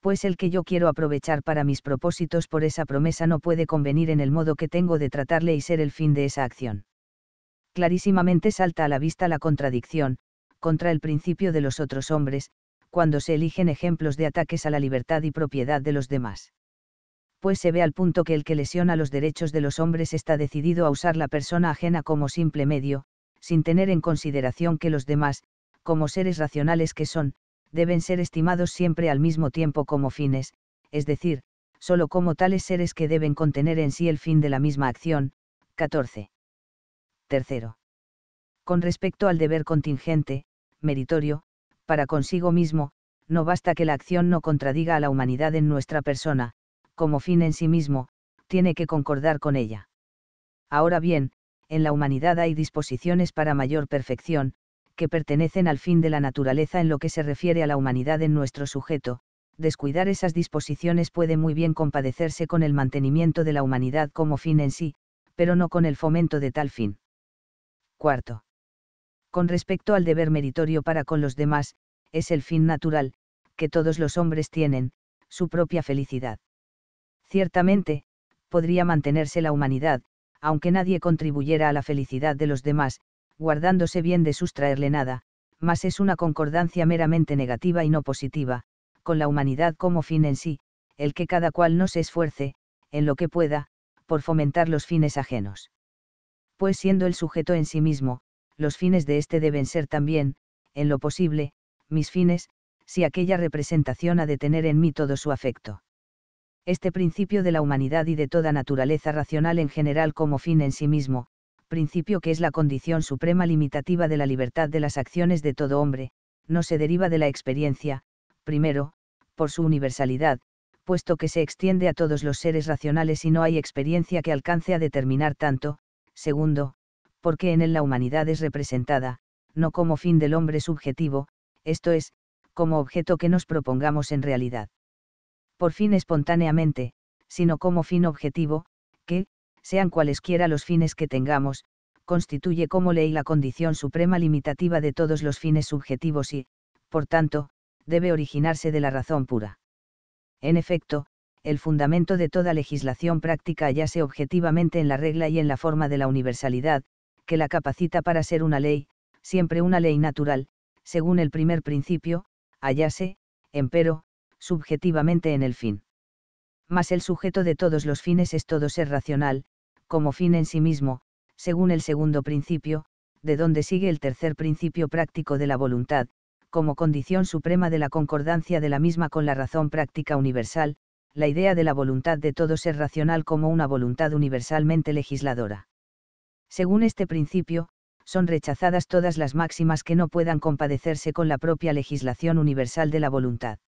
Pues el que yo quiero aprovechar para mis propósitos por esa promesa no puede convenir en el modo que tengo de tratarle y ser el fin de esa acción. Clarísimamente salta a la vista la contradicción, contra el principio de los otros hombres, cuando se eligen ejemplos de ataques a la libertad y propiedad de los demás. Pues se ve al punto que el que lesiona los derechos de los hombres está decidido a usar la persona ajena como simple medio, sin tener en consideración que los demás, como seres racionales que son, deben ser estimados siempre al mismo tiempo como fines, es decir, solo como tales seres que deben contener en sí el fin de la misma acción. 14. Tercero. Con respecto al deber contingente, meritorio, para consigo mismo, no basta que la acción no contradiga a la humanidad en nuestra persona, como fin en sí mismo, tiene que concordar con ella. Ahora bien, en la humanidad hay disposiciones para mayor perfección, que pertenecen al fin de la naturaleza en lo que se refiere a la humanidad en nuestro sujeto, descuidar esas disposiciones puede muy bien compadecerse con el mantenimiento de la humanidad como fin en sí, pero no con el fomento de tal fin. Cuarto. Con respecto al deber meritorio para con los demás, es el fin natural, que todos los hombres tienen, su propia felicidad. Ciertamente, podría mantenerse la humanidad, aunque nadie contribuyera a la felicidad de los demás, guardándose bien de sustraerle nada, mas es una concordancia meramente negativa y no positiva, con la humanidad como fin en sí, el que cada cual no se esfuerce, en lo que pueda, por fomentar los fines ajenos. Pues siendo el sujeto en sí mismo, los fines de éste deben ser también, en lo posible, mis fines, si aquella representación ha de tener en mí todo su afecto. Este principio de la humanidad y de toda naturaleza racional en general como fin en sí mismo, principio que es la condición suprema limitativa de la libertad de las acciones de todo hombre, no se deriva de la experiencia, primero, por su universalidad, puesto que se extiende a todos los seres racionales y no hay experiencia que alcance a determinar tanto, segundo, porque en él la humanidad es representada, no como fin del hombre subjetivo, esto es, como objeto que nos propongamos en realidad. Por fin espontáneamente, sino como fin objetivo, sean cualesquiera los fines que tengamos, constituye como ley la condición suprema limitativa de todos los fines subjetivos y, por tanto, debe originarse de la razón pura. En efecto, el fundamento de toda legislación práctica hallase objetivamente en la regla y en la forma de la universalidad, que la capacita para ser una ley, siempre una ley natural, según el primer principio, hallase, empero, subjetivamente en el fin. Mas el sujeto de todos los fines es todo ser racional, como fin en sí mismo, según el segundo principio, de donde sigue el tercer principio práctico de la voluntad, como condición suprema de la concordancia de la misma con la razón práctica universal, la idea de la voluntad de todo ser racional como una voluntad universalmente legisladora. Según este principio, son rechazadas todas las máximas que no puedan compadecerse con la propia legislación universal de la voluntad.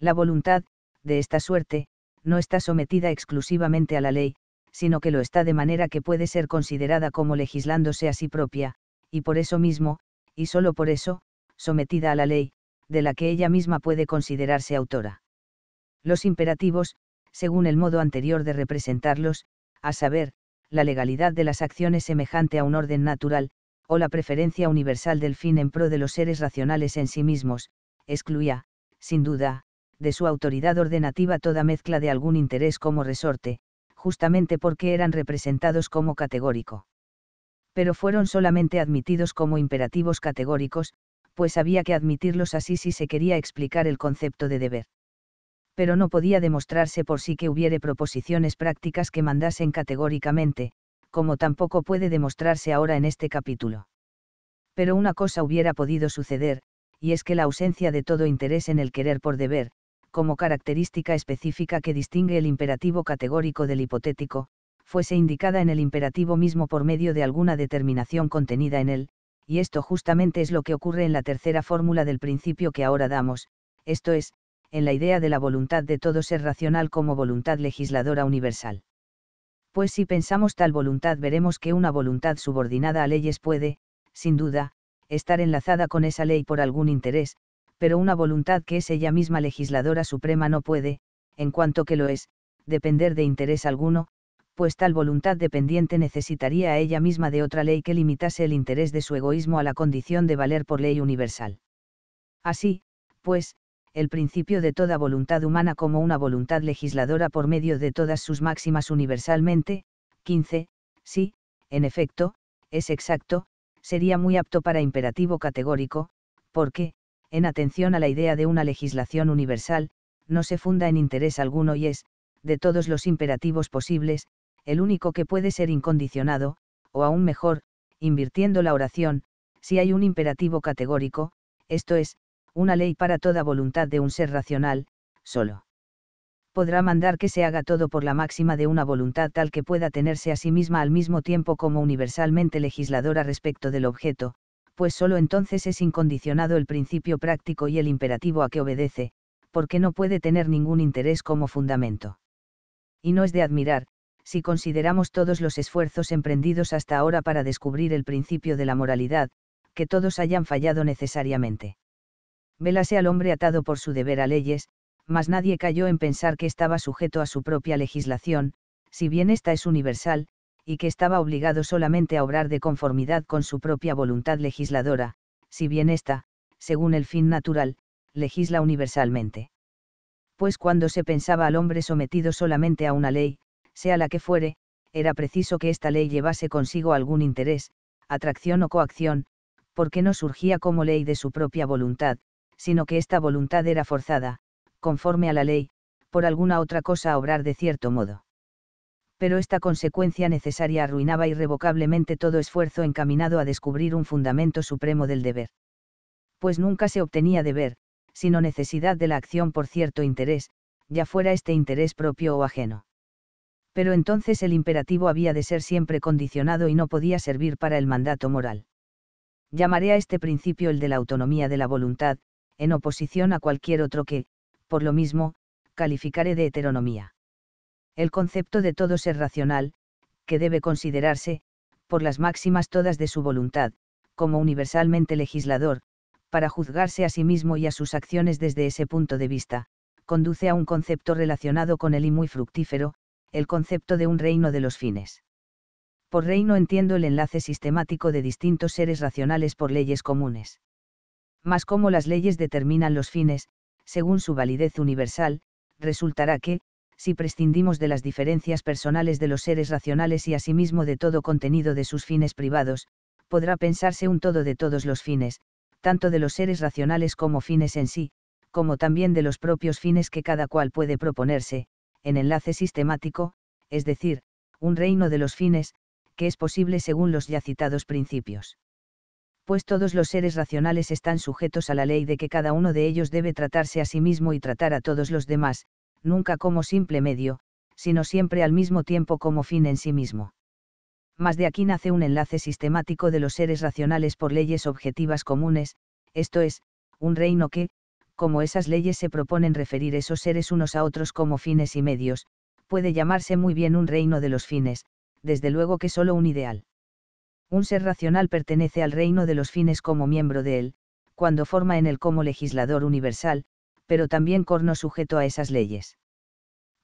La voluntad, de esta suerte, no está sometida exclusivamente a la ley, sino que lo está de manera que puede ser considerada como legislándose a sí propia, y por eso mismo, y solo por eso, sometida a la ley, de la que ella misma puede considerarse autora. Los imperativos, según el modo anterior de representarlos, a saber, la legalidad de las acciones semejante a un orden natural, o la preferencia universal del fin en pro de los seres racionales en sí mismos, excluía, sin duda, de su autoridad ordenativa toda mezcla de algún interés como resorte, justamente porque eran representados como categórico. Pero fueron solamente admitidos como imperativos categóricos, pues había que admitirlos así si se quería explicar el concepto de deber. Pero no podía demostrarse por sí que hubiere proposiciones prácticas que mandasen categóricamente, como tampoco puede demostrarse ahora en este capítulo. Pero una cosa hubiera podido suceder, y es que la ausencia de todo interés en el querer por deber, como característica específica que distingue el imperativo categórico del hipotético, fuese indicada en el imperativo mismo por medio de alguna determinación contenida en él, y esto justamente es lo que ocurre en la tercera fórmula del principio que ahora damos, esto es, en la idea de la voluntad de todo ser racional como voluntad legisladora universal. Pues si pensamos tal voluntad veremos que una voluntad subordinada a leyes puede, sin duda, estar enlazada con esa ley por algún interés, pero una voluntad que es ella misma legisladora suprema no puede, en cuanto que lo es, depender de interés alguno, pues tal voluntad dependiente necesitaría a ella misma de otra ley que limitase el interés de su egoísmo a la condición de valer por ley universal. Así, pues, el principio de toda voluntad humana como una voluntad legisladora por medio de todas sus máximas universalmente, 15, sí, en efecto, es exacto, sería muy apto para imperativo categórico, porque, en atención a la idea de una legislación universal, no se funda en interés alguno y es, de todos los imperativos posibles, el único que puede ser incondicionado, o aún mejor, invirtiendo la oración, si hay un imperativo categórico, esto es, una ley para toda voluntad de un ser racional, solo. Podrá mandar que se haga todo por la máxima de una voluntad tal que pueda tenerse a sí misma al mismo tiempo como universalmente legisladora respecto del objeto, pues solo entonces es incondicionado el principio práctico y el imperativo a que obedece, porque no puede tener ningún interés como fundamento. Y no es de admirar, si consideramos todos los esfuerzos emprendidos hasta ahora para descubrir el principio de la moralidad, que todos hayan fallado necesariamente. Vélase al hombre atado por su deber a leyes, mas nadie cayó en pensar que estaba sujeto a su propia legislación, si bien esta es universal, y que estaba obligado solamente a obrar de conformidad con su propia voluntad legisladora, si bien ésta, según el fin natural, legisla universalmente. Pues cuando se pensaba al hombre sometido solamente a una ley, sea la que fuere, era preciso que esta ley llevase consigo algún interés, atracción o coacción, porque no surgía como ley de su propia voluntad, sino que esta voluntad era forzada, conforme a la ley, por alguna otra cosa a obrar de cierto modo pero esta consecuencia necesaria arruinaba irrevocablemente todo esfuerzo encaminado a descubrir un fundamento supremo del deber. Pues nunca se obtenía deber, sino necesidad de la acción por cierto interés, ya fuera este interés propio o ajeno. Pero entonces el imperativo había de ser siempre condicionado y no podía servir para el mandato moral. Llamaré a este principio el de la autonomía de la voluntad, en oposición a cualquier otro que, por lo mismo, calificaré de heteronomía el concepto de todo ser racional, que debe considerarse, por las máximas todas de su voluntad, como universalmente legislador, para juzgarse a sí mismo y a sus acciones desde ese punto de vista, conduce a un concepto relacionado con él y muy fructífero, el concepto de un reino de los fines. Por reino entiendo el enlace sistemático de distintos seres racionales por leyes comunes. Mas como las leyes determinan los fines, según su validez universal, resultará que, si prescindimos de las diferencias personales de los seres racionales y asimismo de todo contenido de sus fines privados, podrá pensarse un todo de todos los fines, tanto de los seres racionales como fines en sí, como también de los propios fines que cada cual puede proponerse, en enlace sistemático, es decir, un reino de los fines, que es posible según los ya citados principios. Pues todos los seres racionales están sujetos a la ley de que cada uno de ellos debe tratarse a sí mismo y tratar a todos los demás, nunca como simple medio, sino siempre al mismo tiempo como fin en sí mismo. Más de aquí nace un enlace sistemático de los seres racionales por leyes objetivas comunes, esto es, un reino que, como esas leyes se proponen referir esos seres unos a otros como fines y medios, puede llamarse muy bien un reino de los fines, desde luego que solo un ideal. Un ser racional pertenece al reino de los fines como miembro de él, cuando forma en él como legislador universal, pero también corno sujeto a esas leyes.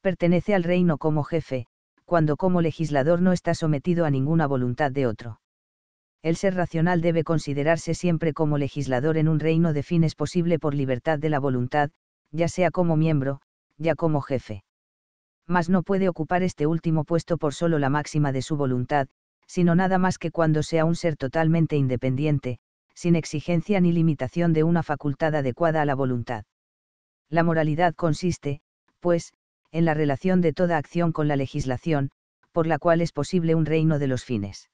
Pertenece al reino como jefe, cuando como legislador no está sometido a ninguna voluntad de otro. El ser racional debe considerarse siempre como legislador en un reino de fines posible por libertad de la voluntad, ya sea como miembro, ya como jefe. Mas no puede ocupar este último puesto por solo la máxima de su voluntad, sino nada más que cuando sea un ser totalmente independiente, sin exigencia ni limitación de una facultad adecuada a la voluntad. La moralidad consiste, pues, en la relación de toda acción con la legislación, por la cual es posible un reino de los fines.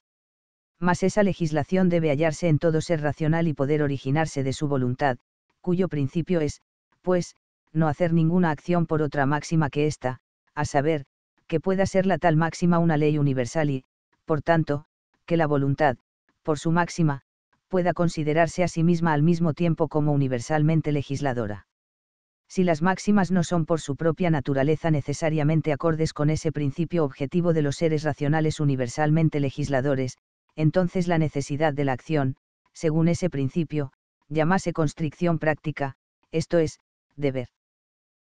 Mas esa legislación debe hallarse en todo ser racional y poder originarse de su voluntad, cuyo principio es, pues, no hacer ninguna acción por otra máxima que ésta, a saber, que pueda ser la tal máxima una ley universal y, por tanto, que la voluntad, por su máxima, pueda considerarse a sí misma al mismo tiempo como universalmente legisladora si las máximas no son por su propia naturaleza necesariamente acordes con ese principio objetivo de los seres racionales universalmente legisladores, entonces la necesidad de la acción, según ese principio, llamase constricción práctica, esto es, deber.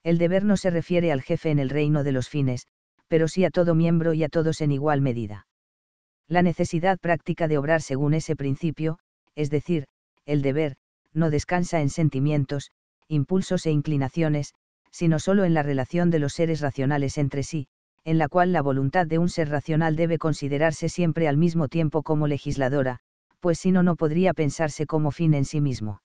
El deber no se refiere al jefe en el reino de los fines, pero sí a todo miembro y a todos en igual medida. La necesidad práctica de obrar según ese principio, es decir, el deber, no descansa en sentimientos, impulsos e inclinaciones, sino solo en la relación de los seres racionales entre sí, en la cual la voluntad de un ser racional debe considerarse siempre al mismo tiempo como legisladora, pues si no no podría pensarse como fin en sí mismo.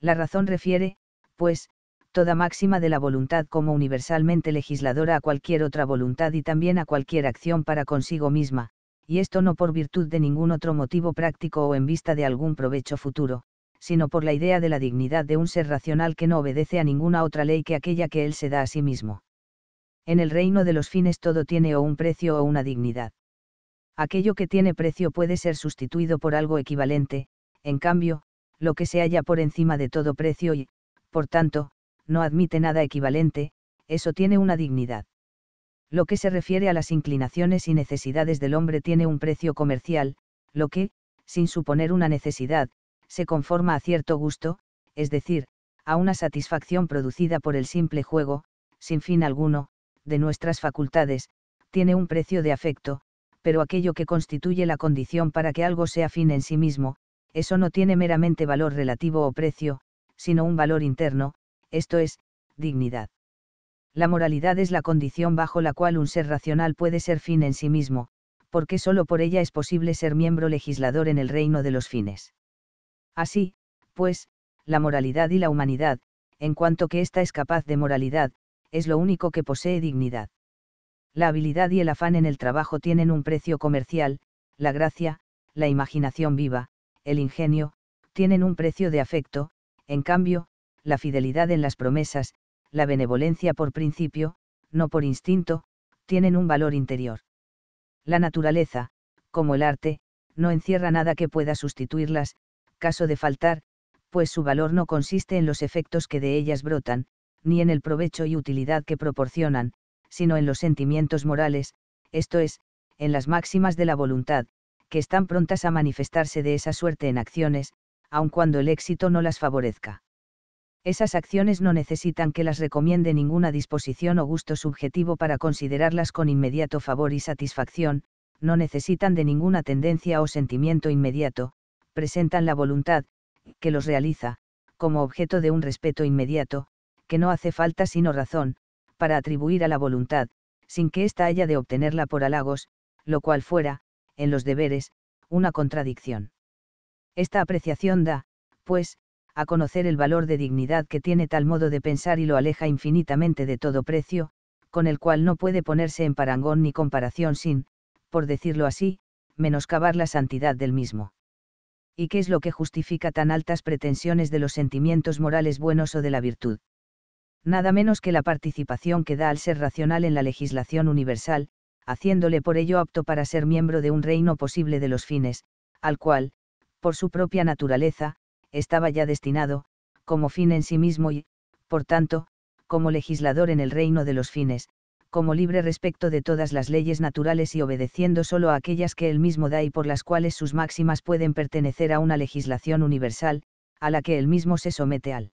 La razón refiere, pues, toda máxima de la voluntad como universalmente legisladora a cualquier otra voluntad y también a cualquier acción para consigo misma, y esto no por virtud de ningún otro motivo práctico o en vista de algún provecho futuro, sino por la idea de la dignidad de un ser racional que no obedece a ninguna otra ley que aquella que él se da a sí mismo. En el reino de los fines todo tiene o un precio o una dignidad. Aquello que tiene precio puede ser sustituido por algo equivalente, en cambio, lo que se halla por encima de todo precio y, por tanto, no admite nada equivalente, eso tiene una dignidad. Lo que se refiere a las inclinaciones y necesidades del hombre tiene un precio comercial, lo que, sin suponer una necesidad, se conforma a cierto gusto, es decir, a una satisfacción producida por el simple juego, sin fin alguno, de nuestras facultades, tiene un precio de afecto, pero aquello que constituye la condición para que algo sea fin en sí mismo, eso no tiene meramente valor relativo o precio, sino un valor interno, esto es, dignidad. La moralidad es la condición bajo la cual un ser racional puede ser fin en sí mismo, porque sólo por ella es posible ser miembro legislador en el reino de los fines. Así, pues, la moralidad y la humanidad, en cuanto que ésta es capaz de moralidad, es lo único que posee dignidad. La habilidad y el afán en el trabajo tienen un precio comercial, la gracia, la imaginación viva, el ingenio, tienen un precio de afecto, en cambio, la fidelidad en las promesas, la benevolencia por principio, no por instinto, tienen un valor interior. La naturaleza, como el arte, no encierra nada que pueda sustituirlas, caso de faltar, pues su valor no consiste en los efectos que de ellas brotan, ni en el provecho y utilidad que proporcionan, sino en los sentimientos morales, esto es, en las máximas de la voluntad, que están prontas a manifestarse de esa suerte en acciones, aun cuando el éxito no las favorezca. Esas acciones no necesitan que las recomiende ninguna disposición o gusto subjetivo para considerarlas con inmediato favor y satisfacción, no necesitan de ninguna tendencia o sentimiento inmediato, presentan la voluntad, que los realiza, como objeto de un respeto inmediato, que no hace falta sino razón, para atribuir a la voluntad, sin que ésta haya de obtenerla por halagos, lo cual fuera, en los deberes, una contradicción. Esta apreciación da, pues, a conocer el valor de dignidad que tiene tal modo de pensar y lo aleja infinitamente de todo precio, con el cual no puede ponerse en parangón ni comparación sin, por decirlo así, menoscabar la santidad del mismo y qué es lo que justifica tan altas pretensiones de los sentimientos morales buenos o de la virtud. Nada menos que la participación que da al ser racional en la legislación universal, haciéndole por ello apto para ser miembro de un reino posible de los fines, al cual, por su propia naturaleza, estaba ya destinado, como fin en sí mismo y, por tanto, como legislador en el reino de los fines, como libre respecto de todas las leyes naturales y obedeciendo solo a aquellas que él mismo da y por las cuales sus máximas pueden pertenecer a una legislación universal, a la que él mismo se somete al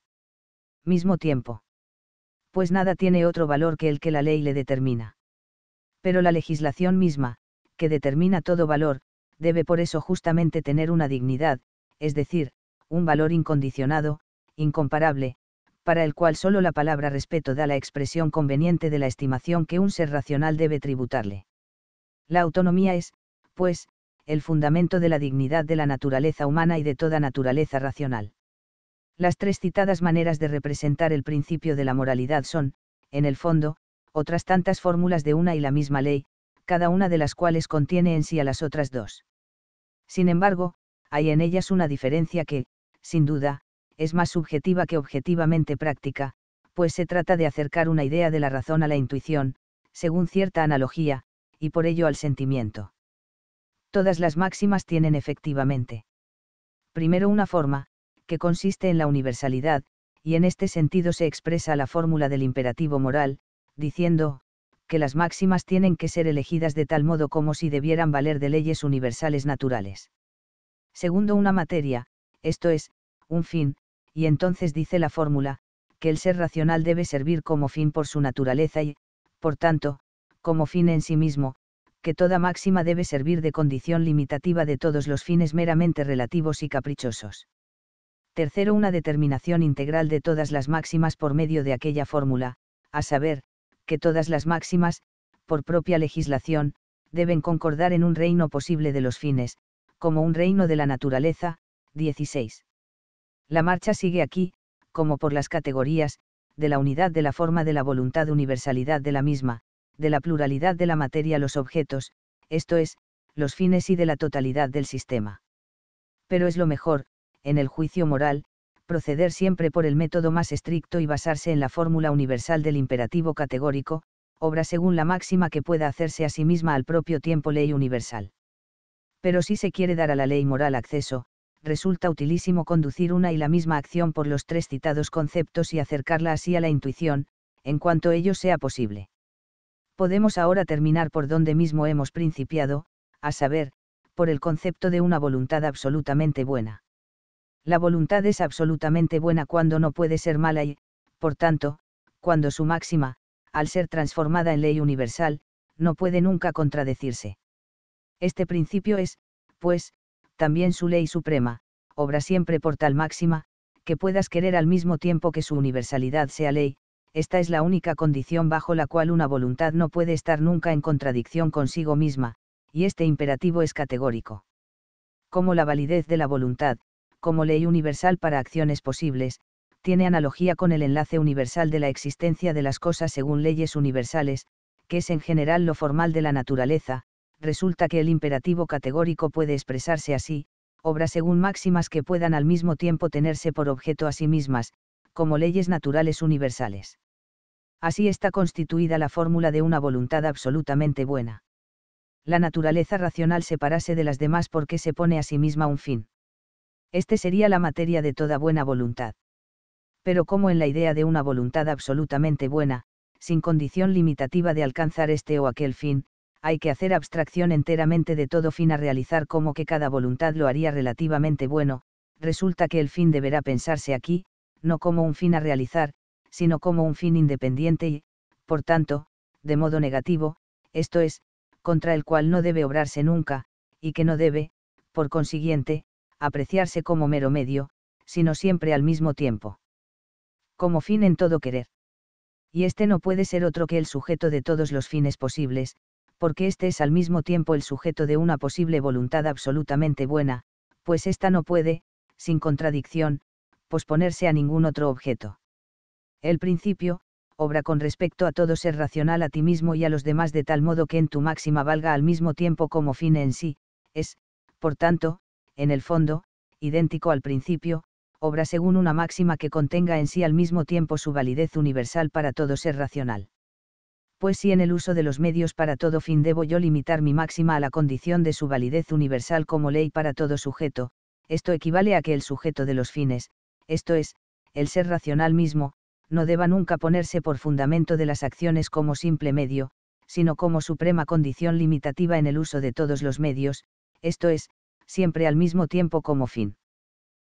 mismo tiempo. Pues nada tiene otro valor que el que la ley le determina. Pero la legislación misma, que determina todo valor, debe por eso justamente tener una dignidad, es decir, un valor incondicionado, incomparable, para el cual solo la palabra respeto da la expresión conveniente de la estimación que un ser racional debe tributarle. La autonomía es, pues, el fundamento de la dignidad de la naturaleza humana y de toda naturaleza racional. Las tres citadas maneras de representar el principio de la moralidad son, en el fondo, otras tantas fórmulas de una y la misma ley, cada una de las cuales contiene en sí a las otras dos. Sin embargo, hay en ellas una diferencia que, sin duda, es más subjetiva que objetivamente práctica, pues se trata de acercar una idea de la razón a la intuición, según cierta analogía, y por ello al sentimiento. Todas las máximas tienen efectivamente. Primero una forma, que consiste en la universalidad, y en este sentido se expresa la fórmula del imperativo moral, diciendo, que las máximas tienen que ser elegidas de tal modo como si debieran valer de leyes universales naturales. Segundo una materia, esto es, un fin, y entonces dice la fórmula, que el ser racional debe servir como fin por su naturaleza y, por tanto, como fin en sí mismo, que toda máxima debe servir de condición limitativa de todos los fines meramente relativos y caprichosos. Tercero, una determinación integral de todas las máximas por medio de aquella fórmula, a saber, que todas las máximas, por propia legislación, deben concordar en un reino posible de los fines, como un reino de la naturaleza, 16. La marcha sigue aquí, como por las categorías, de la unidad de la forma de la voluntad universalidad de la misma, de la pluralidad de la materia los objetos, esto es, los fines y de la totalidad del sistema. Pero es lo mejor, en el juicio moral, proceder siempre por el método más estricto y basarse en la fórmula universal del imperativo categórico, obra según la máxima que pueda hacerse a sí misma al propio tiempo ley universal. Pero si se quiere dar a la ley moral acceso, resulta utilísimo conducir una y la misma acción por los tres citados conceptos y acercarla así a la intuición, en cuanto ello sea posible. Podemos ahora terminar por donde mismo hemos principiado, a saber, por el concepto de una voluntad absolutamente buena. La voluntad es absolutamente buena cuando no puede ser mala y, por tanto, cuando su máxima, al ser transformada en ley universal, no puede nunca contradecirse. Este principio es, pues, también su ley suprema, obra siempre por tal máxima, que puedas querer al mismo tiempo que su universalidad sea ley, esta es la única condición bajo la cual una voluntad no puede estar nunca en contradicción consigo misma, y este imperativo es categórico. Como la validez de la voluntad, como ley universal para acciones posibles, tiene analogía con el enlace universal de la existencia de las cosas según leyes universales, que es en general lo formal de la naturaleza, resulta que el imperativo categórico puede expresarse así, obra según máximas que puedan al mismo tiempo tenerse por objeto a sí mismas, como leyes naturales universales. Así está constituida la fórmula de una voluntad absolutamente buena. La naturaleza racional separase de las demás porque se pone a sí misma un fin. Este sería la materia de toda buena voluntad. Pero como en la idea de una voluntad absolutamente buena, sin condición limitativa de alcanzar este o aquel fin, hay que hacer abstracción enteramente de todo fin a realizar como que cada voluntad lo haría relativamente bueno, resulta que el fin deberá pensarse aquí, no como un fin a realizar, sino como un fin independiente y, por tanto, de modo negativo, esto es, contra el cual no debe obrarse nunca, y que no debe, por consiguiente, apreciarse como mero medio, sino siempre al mismo tiempo. Como fin en todo querer. Y este no puede ser otro que el sujeto de todos los fines posibles, porque este es al mismo tiempo el sujeto de una posible voluntad absolutamente buena, pues ésta no puede, sin contradicción, posponerse a ningún otro objeto. El principio, obra con respecto a todo ser racional a ti mismo y a los demás de tal modo que en tu máxima valga al mismo tiempo como fin en sí, es, por tanto, en el fondo, idéntico al principio, obra según una máxima que contenga en sí al mismo tiempo su validez universal para todo ser racional pues si en el uso de los medios para todo fin debo yo limitar mi máxima a la condición de su validez universal como ley para todo sujeto, esto equivale a que el sujeto de los fines, esto es, el ser racional mismo, no deba nunca ponerse por fundamento de las acciones como simple medio, sino como suprema condición limitativa en el uso de todos los medios, esto es, siempre al mismo tiempo como fin.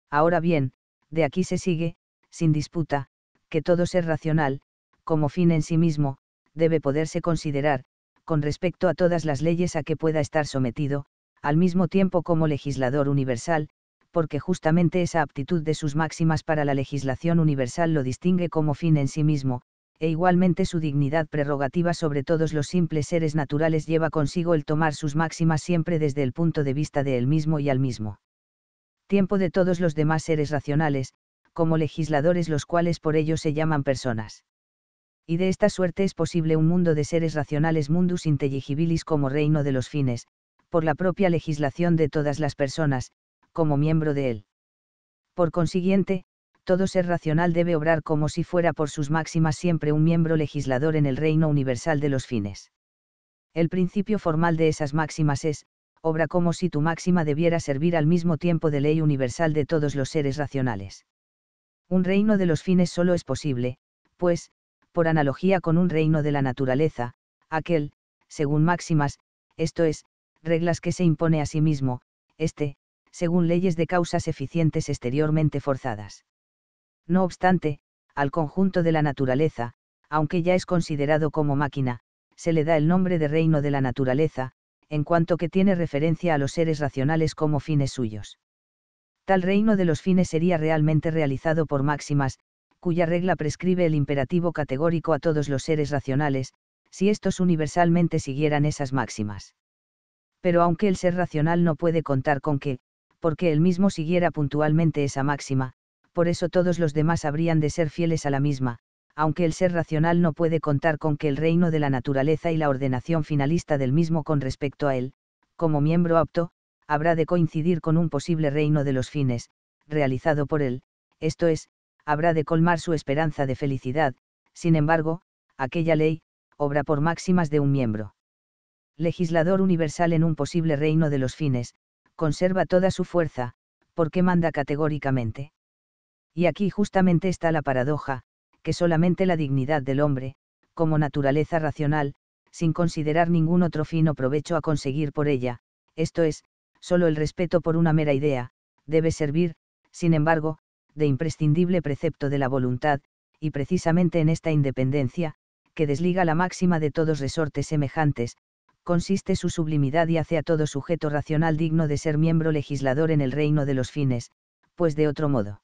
Ahora bien, de aquí se sigue, sin disputa, que todo ser racional, como fin en sí mismo, debe poderse considerar, con respecto a todas las leyes a que pueda estar sometido, al mismo tiempo como legislador universal, porque justamente esa aptitud de sus máximas para la legislación universal lo distingue como fin en sí mismo, e igualmente su dignidad prerrogativa sobre todos los simples seres naturales lleva consigo el tomar sus máximas siempre desde el punto de vista de él mismo y al mismo tiempo de todos los demás seres racionales, como legisladores los cuales por ello se llaman personas y de esta suerte es posible un mundo de seres racionales mundus intelligibilis como reino de los fines, por la propia legislación de todas las personas, como miembro de él. Por consiguiente, todo ser racional debe obrar como si fuera por sus máximas siempre un miembro legislador en el reino universal de los fines. El principio formal de esas máximas es, obra como si tu máxima debiera servir al mismo tiempo de ley universal de todos los seres racionales. Un reino de los fines solo es posible, pues, por analogía con un reino de la naturaleza, aquel, según máximas, esto es, reglas que se impone a sí mismo, este, según leyes de causas eficientes exteriormente forzadas. No obstante, al conjunto de la naturaleza, aunque ya es considerado como máquina, se le da el nombre de reino de la naturaleza, en cuanto que tiene referencia a los seres racionales como fines suyos. Tal reino de los fines sería realmente realizado por máximas, cuya regla prescribe el imperativo categórico a todos los seres racionales, si estos universalmente siguieran esas máximas. Pero aunque el ser racional no puede contar con que, porque él mismo siguiera puntualmente esa máxima, por eso todos los demás habrían de ser fieles a la misma, aunque el ser racional no puede contar con que el reino de la naturaleza y la ordenación finalista del mismo con respecto a él, como miembro apto, habrá de coincidir con un posible reino de los fines, realizado por él, esto es, habrá de colmar su esperanza de felicidad, sin embargo, aquella ley, obra por máximas de un miembro. Legislador universal en un posible reino de los fines, conserva toda su fuerza, porque manda categóricamente. Y aquí justamente está la paradoja, que solamente la dignidad del hombre, como naturaleza racional, sin considerar ningún otro fin o provecho a conseguir por ella, esto es, solo el respeto por una mera idea, debe servir, sin embargo, de imprescindible precepto de la voluntad, y precisamente en esta independencia, que desliga la máxima de todos resortes semejantes, consiste su sublimidad y hace a todo sujeto racional digno de ser miembro legislador en el reino de los fines, pues de otro modo.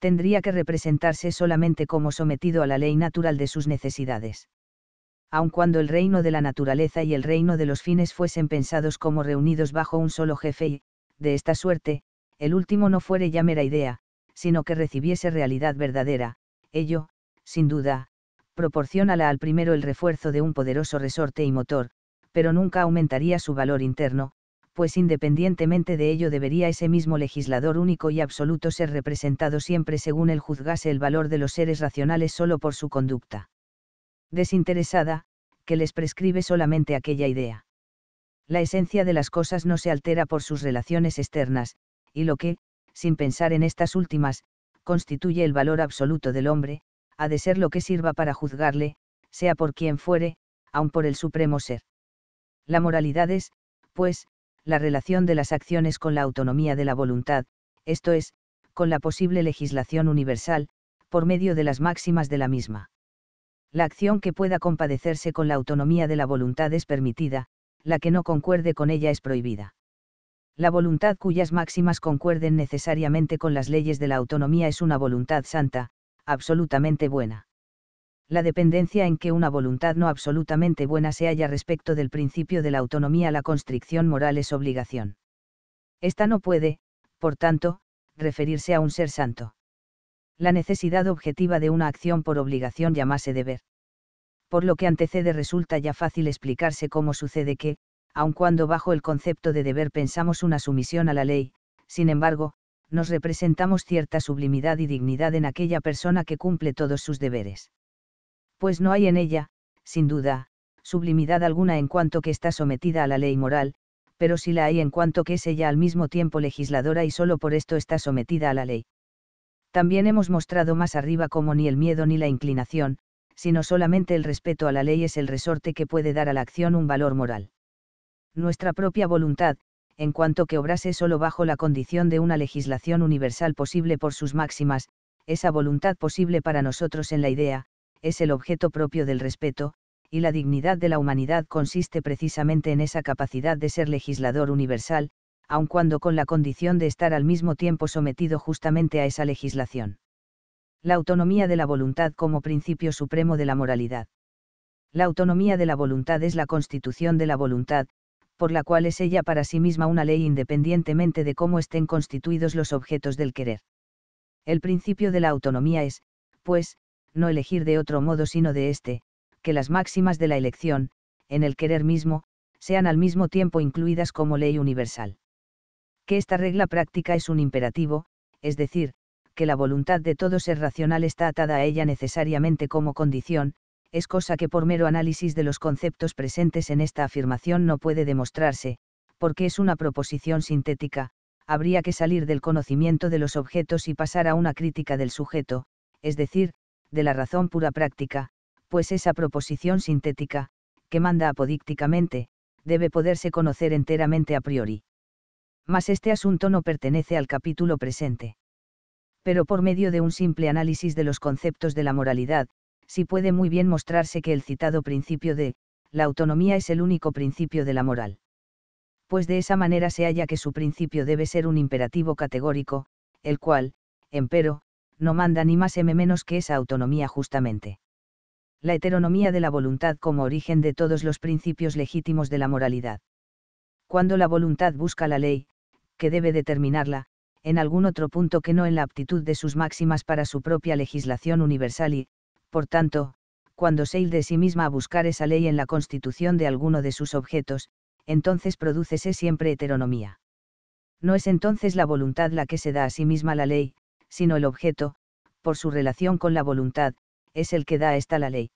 Tendría que representarse solamente como sometido a la ley natural de sus necesidades. Aun cuando el reino de la naturaleza y el reino de los fines fuesen pensados como reunidos bajo un solo jefe y, de esta suerte, el último no fuere ya mera idea, sino que recibiese realidad verdadera, ello, sin duda, proporcionala al primero el refuerzo de un poderoso resorte y motor, pero nunca aumentaría su valor interno, pues independientemente de ello debería ese mismo legislador único y absoluto ser representado siempre según él juzgase el valor de los seres racionales solo por su conducta desinteresada, que les prescribe solamente aquella idea. La esencia de las cosas no se altera por sus relaciones externas, y lo que, sin pensar en estas últimas, constituye el valor absoluto del hombre, ha de ser lo que sirva para juzgarle, sea por quien fuere, aun por el supremo ser. La moralidad es, pues, la relación de las acciones con la autonomía de la voluntad, esto es, con la posible legislación universal, por medio de las máximas de la misma. La acción que pueda compadecerse con la autonomía de la voluntad es permitida, la que no concuerde con ella es prohibida la voluntad cuyas máximas concuerden necesariamente con las leyes de la autonomía es una voluntad santa, absolutamente buena. La dependencia en que una voluntad no absolutamente buena se halla respecto del principio de la autonomía la constricción moral es obligación. Esta no puede, por tanto, referirse a un ser santo. La necesidad objetiva de una acción por obligación llamase deber. Por lo que antecede resulta ya fácil explicarse cómo sucede que, aun cuando bajo el concepto de deber pensamos una sumisión a la ley, sin embargo, nos representamos cierta sublimidad y dignidad en aquella persona que cumple todos sus deberes. Pues no hay en ella, sin duda, sublimidad alguna en cuanto que está sometida a la ley moral, pero sí la hay en cuanto que es ella al mismo tiempo legisladora y solo por esto está sometida a la ley. También hemos mostrado más arriba cómo ni el miedo ni la inclinación, sino solamente el respeto a la ley es el resorte que puede dar a la acción un valor moral nuestra propia voluntad, en cuanto que obrase solo bajo la condición de una legislación universal posible por sus máximas, esa voluntad posible para nosotros en la idea, es el objeto propio del respeto, y la dignidad de la humanidad consiste precisamente en esa capacidad de ser legislador universal, aun cuando con la condición de estar al mismo tiempo sometido justamente a esa legislación. La autonomía de la voluntad como principio supremo de la moralidad. La autonomía de la voluntad es la constitución de la voluntad, por la cual es ella para sí misma una ley independientemente de cómo estén constituidos los objetos del querer. El principio de la autonomía es, pues, no elegir de otro modo sino de este, que las máximas de la elección, en el querer mismo, sean al mismo tiempo incluidas como ley universal. Que esta regla práctica es un imperativo, es decir, que la voluntad de todo ser racional está atada a ella necesariamente como condición, es cosa que por mero análisis de los conceptos presentes en esta afirmación no puede demostrarse, porque es una proposición sintética, habría que salir del conocimiento de los objetos y pasar a una crítica del sujeto, es decir, de la razón pura práctica, pues esa proposición sintética, que manda apodícticamente, debe poderse conocer enteramente a priori. Mas este asunto no pertenece al capítulo presente. Pero por medio de un simple análisis de los conceptos de la moralidad, si puede muy bien mostrarse que el citado principio de, la autonomía es el único principio de la moral. Pues de esa manera se halla que su principio debe ser un imperativo categórico, el cual, empero, no manda ni más m menos que esa autonomía justamente. La heteronomía de la voluntad como origen de todos los principios legítimos de la moralidad. Cuando la voluntad busca la ley, que debe determinarla, en algún otro punto que no en la aptitud de sus máximas para su propia legislación universal y, por tanto, cuando se ir de sí misma a buscar esa ley en la constitución de alguno de sus objetos, entonces prodúcese siempre heteronomía. No es entonces la voluntad la que se da a sí misma la ley, sino el objeto, por su relación con la voluntad, es el que da a esta la ley.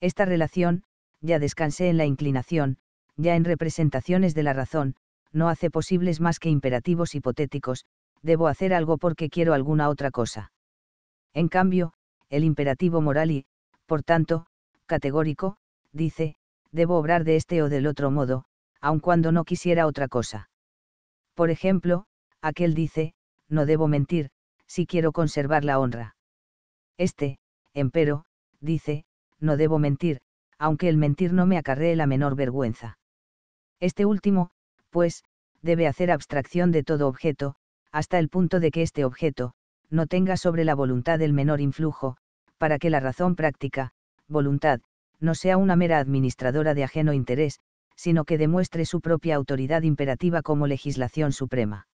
Esta relación, ya descansé en la inclinación, ya en representaciones de la razón, no hace posibles más que imperativos hipotéticos, debo hacer algo porque quiero alguna otra cosa. En cambio, el imperativo moral y, por tanto, categórico, dice, debo obrar de este o del otro modo, aun cuando no quisiera otra cosa. Por ejemplo, aquel dice, no debo mentir, si quiero conservar la honra. Este, empero, dice, no debo mentir, aunque el mentir no me acarree la menor vergüenza. Este último, pues, debe hacer abstracción de todo objeto, hasta el punto de que este objeto, no tenga sobre la voluntad el menor influjo, para que la razón práctica, voluntad, no sea una mera administradora de ajeno interés, sino que demuestre su propia autoridad imperativa como legislación suprema.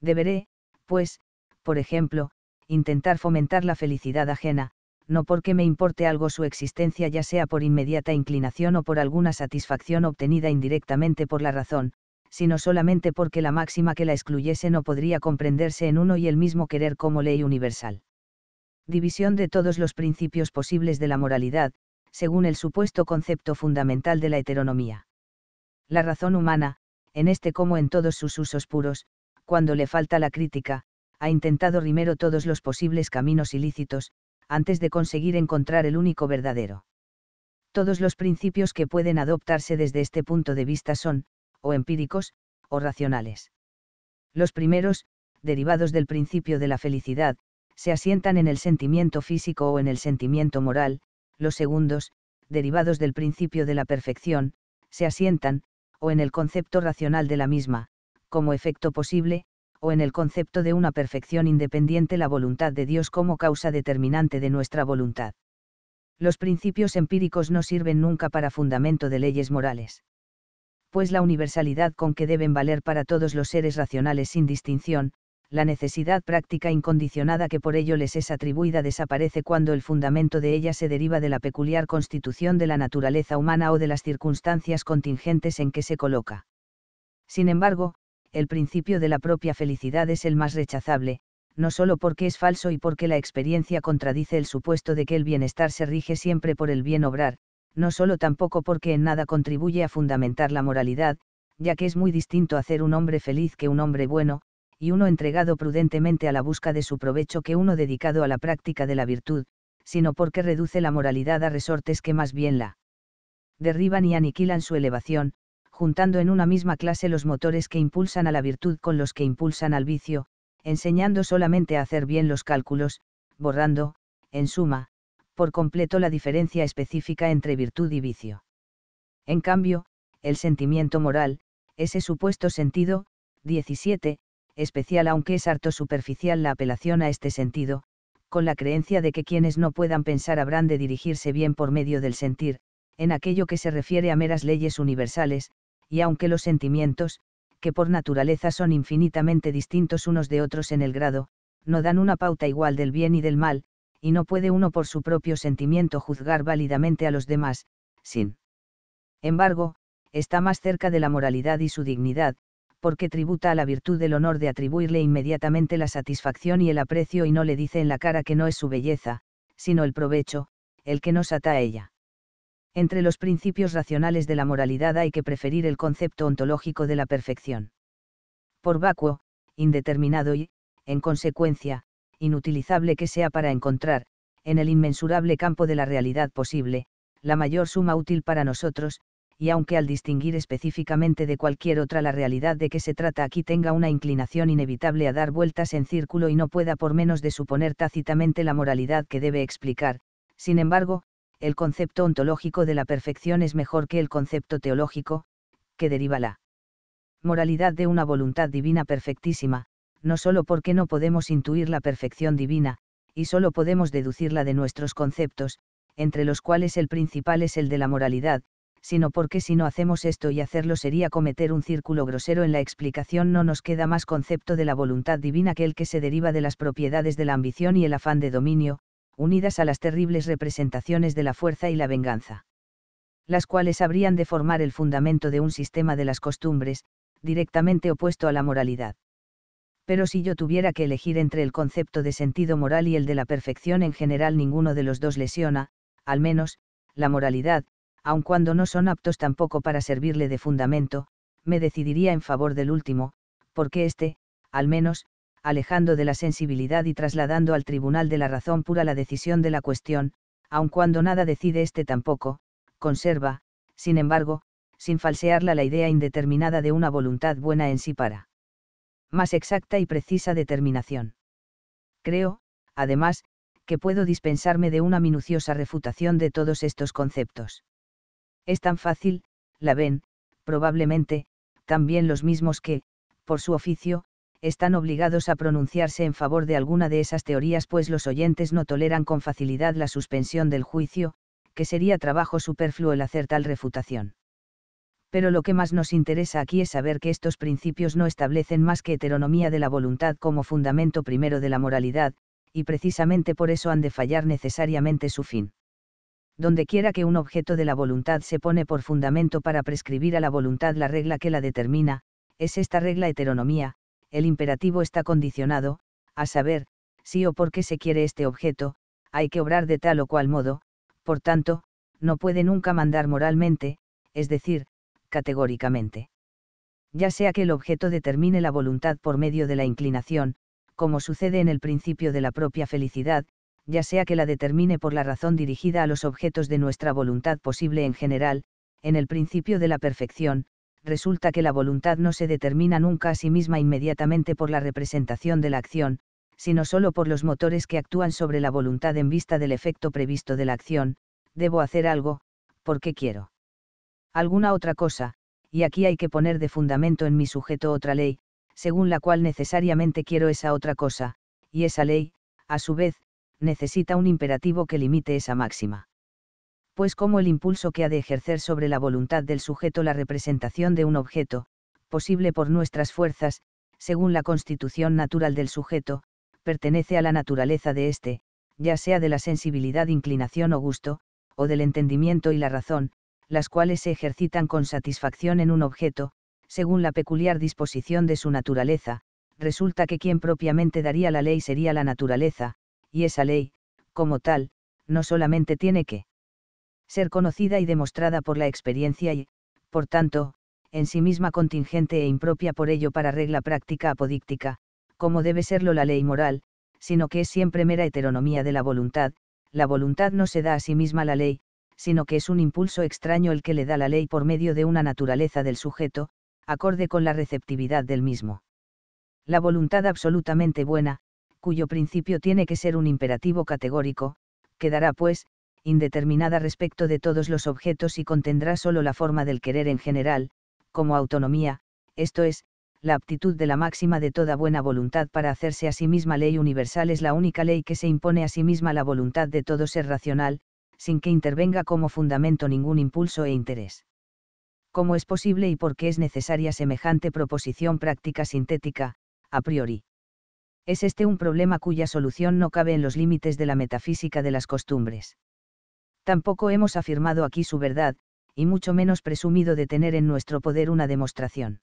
Deberé, pues, por ejemplo, intentar fomentar la felicidad ajena, no porque me importe algo su existencia ya sea por inmediata inclinación o por alguna satisfacción obtenida indirectamente por la razón, sino solamente porque la máxima que la excluyese no podría comprenderse en uno y el mismo querer como ley universal división de todos los principios posibles de la moralidad, según el supuesto concepto fundamental de la heteronomía. La razón humana, en este como en todos sus usos puros, cuando le falta la crítica, ha intentado rimero todos los posibles caminos ilícitos, antes de conseguir encontrar el único verdadero. Todos los principios que pueden adoptarse desde este punto de vista son, o empíricos, o racionales. Los primeros, derivados del principio de la felicidad, se asientan en el sentimiento físico o en el sentimiento moral, los segundos, derivados del principio de la perfección, se asientan, o en el concepto racional de la misma, como efecto posible, o en el concepto de una perfección independiente la voluntad de Dios como causa determinante de nuestra voluntad. Los principios empíricos no sirven nunca para fundamento de leyes morales. Pues la universalidad con que deben valer para todos los seres racionales sin distinción, la necesidad práctica incondicionada que por ello les es atribuida desaparece cuando el fundamento de ella se deriva de la peculiar constitución de la naturaleza humana o de las circunstancias contingentes en que se coloca. Sin embargo, el principio de la propia felicidad es el más rechazable, no solo porque es falso y porque la experiencia contradice el supuesto de que el bienestar se rige siempre por el bien obrar, no solo tampoco porque en nada contribuye a fundamentar la moralidad, ya que es muy distinto hacer un hombre feliz que un hombre bueno, y uno entregado prudentemente a la busca de su provecho que uno dedicado a la práctica de la virtud, sino porque reduce la moralidad a resortes que más bien la derriban y aniquilan su elevación, juntando en una misma clase los motores que impulsan a la virtud con los que impulsan al vicio, enseñando solamente a hacer bien los cálculos, borrando, en suma, por completo la diferencia específica entre virtud y vicio. En cambio, el sentimiento moral, ese supuesto sentido, 17, especial aunque es harto superficial la apelación a este sentido, con la creencia de que quienes no puedan pensar habrán de dirigirse bien por medio del sentir, en aquello que se refiere a meras leyes universales, y aunque los sentimientos, que por naturaleza son infinitamente distintos unos de otros en el grado, no dan una pauta igual del bien y del mal, y no puede uno por su propio sentimiento juzgar válidamente a los demás, sin embargo, está más cerca de la moralidad y su dignidad, porque tributa a la virtud del honor de atribuirle inmediatamente la satisfacción y el aprecio y no le dice en la cara que no es su belleza, sino el provecho, el que nos ata a ella. Entre los principios racionales de la moralidad hay que preferir el concepto ontológico de la perfección. Por vacuo, indeterminado y, en consecuencia, inutilizable que sea para encontrar, en el inmensurable campo de la realidad posible, la mayor suma útil para nosotros, y aunque al distinguir específicamente de cualquier otra la realidad de que se trata aquí tenga una inclinación inevitable a dar vueltas en círculo y no pueda por menos de suponer tácitamente la moralidad que debe explicar, sin embargo, el concepto ontológico de la perfección es mejor que el concepto teológico, que deriva la moralidad de una voluntad divina perfectísima, no solo porque no podemos intuir la perfección divina, y solo podemos deducirla de nuestros conceptos, entre los cuales el principal es el de la moralidad, sino porque si no hacemos esto y hacerlo sería cometer un círculo grosero en la explicación no nos queda más concepto de la voluntad divina que el que se deriva de las propiedades de la ambición y el afán de dominio, unidas a las terribles representaciones de la fuerza y la venganza. Las cuales habrían de formar el fundamento de un sistema de las costumbres, directamente opuesto a la moralidad. Pero si yo tuviera que elegir entre el concepto de sentido moral y el de la perfección en general, ninguno de los dos lesiona, al menos, la moralidad, aun cuando no son aptos tampoco para servirle de fundamento, me decidiría en favor del último, porque éste, al menos, alejando de la sensibilidad y trasladando al tribunal de la razón pura la decisión de la cuestión, aun cuando nada decide éste tampoco, conserva, sin embargo, sin falsearla la idea indeterminada de una voluntad buena en sí para más exacta y precisa determinación. Creo, además, que puedo dispensarme de una minuciosa refutación de todos estos conceptos. Es tan fácil, la ven, probablemente, también los mismos que, por su oficio, están obligados a pronunciarse en favor de alguna de esas teorías pues los oyentes no toleran con facilidad la suspensión del juicio, que sería trabajo superfluo el hacer tal refutación. Pero lo que más nos interesa aquí es saber que estos principios no establecen más que heteronomía de la voluntad como fundamento primero de la moralidad, y precisamente por eso han de fallar necesariamente su fin donde quiera que un objeto de la voluntad se pone por fundamento para prescribir a la voluntad la regla que la determina, es esta regla heteronomía, el imperativo está condicionado, a saber, si o por qué se quiere este objeto, hay que obrar de tal o cual modo, por tanto, no puede nunca mandar moralmente, es decir, categóricamente. Ya sea que el objeto determine la voluntad por medio de la inclinación, como sucede en el principio de la propia felicidad, ya sea que la determine por la razón dirigida a los objetos de nuestra voluntad posible en general, en el principio de la perfección, resulta que la voluntad no se determina nunca a sí misma inmediatamente por la representación de la acción, sino solo por los motores que actúan sobre la voluntad en vista del efecto previsto de la acción, debo hacer algo, porque quiero. Alguna otra cosa, y aquí hay que poner de fundamento en mi sujeto otra ley, según la cual necesariamente quiero esa otra cosa, y esa ley, a su vez, necesita un imperativo que limite esa máxima. Pues como el impulso que ha de ejercer sobre la voluntad del sujeto la representación de un objeto, posible por nuestras fuerzas, según la constitución natural del sujeto, pertenece a la naturaleza de éste, ya sea de la sensibilidad, inclinación o gusto, o del entendimiento y la razón, las cuales se ejercitan con satisfacción en un objeto, según la peculiar disposición de su naturaleza, resulta que quien propiamente daría la ley sería la naturaleza, y esa ley, como tal, no solamente tiene que ser conocida y demostrada por la experiencia y, por tanto, en sí misma contingente e impropia por ello para regla práctica apodíctica, como debe serlo la ley moral, sino que es siempre mera heteronomía de la voluntad, la voluntad no se da a sí misma la ley, sino que es un impulso extraño el que le da la ley por medio de una naturaleza del sujeto, acorde con la receptividad del mismo. La voluntad absolutamente buena, cuyo principio tiene que ser un imperativo categórico, quedará pues, indeterminada respecto de todos los objetos y contendrá sólo la forma del querer en general, como autonomía, esto es, la aptitud de la máxima de toda buena voluntad para hacerse a sí misma ley universal es la única ley que se impone a sí misma la voluntad de todo ser racional, sin que intervenga como fundamento ningún impulso e interés. ¿Cómo es posible y por qué es necesaria semejante proposición práctica sintética, a priori? es este un problema cuya solución no cabe en los límites de la metafísica de las costumbres. Tampoco hemos afirmado aquí su verdad, y mucho menos presumido de tener en nuestro poder una demostración.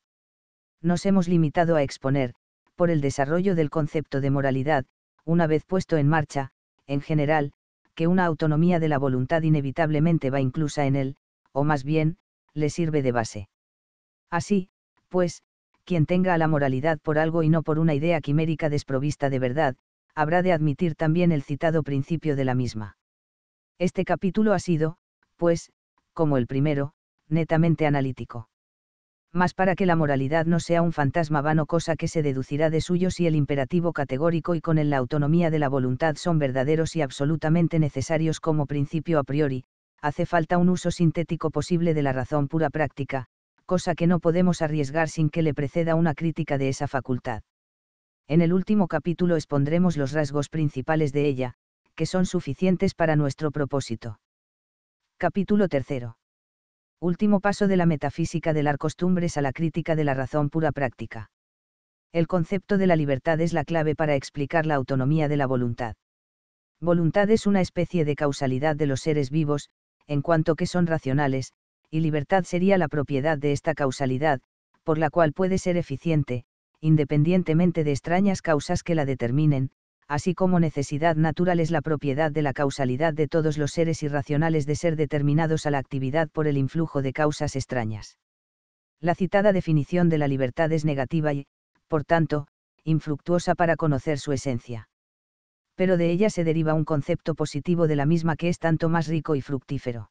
Nos hemos limitado a exponer, por el desarrollo del concepto de moralidad, una vez puesto en marcha, en general, que una autonomía de la voluntad inevitablemente va inclusa en él, o más bien, le sirve de base. Así, pues, quien tenga a la moralidad por algo y no por una idea quimérica desprovista de verdad, habrá de admitir también el citado principio de la misma. Este capítulo ha sido, pues, como el primero, netamente analítico. Mas para que la moralidad no sea un fantasma vano cosa que se deducirá de suyo si el imperativo categórico y con él la autonomía de la voluntad son verdaderos y absolutamente necesarios como principio a priori, hace falta un uso sintético posible de la razón pura práctica, cosa que no podemos arriesgar sin que le preceda una crítica de esa facultad. En el último capítulo expondremos los rasgos principales de ella, que son suficientes para nuestro propósito. Capítulo 3. Último paso de la metafísica de las costumbres a la crítica de la razón pura práctica. El concepto de la libertad es la clave para explicar la autonomía de la voluntad. Voluntad es una especie de causalidad de los seres vivos, en cuanto que son racionales, y libertad sería la propiedad de esta causalidad, por la cual puede ser eficiente, independientemente de extrañas causas que la determinen, así como necesidad natural es la propiedad de la causalidad de todos los seres irracionales de ser determinados a la actividad por el influjo de causas extrañas. La citada definición de la libertad es negativa y, por tanto, infructuosa para conocer su esencia. Pero de ella se deriva un concepto positivo de la misma que es tanto más rico y fructífero.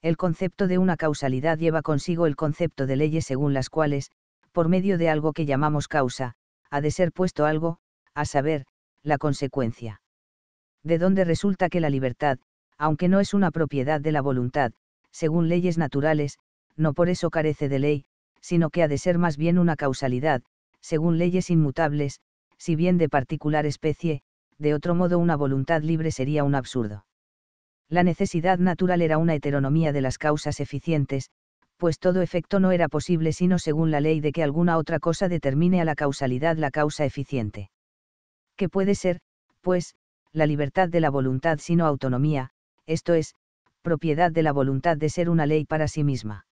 El concepto de una causalidad lleva consigo el concepto de leyes según las cuales, por medio de algo que llamamos causa, ha de ser puesto algo, a saber, la consecuencia. De donde resulta que la libertad, aunque no es una propiedad de la voluntad, según leyes naturales, no por eso carece de ley, sino que ha de ser más bien una causalidad, según leyes inmutables, si bien de particular especie, de otro modo una voluntad libre sería un absurdo la necesidad natural era una heteronomía de las causas eficientes, pues todo efecto no era posible sino según la ley de que alguna otra cosa determine a la causalidad la causa eficiente. ¿Qué puede ser, pues, la libertad de la voluntad sino autonomía, esto es, propiedad de la voluntad de ser una ley para sí misma.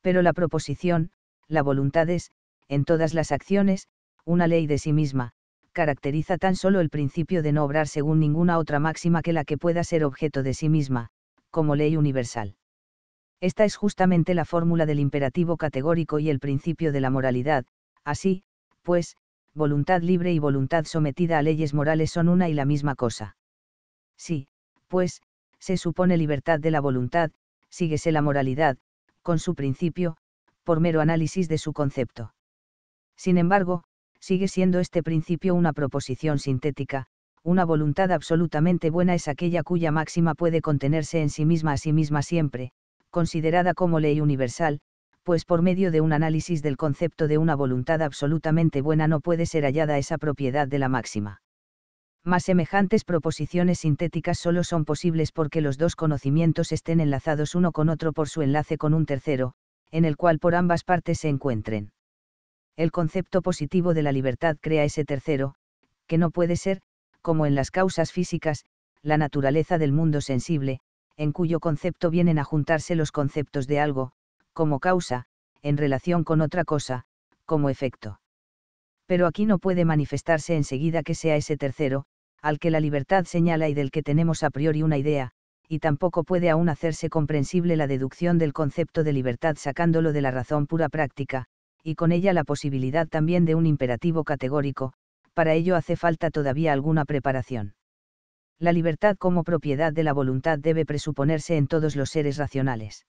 Pero la proposición, la voluntad es, en todas las acciones, una ley de sí misma, caracteriza tan solo el principio de no obrar según ninguna otra máxima que la que pueda ser objeto de sí misma, como ley universal. Esta es justamente la fórmula del imperativo categórico y el principio de la moralidad, así, pues, voluntad libre y voluntad sometida a leyes morales son una y la misma cosa. Sí, pues, se supone libertad de la voluntad, síguese la moralidad, con su principio, por mero análisis de su concepto. Sin embargo, sigue siendo este principio una proposición sintética, una voluntad absolutamente buena es aquella cuya máxima puede contenerse en sí misma a sí misma siempre, considerada como ley universal, pues por medio de un análisis del concepto de una voluntad absolutamente buena no puede ser hallada esa propiedad de la máxima. Más semejantes proposiciones sintéticas solo son posibles porque los dos conocimientos estén enlazados uno con otro por su enlace con un tercero, en el cual por ambas partes se encuentren el concepto positivo de la libertad crea ese tercero, que no puede ser, como en las causas físicas, la naturaleza del mundo sensible, en cuyo concepto vienen a juntarse los conceptos de algo, como causa, en relación con otra cosa, como efecto. Pero aquí no puede manifestarse enseguida que sea ese tercero, al que la libertad señala y del que tenemos a priori una idea, y tampoco puede aún hacerse comprensible la deducción del concepto de libertad sacándolo de la razón pura práctica, y con ella la posibilidad también de un imperativo categórico, para ello hace falta todavía alguna preparación. La libertad como propiedad de la voluntad debe presuponerse en todos los seres racionales.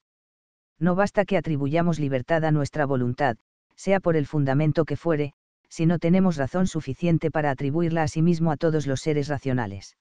No basta que atribuyamos libertad a nuestra voluntad, sea por el fundamento que fuere, si no tenemos razón suficiente para atribuirla a sí mismo a todos los seres racionales.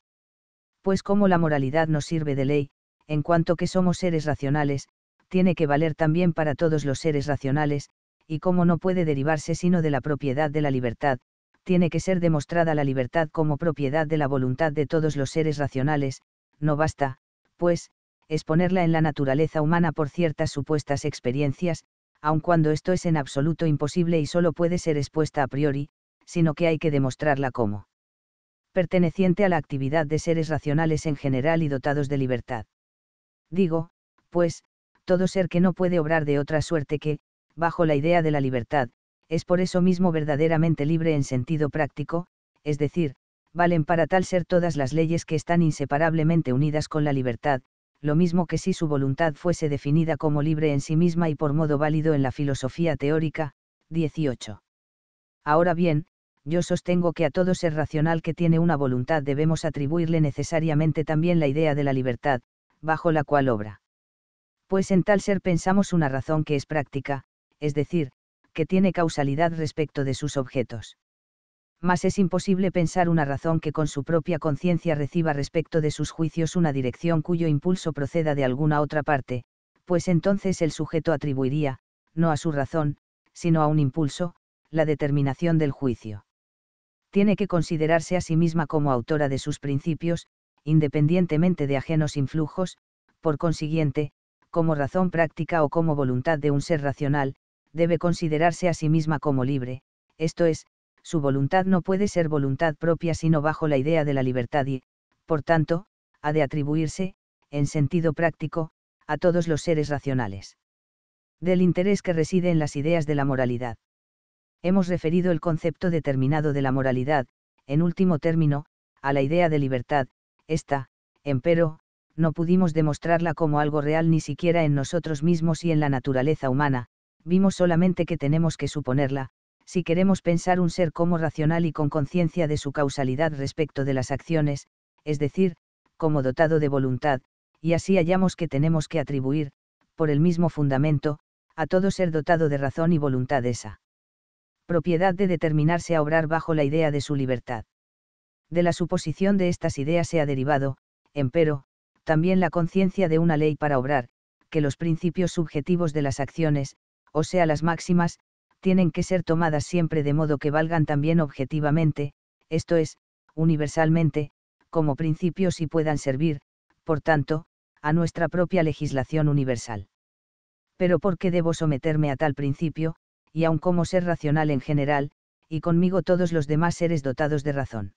Pues como la moralidad nos sirve de ley, en cuanto que somos seres racionales, tiene que valer también para todos los seres racionales, y como no puede derivarse sino de la propiedad de la libertad, tiene que ser demostrada la libertad como propiedad de la voluntad de todos los seres racionales, no basta, pues, exponerla en la naturaleza humana por ciertas supuestas experiencias, aun cuando esto es en absoluto imposible y solo puede ser expuesta a priori, sino que hay que demostrarla como perteneciente a la actividad de seres racionales en general y dotados de libertad. Digo, pues, todo ser que no puede obrar de otra suerte que, bajo la idea de la libertad, es por eso mismo verdaderamente libre en sentido práctico, es decir, valen para tal ser todas las leyes que están inseparablemente unidas con la libertad, lo mismo que si su voluntad fuese definida como libre en sí misma y por modo válido en la filosofía teórica, 18. Ahora bien, yo sostengo que a todo ser racional que tiene una voluntad debemos atribuirle necesariamente también la idea de la libertad, bajo la cual obra. Pues en tal ser pensamos una razón que es práctica, es decir, que tiene causalidad respecto de sus objetos. Mas es imposible pensar una razón que con su propia conciencia reciba respecto de sus juicios una dirección cuyo impulso proceda de alguna otra parte, pues entonces el sujeto atribuiría, no a su razón, sino a un impulso, la determinación del juicio. Tiene que considerarse a sí misma como autora de sus principios, independientemente de ajenos influjos, por consiguiente, como razón práctica o como voluntad de un ser racional, debe considerarse a sí misma como libre, esto es, su voluntad no puede ser voluntad propia sino bajo la idea de la libertad y, por tanto, ha de atribuirse, en sentido práctico, a todos los seres racionales. Del interés que reside en las ideas de la moralidad. Hemos referido el concepto determinado de la moralidad, en último término, a la idea de libertad, esta, empero, no pudimos demostrarla como algo real ni siquiera en nosotros mismos y en la naturaleza humana, vimos solamente que tenemos que suponerla, si queremos pensar un ser como racional y con conciencia de su causalidad respecto de las acciones, es decir, como dotado de voluntad, y así hallamos que tenemos que atribuir, por el mismo fundamento, a todo ser dotado de razón y voluntad esa propiedad de determinarse a obrar bajo la idea de su libertad. De la suposición de estas ideas se ha derivado, empero, también la conciencia de una ley para obrar, que los principios subjetivos de las acciones, o sea las máximas, tienen que ser tomadas siempre de modo que valgan también objetivamente, esto es, universalmente, como principios y puedan servir, por tanto, a nuestra propia legislación universal. Pero ¿por qué debo someterme a tal principio, y aun como ser racional en general, y conmigo todos los demás seres dotados de razón?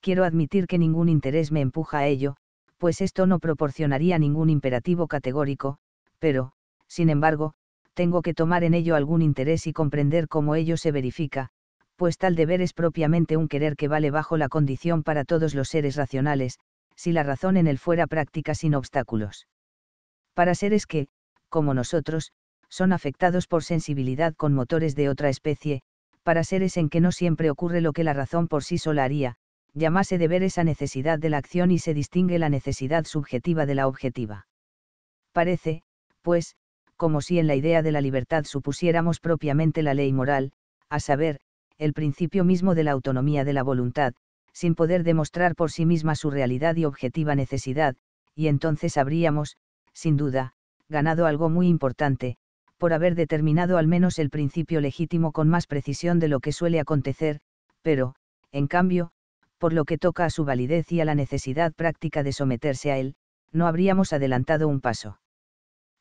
Quiero admitir que ningún interés me empuja a ello, pues esto no proporcionaría ningún imperativo categórico, pero, sin embargo, tengo que tomar en ello algún interés y comprender cómo ello se verifica, pues tal deber es propiamente un querer que vale bajo la condición para todos los seres racionales, si la razón en él fuera práctica sin obstáculos. Para seres que, como nosotros, son afectados por sensibilidad con motores de otra especie, para seres en que no siempre ocurre lo que la razón por sí sola haría, llamase deber esa necesidad de la acción y se distingue la necesidad subjetiva de la objetiva. Parece, pues, como si en la idea de la libertad supusiéramos propiamente la ley moral, a saber, el principio mismo de la autonomía de la voluntad, sin poder demostrar por sí misma su realidad y objetiva necesidad, y entonces habríamos, sin duda, ganado algo muy importante, por haber determinado al menos el principio legítimo con más precisión de lo que suele acontecer, pero, en cambio, por lo que toca a su validez y a la necesidad práctica de someterse a él, no habríamos adelantado un paso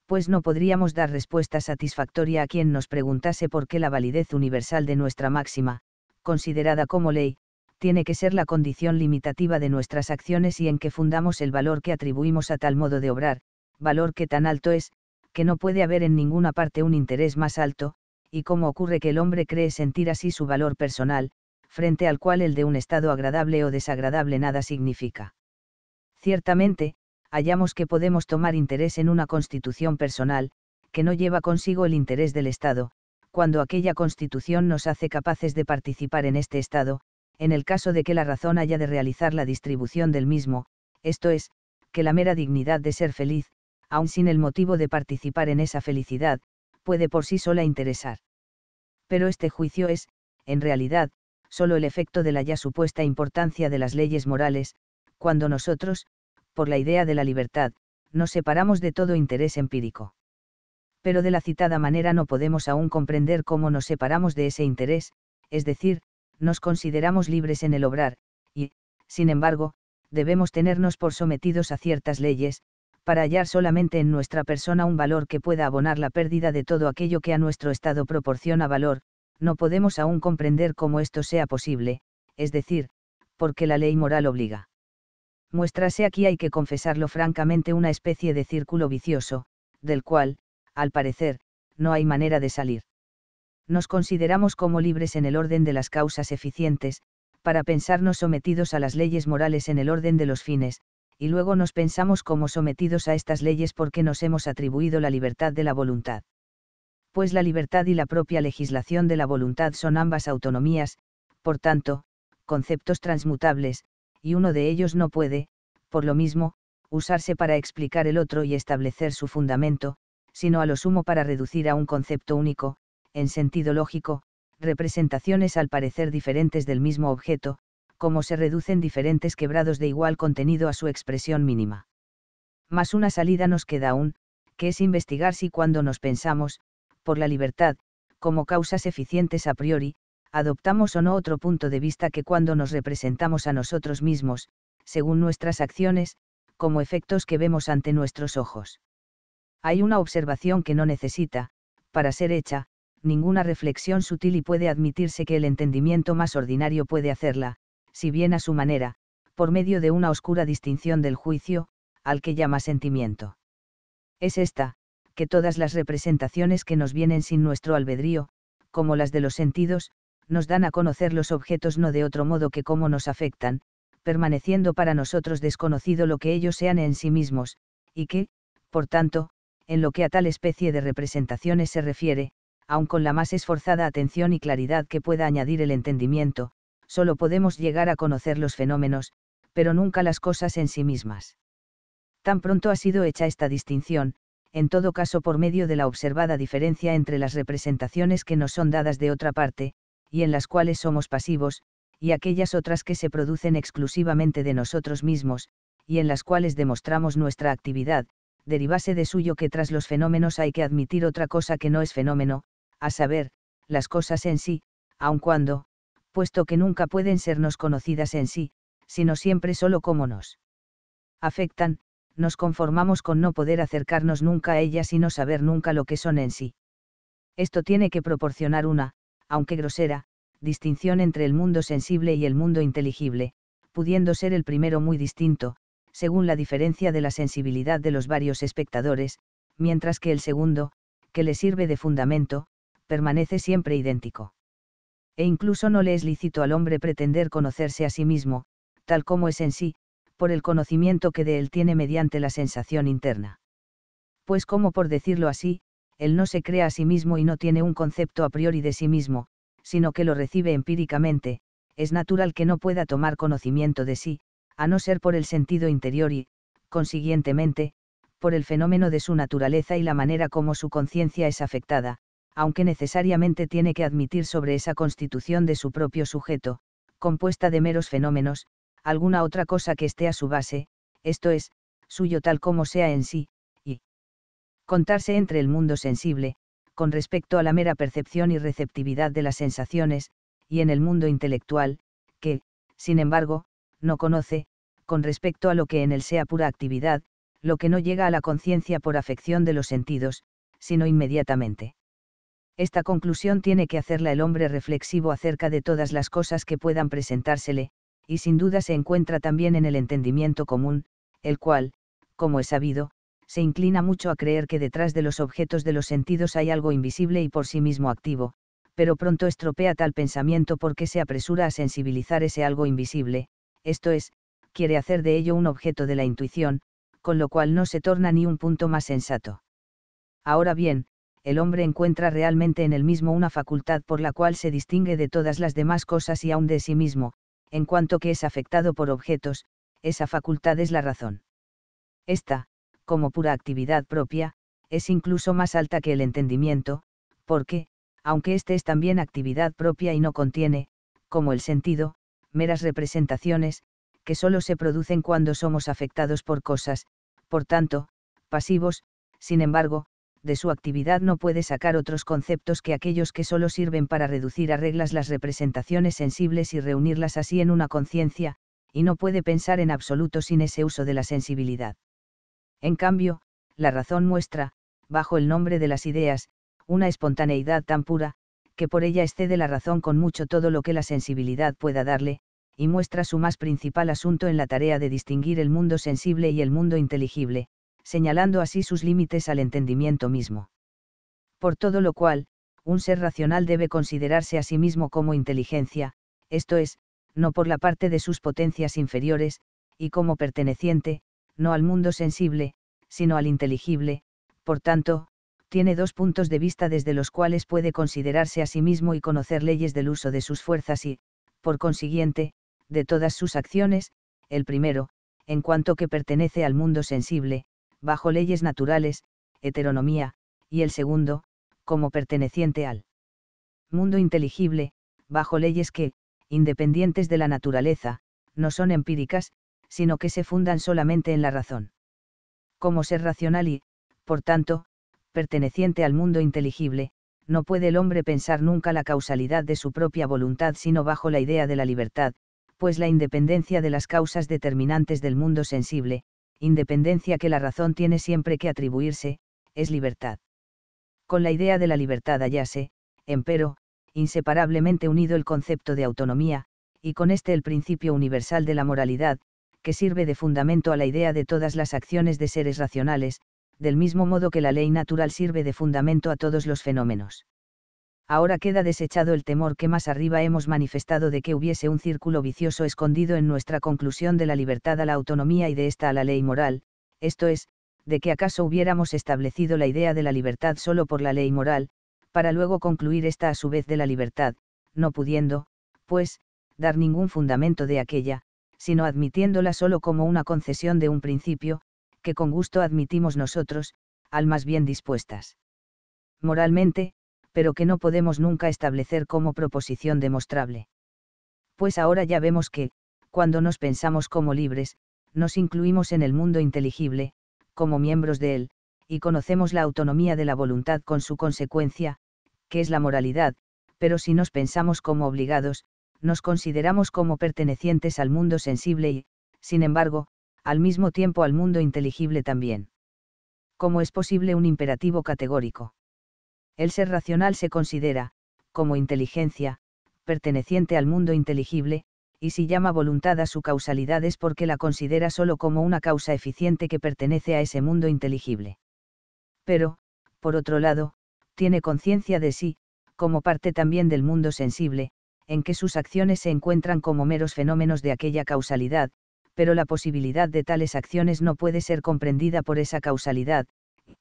pues no podríamos dar respuesta satisfactoria a quien nos preguntase por qué la validez universal de nuestra máxima, considerada como ley, tiene que ser la condición limitativa de nuestras acciones y en que fundamos el valor que atribuimos a tal modo de obrar, valor que tan alto es, que no puede haber en ninguna parte un interés más alto, y cómo ocurre que el hombre cree sentir así su valor personal, frente al cual el de un estado agradable o desagradable nada significa. Ciertamente, hallamos que podemos tomar interés en una constitución personal, que no lleva consigo el interés del Estado, cuando aquella constitución nos hace capaces de participar en este Estado, en el caso de que la razón haya de realizar la distribución del mismo, esto es, que la mera dignidad de ser feliz, aun sin el motivo de participar en esa felicidad, puede por sí sola interesar. Pero este juicio es, en realidad, solo el efecto de la ya supuesta importancia de las leyes morales, cuando nosotros, por la idea de la libertad, nos separamos de todo interés empírico. Pero de la citada manera no podemos aún comprender cómo nos separamos de ese interés, es decir, nos consideramos libres en el obrar, y, sin embargo, debemos tenernos por sometidos a ciertas leyes, para hallar solamente en nuestra persona un valor que pueda abonar la pérdida de todo aquello que a nuestro estado proporciona valor, no podemos aún comprender cómo esto sea posible, es decir, porque la ley moral obliga muéstrase aquí hay que confesarlo francamente una especie de círculo vicioso, del cual, al parecer, no hay manera de salir. Nos consideramos como libres en el orden de las causas eficientes, para pensarnos sometidos a las leyes morales en el orden de los fines, y luego nos pensamos como sometidos a estas leyes porque nos hemos atribuido la libertad de la voluntad. Pues la libertad y la propia legislación de la voluntad son ambas autonomías, por tanto, conceptos transmutables, y uno de ellos no puede, por lo mismo, usarse para explicar el otro y establecer su fundamento, sino a lo sumo para reducir a un concepto único, en sentido lógico, representaciones al parecer diferentes del mismo objeto, como se reducen diferentes quebrados de igual contenido a su expresión mínima. Más una salida nos queda aún, que es investigar si cuando nos pensamos, por la libertad, como causas eficientes a priori, adoptamos o no otro punto de vista que cuando nos representamos a nosotros mismos, según nuestras acciones, como efectos que vemos ante nuestros ojos. Hay una observación que no necesita, para ser hecha, ninguna reflexión sutil y puede admitirse que el entendimiento más ordinario puede hacerla, si bien a su manera, por medio de una oscura distinción del juicio, al que llama sentimiento. Es esta, que todas las representaciones que nos vienen sin nuestro albedrío, como las de los sentidos, nos dan a conocer los objetos no de otro modo que cómo nos afectan, permaneciendo para nosotros desconocido lo que ellos sean en sí mismos, y que, por tanto, en lo que a tal especie de representaciones se refiere, aun con la más esforzada atención y claridad que pueda añadir el entendimiento, solo podemos llegar a conocer los fenómenos, pero nunca las cosas en sí mismas. Tan pronto ha sido hecha esta distinción, en todo caso por medio de la observada diferencia entre las representaciones que nos son dadas de otra parte, y en las cuales somos pasivos, y aquellas otras que se producen exclusivamente de nosotros mismos, y en las cuales demostramos nuestra actividad, derivase de suyo que tras los fenómenos hay que admitir otra cosa que no es fenómeno, a saber, las cosas en sí, aun cuando, puesto que nunca pueden sernos conocidas en sí, sino siempre solo como nos afectan, nos conformamos con no poder acercarnos nunca a ellas y no saber nunca lo que son en sí. Esto tiene que proporcionar una, aunque grosera, distinción entre el mundo sensible y el mundo inteligible, pudiendo ser el primero muy distinto, según la diferencia de la sensibilidad de los varios espectadores, mientras que el segundo, que le sirve de fundamento, permanece siempre idéntico. E incluso no le es lícito al hombre pretender conocerse a sí mismo, tal como es en sí, por el conocimiento que de él tiene mediante la sensación interna. Pues como por decirlo así, él no se crea a sí mismo y no tiene un concepto a priori de sí mismo, sino que lo recibe empíricamente, es natural que no pueda tomar conocimiento de sí, a no ser por el sentido interior y, consiguientemente, por el fenómeno de su naturaleza y la manera como su conciencia es afectada, aunque necesariamente tiene que admitir sobre esa constitución de su propio sujeto, compuesta de meros fenómenos, alguna otra cosa que esté a su base, esto es, suyo tal como sea en sí, contarse entre el mundo sensible, con respecto a la mera percepción y receptividad de las sensaciones, y en el mundo intelectual, que, sin embargo, no conoce, con respecto a lo que en él sea pura actividad, lo que no llega a la conciencia por afección de los sentidos, sino inmediatamente. Esta conclusión tiene que hacerla el hombre reflexivo acerca de todas las cosas que puedan presentársele, y sin duda se encuentra también en el entendimiento común, el cual, como es sabido, se inclina mucho a creer que detrás de los objetos de los sentidos hay algo invisible y por sí mismo activo, pero pronto estropea tal pensamiento porque se apresura a sensibilizar ese algo invisible, esto es, quiere hacer de ello un objeto de la intuición, con lo cual no se torna ni un punto más sensato. Ahora bien, el hombre encuentra realmente en él mismo una facultad por la cual se distingue de todas las demás cosas y aun de sí mismo, en cuanto que es afectado por objetos, esa facultad es la razón. Esta, como pura actividad propia, es incluso más alta que el entendimiento, porque, aunque éste es también actividad propia y no contiene, como el sentido, meras representaciones, que sólo se producen cuando somos afectados por cosas, por tanto, pasivos, sin embargo, de su actividad no puede sacar otros conceptos que aquellos que sólo sirven para reducir a reglas las representaciones sensibles y reunirlas así en una conciencia, y no puede pensar en absoluto sin ese uso de la sensibilidad. En cambio, la razón muestra, bajo el nombre de las ideas, una espontaneidad tan pura, que por ella excede la razón con mucho todo lo que la sensibilidad pueda darle, y muestra su más principal asunto en la tarea de distinguir el mundo sensible y el mundo inteligible, señalando así sus límites al entendimiento mismo. Por todo lo cual, un ser racional debe considerarse a sí mismo como inteligencia, esto es, no por la parte de sus potencias inferiores, y como perteneciente, no al mundo sensible, sino al inteligible, por tanto, tiene dos puntos de vista desde los cuales puede considerarse a sí mismo y conocer leyes del uso de sus fuerzas y, por consiguiente, de todas sus acciones, el primero, en cuanto que pertenece al mundo sensible, bajo leyes naturales, heteronomía, y el segundo, como perteneciente al mundo inteligible, bajo leyes que, independientes de la naturaleza, no son empíricas, sino que se fundan solamente en la razón. Como ser racional y, por tanto, perteneciente al mundo inteligible, no puede el hombre pensar nunca la causalidad de su propia voluntad sino bajo la idea de la libertad, pues la independencia de las causas determinantes del mundo sensible, independencia que la razón tiene siempre que atribuirse, es libertad. Con la idea de la libertad hallase, empero, inseparablemente unido el concepto de autonomía, y con este el principio universal de la moralidad, que sirve de fundamento a la idea de todas las acciones de seres racionales, del mismo modo que la ley natural sirve de fundamento a todos los fenómenos. Ahora queda desechado el temor que más arriba hemos manifestado de que hubiese un círculo vicioso escondido en nuestra conclusión de la libertad a la autonomía y de esta a la ley moral, esto es, de que acaso hubiéramos establecido la idea de la libertad solo por la ley moral, para luego concluir esta a su vez de la libertad, no pudiendo, pues, dar ningún fundamento de aquella, sino admitiéndola solo como una concesión de un principio, que con gusto admitimos nosotros, almas bien dispuestas. Moralmente, pero que no podemos nunca establecer como proposición demostrable. Pues ahora ya vemos que, cuando nos pensamos como libres, nos incluimos en el mundo inteligible, como miembros de él, y conocemos la autonomía de la voluntad con su consecuencia, que es la moralidad, pero si nos pensamos como obligados, nos consideramos como pertenecientes al mundo sensible y, sin embargo, al mismo tiempo al mundo inteligible también. ¿Cómo es posible un imperativo categórico? El ser racional se considera, como inteligencia, perteneciente al mundo inteligible, y si llama voluntad a su causalidad es porque la considera solo como una causa eficiente que pertenece a ese mundo inteligible. Pero, por otro lado, tiene conciencia de sí, como parte también del mundo sensible, en que sus acciones se encuentran como meros fenómenos de aquella causalidad, pero la posibilidad de tales acciones no puede ser comprendida por esa causalidad,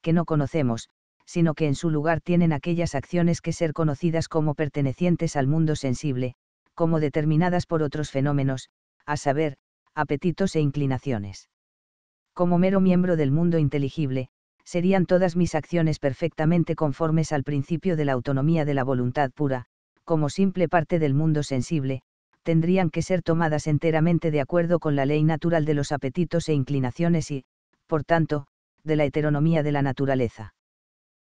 que no conocemos, sino que en su lugar tienen aquellas acciones que ser conocidas como pertenecientes al mundo sensible, como determinadas por otros fenómenos, a saber, apetitos e inclinaciones. Como mero miembro del mundo inteligible, serían todas mis acciones perfectamente conformes al principio de la autonomía de la voluntad pura, como simple parte del mundo sensible, tendrían que ser tomadas enteramente de acuerdo con la ley natural de los apetitos e inclinaciones y, por tanto, de la heteronomía de la naturaleza.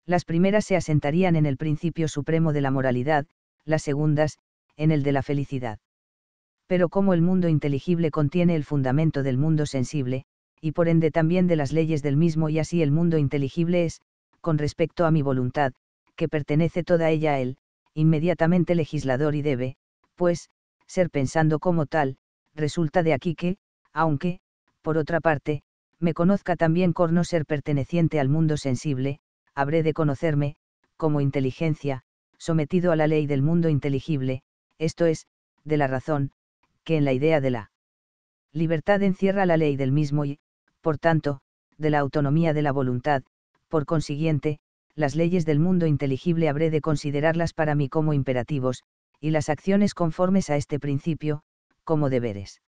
Las primeras se asentarían en el principio supremo de la moralidad, las segundas, en el de la felicidad. Pero como el mundo inteligible contiene el fundamento del mundo sensible, y por ende también de las leyes del mismo y así el mundo inteligible es, con respecto a mi voluntad, que pertenece toda ella a él, inmediatamente legislador y debe, pues, ser pensando como tal, resulta de aquí que, aunque, por otra parte, me conozca también por no ser perteneciente al mundo sensible, habré de conocerme, como inteligencia, sometido a la ley del mundo inteligible, esto es, de la razón, que en la idea de la libertad encierra la ley del mismo y, por tanto, de la autonomía de la voluntad, por consiguiente, las leyes del mundo inteligible habré de considerarlas para mí como imperativos, y las acciones conformes a este principio, como deberes.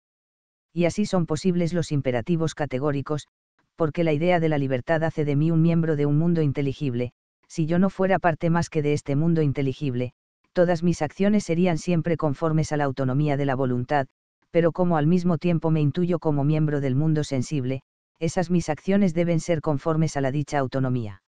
Y así son posibles los imperativos categóricos, porque la idea de la libertad hace de mí un miembro de un mundo inteligible, si yo no fuera parte más que de este mundo inteligible, todas mis acciones serían siempre conformes a la autonomía de la voluntad, pero como al mismo tiempo me intuyo como miembro del mundo sensible, esas mis acciones deben ser conformes a la dicha autonomía.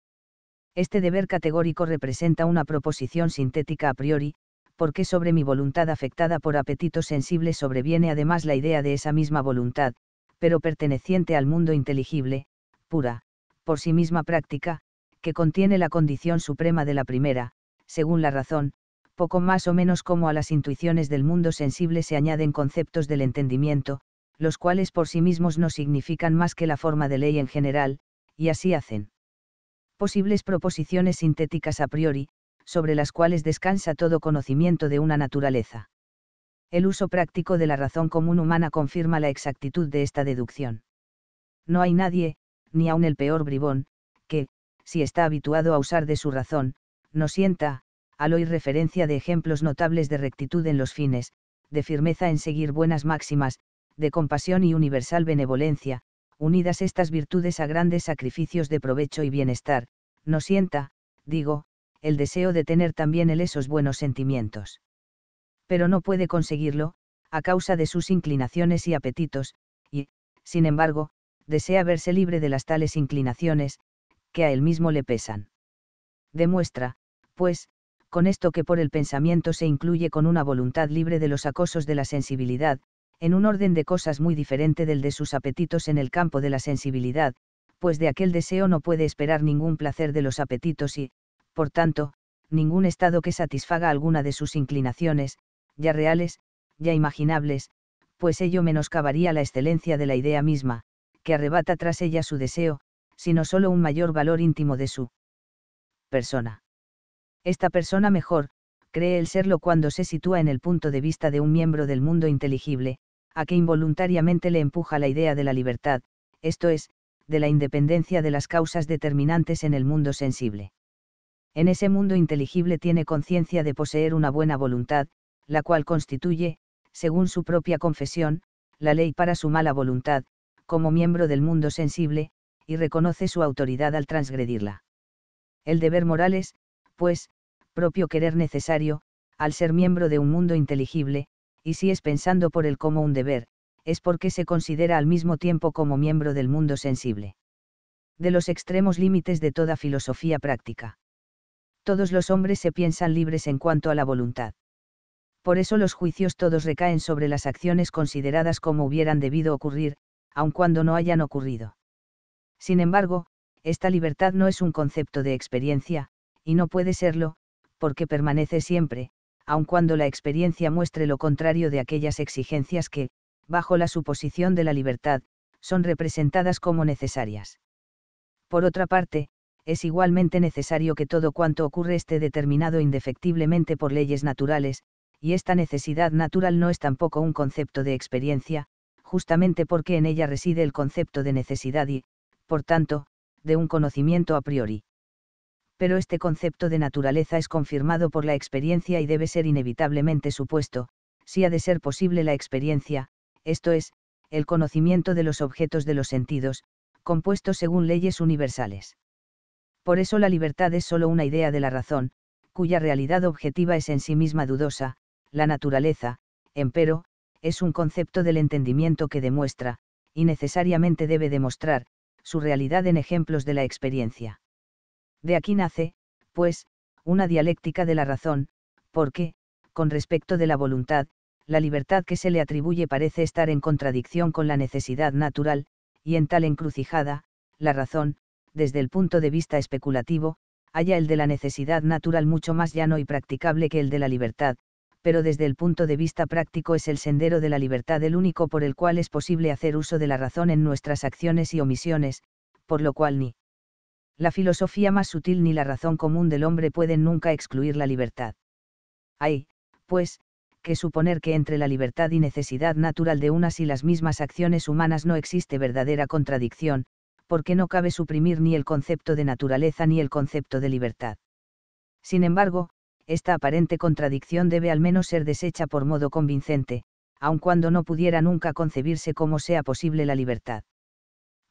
Este deber categórico representa una proposición sintética a priori, porque sobre mi voluntad afectada por apetitos sensibles sobreviene además la idea de esa misma voluntad, pero perteneciente al mundo inteligible, pura, por sí misma práctica, que contiene la condición suprema de la primera, según la razón, poco más o menos como a las intuiciones del mundo sensible se añaden conceptos del entendimiento, los cuales por sí mismos no significan más que la forma de ley en general, y así hacen posibles proposiciones sintéticas a priori, sobre las cuales descansa todo conocimiento de una naturaleza. El uso práctico de la razón común humana confirma la exactitud de esta deducción. No hay nadie, ni aun el peor bribón, que, si está habituado a usar de su razón, no sienta, al oír referencia de ejemplos notables de rectitud en los fines, de firmeza en seguir buenas máximas, de compasión y universal benevolencia, unidas estas virtudes a grandes sacrificios de provecho y bienestar, no sienta, digo, el deseo de tener también él esos buenos sentimientos. Pero no puede conseguirlo, a causa de sus inclinaciones y apetitos, y, sin embargo, desea verse libre de las tales inclinaciones, que a él mismo le pesan. Demuestra, pues, con esto que por el pensamiento se incluye con una voluntad libre de los acosos de la sensibilidad, en un orden de cosas muy diferente del de sus apetitos en el campo de la sensibilidad, pues de aquel deseo no puede esperar ningún placer de los apetitos y, por tanto, ningún estado que satisfaga alguna de sus inclinaciones, ya reales, ya imaginables, pues ello menoscabaría la excelencia de la idea misma, que arrebata tras ella su deseo, sino solo un mayor valor íntimo de su persona. Esta persona mejor, cree el serlo cuando se sitúa en el punto de vista de un miembro del mundo inteligible, a que involuntariamente le empuja la idea de la libertad, esto es, de la independencia de las causas determinantes en el mundo sensible. En ese mundo inteligible tiene conciencia de poseer una buena voluntad, la cual constituye, según su propia confesión, la ley para su mala voluntad, como miembro del mundo sensible, y reconoce su autoridad al transgredirla. El deber moral es, pues, propio querer necesario, al ser miembro de un mundo inteligible, y si es pensando por él como un deber, es porque se considera al mismo tiempo como miembro del mundo sensible. De los extremos límites de toda filosofía práctica. Todos los hombres se piensan libres en cuanto a la voluntad. Por eso los juicios todos recaen sobre las acciones consideradas como hubieran debido ocurrir, aun cuando no hayan ocurrido. Sin embargo, esta libertad no es un concepto de experiencia, y no puede serlo, porque permanece siempre, aun cuando la experiencia muestre lo contrario de aquellas exigencias que, bajo la suposición de la libertad, son representadas como necesarias. Por otra parte, es igualmente necesario que todo cuanto ocurre esté determinado indefectiblemente por leyes naturales, y esta necesidad natural no es tampoco un concepto de experiencia, justamente porque en ella reside el concepto de necesidad y, por tanto, de un conocimiento a priori pero este concepto de naturaleza es confirmado por la experiencia y debe ser inevitablemente supuesto, si ha de ser posible la experiencia, esto es, el conocimiento de los objetos de los sentidos, compuestos según leyes universales. Por eso la libertad es sólo una idea de la razón, cuya realidad objetiva es en sí misma dudosa, la naturaleza, empero, es un concepto del entendimiento que demuestra, y necesariamente debe demostrar, su realidad en ejemplos de la experiencia. De aquí nace, pues, una dialéctica de la razón, porque, con respecto de la voluntad, la libertad que se le atribuye parece estar en contradicción con la necesidad natural, y en tal encrucijada, la razón, desde el punto de vista especulativo, halla el de la necesidad natural mucho más llano y practicable que el de la libertad, pero desde el punto de vista práctico es el sendero de la libertad el único por el cual es posible hacer uso de la razón en nuestras acciones y omisiones, por lo cual ni la filosofía más sutil ni la razón común del hombre pueden nunca excluir la libertad. Hay, pues, que suponer que entre la libertad y necesidad natural de unas y las mismas acciones humanas no existe verdadera contradicción, porque no cabe suprimir ni el concepto de naturaleza ni el concepto de libertad. Sin embargo, esta aparente contradicción debe al menos ser deshecha por modo convincente, aun cuando no pudiera nunca concebirse cómo sea posible la libertad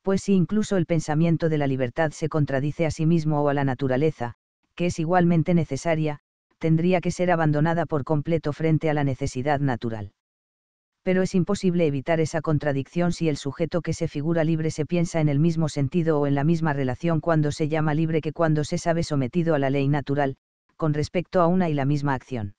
pues si incluso el pensamiento de la libertad se contradice a sí mismo o a la naturaleza, que es igualmente necesaria, tendría que ser abandonada por completo frente a la necesidad natural. Pero es imposible evitar esa contradicción si el sujeto que se figura libre se piensa en el mismo sentido o en la misma relación cuando se llama libre que cuando se sabe sometido a la ley natural, con respecto a una y la misma acción.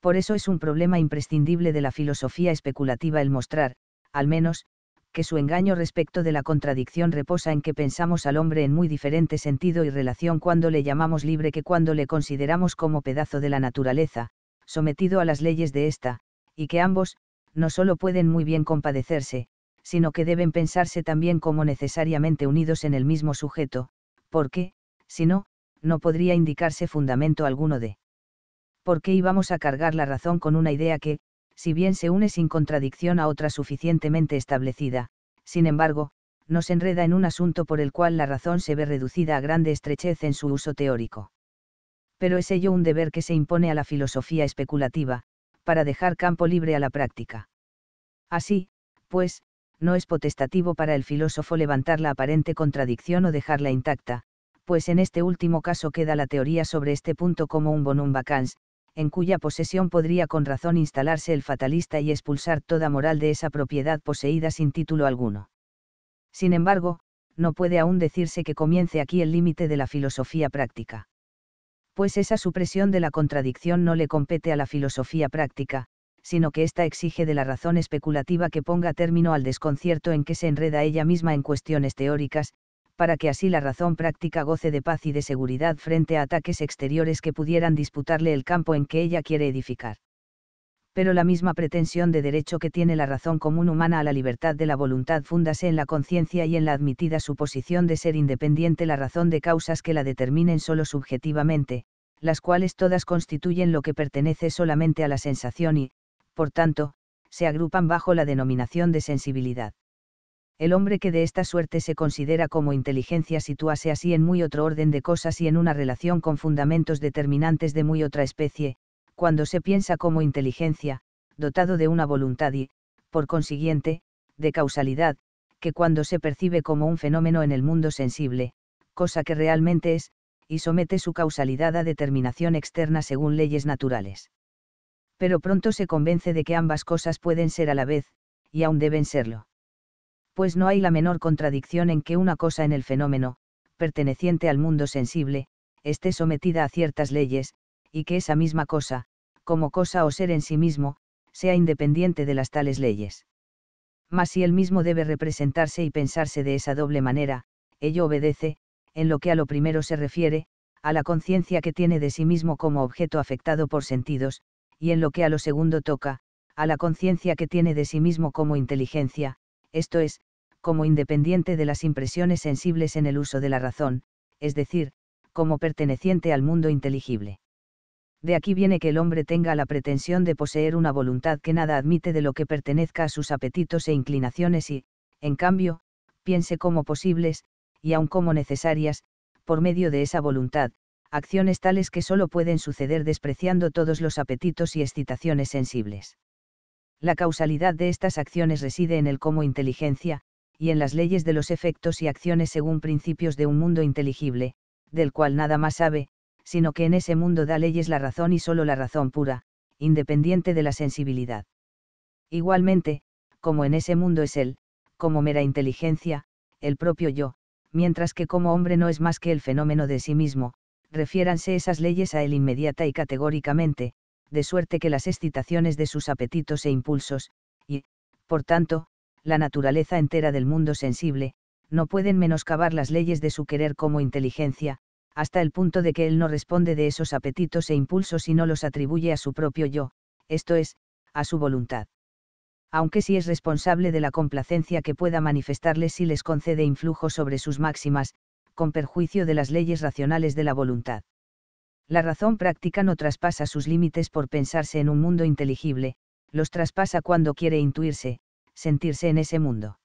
Por eso es un problema imprescindible de la filosofía especulativa el mostrar, al menos, que su engaño respecto de la contradicción reposa en que pensamos al hombre en muy diferente sentido y relación cuando le llamamos libre que cuando le consideramos como pedazo de la naturaleza, sometido a las leyes de ésta, y que ambos, no solo pueden muy bien compadecerse, sino que deben pensarse también como necesariamente unidos en el mismo sujeto, porque, si no, no podría indicarse fundamento alguno de por qué íbamos a cargar la razón con una idea que, si bien se une sin contradicción a otra suficientemente establecida, sin embargo, nos enreda en un asunto por el cual la razón se ve reducida a grande estrechez en su uso teórico. Pero es ello un deber que se impone a la filosofía especulativa, para dejar campo libre a la práctica. Así, pues, no es potestativo para el filósofo levantar la aparente contradicción o dejarla intacta, pues en este último caso queda la teoría sobre este punto como un bonum vacans, en cuya posesión podría con razón instalarse el fatalista y expulsar toda moral de esa propiedad poseída sin título alguno. Sin embargo, no puede aún decirse que comience aquí el límite de la filosofía práctica. Pues esa supresión de la contradicción no le compete a la filosofía práctica, sino que ésta exige de la razón especulativa que ponga término al desconcierto en que se enreda ella misma en cuestiones teóricas, para que así la razón práctica goce de paz y de seguridad frente a ataques exteriores que pudieran disputarle el campo en que ella quiere edificar. Pero la misma pretensión de derecho que tiene la razón común humana a la libertad de la voluntad fundase en la conciencia y en la admitida suposición de ser independiente la razón de causas que la determinen solo subjetivamente, las cuales todas constituyen lo que pertenece solamente a la sensación y, por tanto, se agrupan bajo la denominación de sensibilidad el hombre que de esta suerte se considera como inteligencia sitúase así en muy otro orden de cosas y en una relación con fundamentos determinantes de muy otra especie, cuando se piensa como inteligencia, dotado de una voluntad y, por consiguiente, de causalidad, que cuando se percibe como un fenómeno en el mundo sensible, cosa que realmente es, y somete su causalidad a determinación externa según leyes naturales. Pero pronto se convence de que ambas cosas pueden ser a la vez, y aún deben serlo pues no hay la menor contradicción en que una cosa en el fenómeno, perteneciente al mundo sensible, esté sometida a ciertas leyes, y que esa misma cosa, como cosa o ser en sí mismo, sea independiente de las tales leyes. Mas si el mismo debe representarse y pensarse de esa doble manera, ello obedece, en lo que a lo primero se refiere, a la conciencia que tiene de sí mismo como objeto afectado por sentidos, y en lo que a lo segundo toca, a la conciencia que tiene de sí mismo como inteligencia, esto es, como independiente de las impresiones sensibles en el uso de la razón, es decir, como perteneciente al mundo inteligible. De aquí viene que el hombre tenga la pretensión de poseer una voluntad que nada admite de lo que pertenezca a sus apetitos e inclinaciones y, en cambio, piense como posibles, y aun como necesarias, por medio de esa voluntad, acciones tales que solo pueden suceder despreciando todos los apetitos y excitaciones sensibles la causalidad de estas acciones reside en el como inteligencia, y en las leyes de los efectos y acciones según principios de un mundo inteligible, del cual nada más sabe, sino que en ese mundo da leyes la razón y solo la razón pura, independiente de la sensibilidad. Igualmente, como en ese mundo es él, como mera inteligencia, el propio yo, mientras que como hombre no es más que el fenómeno de sí mismo, refiéranse esas leyes a él inmediata y categóricamente, de suerte que las excitaciones de sus apetitos e impulsos, y, por tanto, la naturaleza entera del mundo sensible, no pueden menoscabar las leyes de su querer como inteligencia, hasta el punto de que él no responde de esos apetitos e impulsos y no los atribuye a su propio yo, esto es, a su voluntad. Aunque sí es responsable de la complacencia que pueda manifestarles si les concede influjo sobre sus máximas, con perjuicio de las leyes racionales de la voluntad. La razón práctica no traspasa sus límites por pensarse en un mundo inteligible, los traspasa cuando quiere intuirse, sentirse en ese mundo.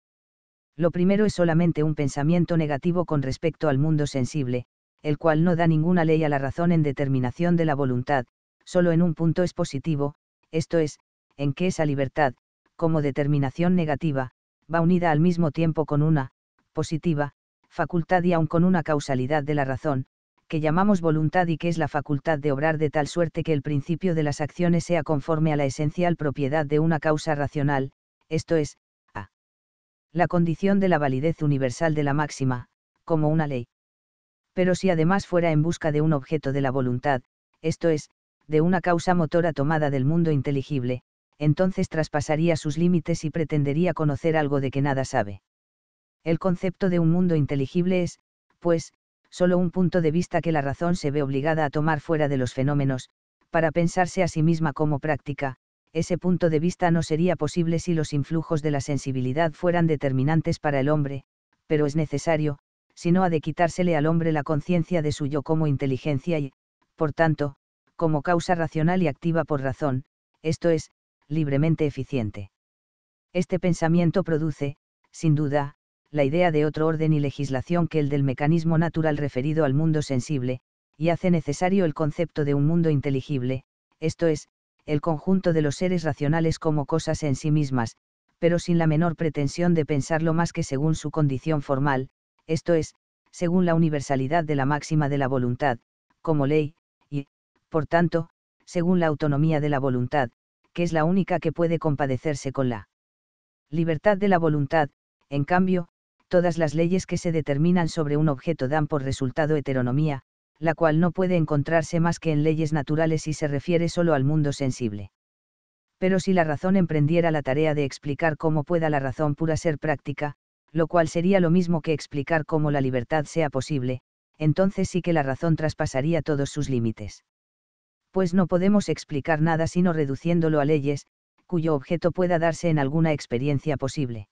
Lo primero es solamente un pensamiento negativo con respecto al mundo sensible, el cual no da ninguna ley a la razón en determinación de la voluntad, solo en un punto es positivo, esto es, en que esa libertad, como determinación negativa, va unida al mismo tiempo con una, positiva, facultad y aun con una causalidad de la razón, que llamamos voluntad y que es la facultad de obrar de tal suerte que el principio de las acciones sea conforme a la esencial propiedad de una causa racional, esto es, a la condición de la validez universal de la máxima, como una ley. Pero si además fuera en busca de un objeto de la voluntad, esto es, de una causa motora tomada del mundo inteligible, entonces traspasaría sus límites y pretendería conocer algo de que nada sabe. El concepto de un mundo inteligible es, pues, solo un punto de vista que la razón se ve obligada a tomar fuera de los fenómenos, para pensarse a sí misma como práctica, ese punto de vista no sería posible si los influjos de la sensibilidad fueran determinantes para el hombre, pero es necesario, si no ha de quitársele al hombre la conciencia de su yo como inteligencia y, por tanto, como causa racional y activa por razón, esto es, libremente eficiente. Este pensamiento produce, sin duda, la idea de otro orden y legislación que el del mecanismo natural referido al mundo sensible, y hace necesario el concepto de un mundo inteligible, esto es, el conjunto de los seres racionales como cosas en sí mismas, pero sin la menor pretensión de pensarlo más que según su condición formal, esto es, según la universalidad de la máxima de la voluntad, como ley, y, por tanto, según la autonomía de la voluntad, que es la única que puede compadecerse con la libertad de la voluntad, en cambio, todas las leyes que se determinan sobre un objeto dan por resultado heteronomía, la cual no puede encontrarse más que en leyes naturales y se refiere solo al mundo sensible. Pero si la razón emprendiera la tarea de explicar cómo pueda la razón pura ser práctica, lo cual sería lo mismo que explicar cómo la libertad sea posible, entonces sí que la razón traspasaría todos sus límites. Pues no podemos explicar nada sino reduciéndolo a leyes, cuyo objeto pueda darse en alguna experiencia posible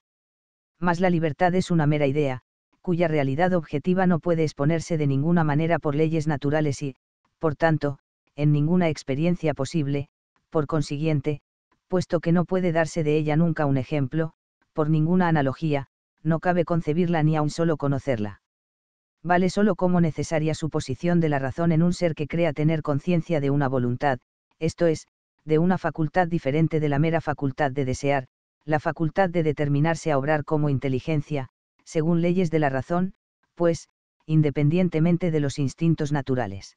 mas la libertad es una mera idea, cuya realidad objetiva no puede exponerse de ninguna manera por leyes naturales y, por tanto, en ninguna experiencia posible, por consiguiente, puesto que no puede darse de ella nunca un ejemplo, por ninguna analogía, no cabe concebirla ni aun solo conocerla. Vale solo como necesaria suposición de la razón en un ser que crea tener conciencia de una voluntad, esto es, de una facultad diferente de la mera facultad de desear, la facultad de determinarse a obrar como inteligencia, según leyes de la razón, pues, independientemente de los instintos naturales.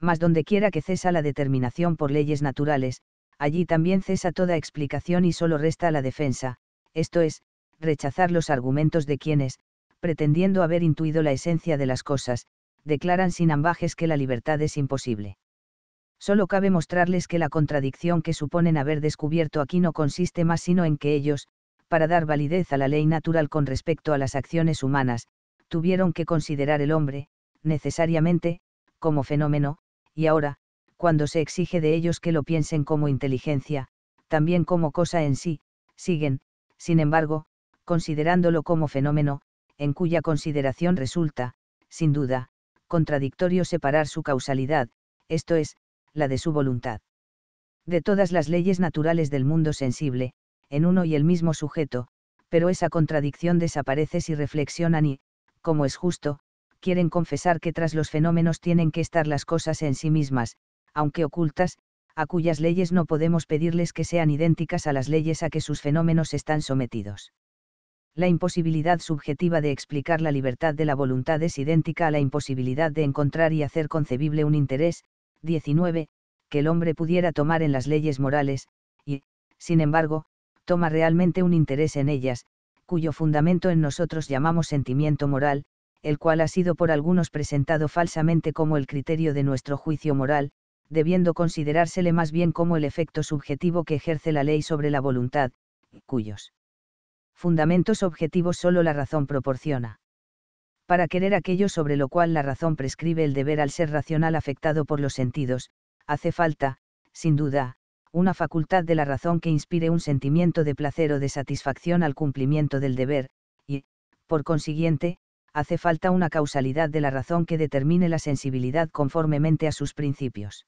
Mas quiera que cesa la determinación por leyes naturales, allí también cesa toda explicación y solo resta la defensa, esto es, rechazar los argumentos de quienes, pretendiendo haber intuido la esencia de las cosas, declaran sin ambajes que la libertad es imposible. Solo cabe mostrarles que la contradicción que suponen haber descubierto aquí no consiste más sino en que ellos, para dar validez a la ley natural con respecto a las acciones humanas, tuvieron que considerar el hombre, necesariamente, como fenómeno, y ahora, cuando se exige de ellos que lo piensen como inteligencia, también como cosa en sí, siguen, sin embargo, considerándolo como fenómeno, en cuya consideración resulta, sin duda, contradictorio separar su causalidad, esto es, la de su voluntad. De todas las leyes naturales del mundo sensible, en uno y el mismo sujeto, pero esa contradicción desaparece si reflexionan y, como es justo, quieren confesar que tras los fenómenos tienen que estar las cosas en sí mismas, aunque ocultas, a cuyas leyes no podemos pedirles que sean idénticas a las leyes a que sus fenómenos están sometidos. La imposibilidad subjetiva de explicar la libertad de la voluntad es idéntica a la imposibilidad de encontrar y hacer concebible un interés, 19, que el hombre pudiera tomar en las leyes morales, y, sin embargo, toma realmente un interés en ellas, cuyo fundamento en nosotros llamamos sentimiento moral, el cual ha sido por algunos presentado falsamente como el criterio de nuestro juicio moral, debiendo considerársele más bien como el efecto subjetivo que ejerce la ley sobre la voluntad, cuyos fundamentos objetivos solo la razón proporciona para querer aquello sobre lo cual la razón prescribe el deber al ser racional afectado por los sentidos, hace falta, sin duda, una facultad de la razón que inspire un sentimiento de placer o de satisfacción al cumplimiento del deber, y, por consiguiente, hace falta una causalidad de la razón que determine la sensibilidad conformemente a sus principios.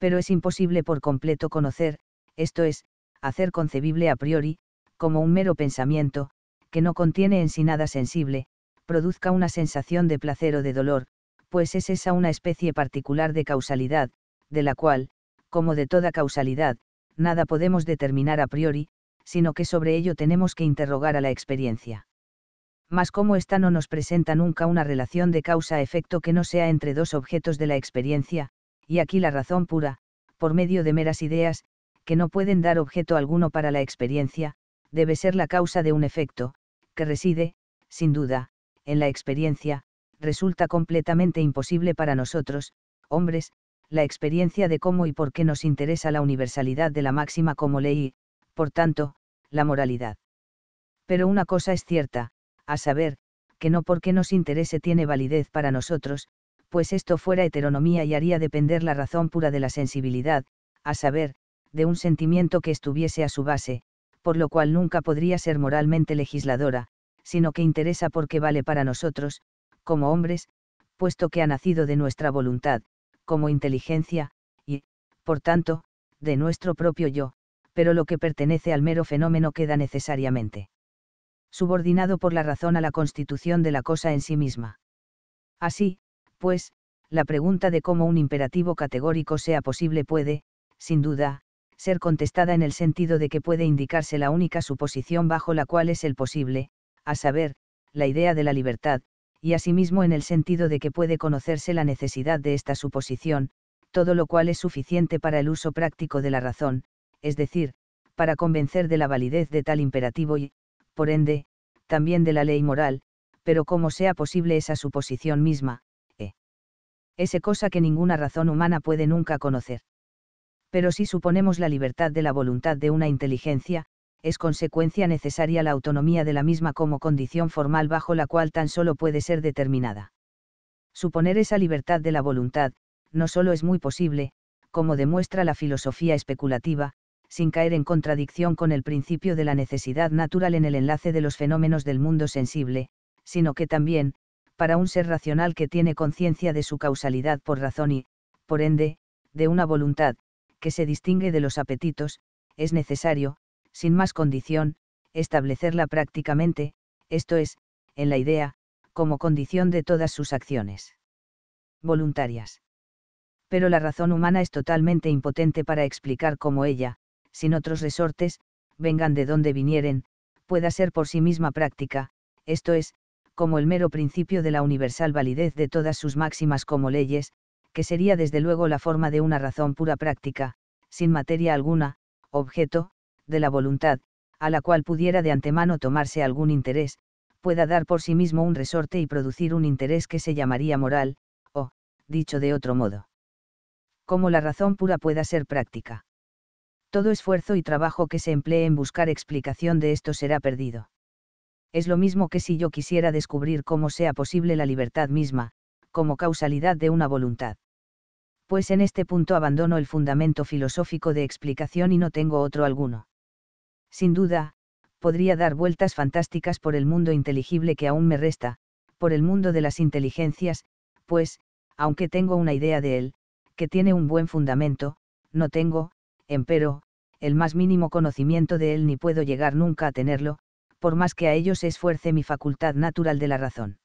Pero es imposible por completo conocer, esto es, hacer concebible a priori, como un mero pensamiento, que no contiene en sí nada sensible, produzca una sensación de placer o de dolor, pues es esa una especie particular de causalidad, de la cual, como de toda causalidad, nada podemos determinar a priori, sino que sobre ello tenemos que interrogar a la experiencia. Mas como ésta no nos presenta nunca una relación de causa-efecto que no sea entre dos objetos de la experiencia, y aquí la razón pura, por medio de meras ideas, que no pueden dar objeto alguno para la experiencia, debe ser la causa de un efecto, que reside, sin duda, en la experiencia, resulta completamente imposible para nosotros, hombres, la experiencia de cómo y por qué nos interesa la universalidad de la máxima como ley por tanto, la moralidad. Pero una cosa es cierta, a saber, que no porque nos interese tiene validez para nosotros, pues esto fuera heteronomía y haría depender la razón pura de la sensibilidad, a saber, de un sentimiento que estuviese a su base, por lo cual nunca podría ser moralmente legisladora, sino que interesa porque vale para nosotros, como hombres, puesto que ha nacido de nuestra voluntad, como inteligencia, y, por tanto, de nuestro propio yo, pero lo que pertenece al mero fenómeno queda necesariamente subordinado por la razón a la constitución de la cosa en sí misma. Así, pues, la pregunta de cómo un imperativo categórico sea posible puede, sin duda, ser contestada en el sentido de que puede indicarse la única suposición bajo la cual es el posible, a saber, la idea de la libertad, y asimismo en el sentido de que puede conocerse la necesidad de esta suposición, todo lo cual es suficiente para el uso práctico de la razón, es decir, para convencer de la validez de tal imperativo y, por ende, también de la ley moral, pero como sea posible esa suposición misma, e. Ese cosa que ninguna razón humana puede nunca conocer. Pero si suponemos la libertad de la voluntad de una inteligencia, es consecuencia necesaria la autonomía de la misma como condición formal bajo la cual tan solo puede ser determinada. Suponer esa libertad de la voluntad, no solo es muy posible, como demuestra la filosofía especulativa, sin caer en contradicción con el principio de la necesidad natural en el enlace de los fenómenos del mundo sensible, sino que también, para un ser racional que tiene conciencia de su causalidad por razón y, por ende, de una voluntad, que se distingue de los apetitos, es necesario, sin más condición, establecerla prácticamente, esto es, en la idea, como condición de todas sus acciones voluntarias. Pero la razón humana es totalmente impotente para explicar cómo ella, sin otros resortes, vengan de donde vinieren, pueda ser por sí misma práctica, esto es, como el mero principio de la universal validez de todas sus máximas como leyes, que sería desde luego la forma de una razón pura práctica, sin materia alguna, objeto, de la voluntad, a la cual pudiera de antemano tomarse algún interés, pueda dar por sí mismo un resorte y producir un interés que se llamaría moral, o, dicho de otro modo, como la razón pura pueda ser práctica. Todo esfuerzo y trabajo que se emplee en buscar explicación de esto será perdido. Es lo mismo que si yo quisiera descubrir cómo sea posible la libertad misma, como causalidad de una voluntad. Pues en este punto abandono el fundamento filosófico de explicación y no tengo otro alguno. Sin duda, podría dar vueltas fantásticas por el mundo inteligible que aún me resta, por el mundo de las inteligencias, pues, aunque tengo una idea de él, que tiene un buen fundamento, no tengo, empero, el más mínimo conocimiento de él ni puedo llegar nunca a tenerlo, por más que a ello se esfuerce mi facultad natural de la razón.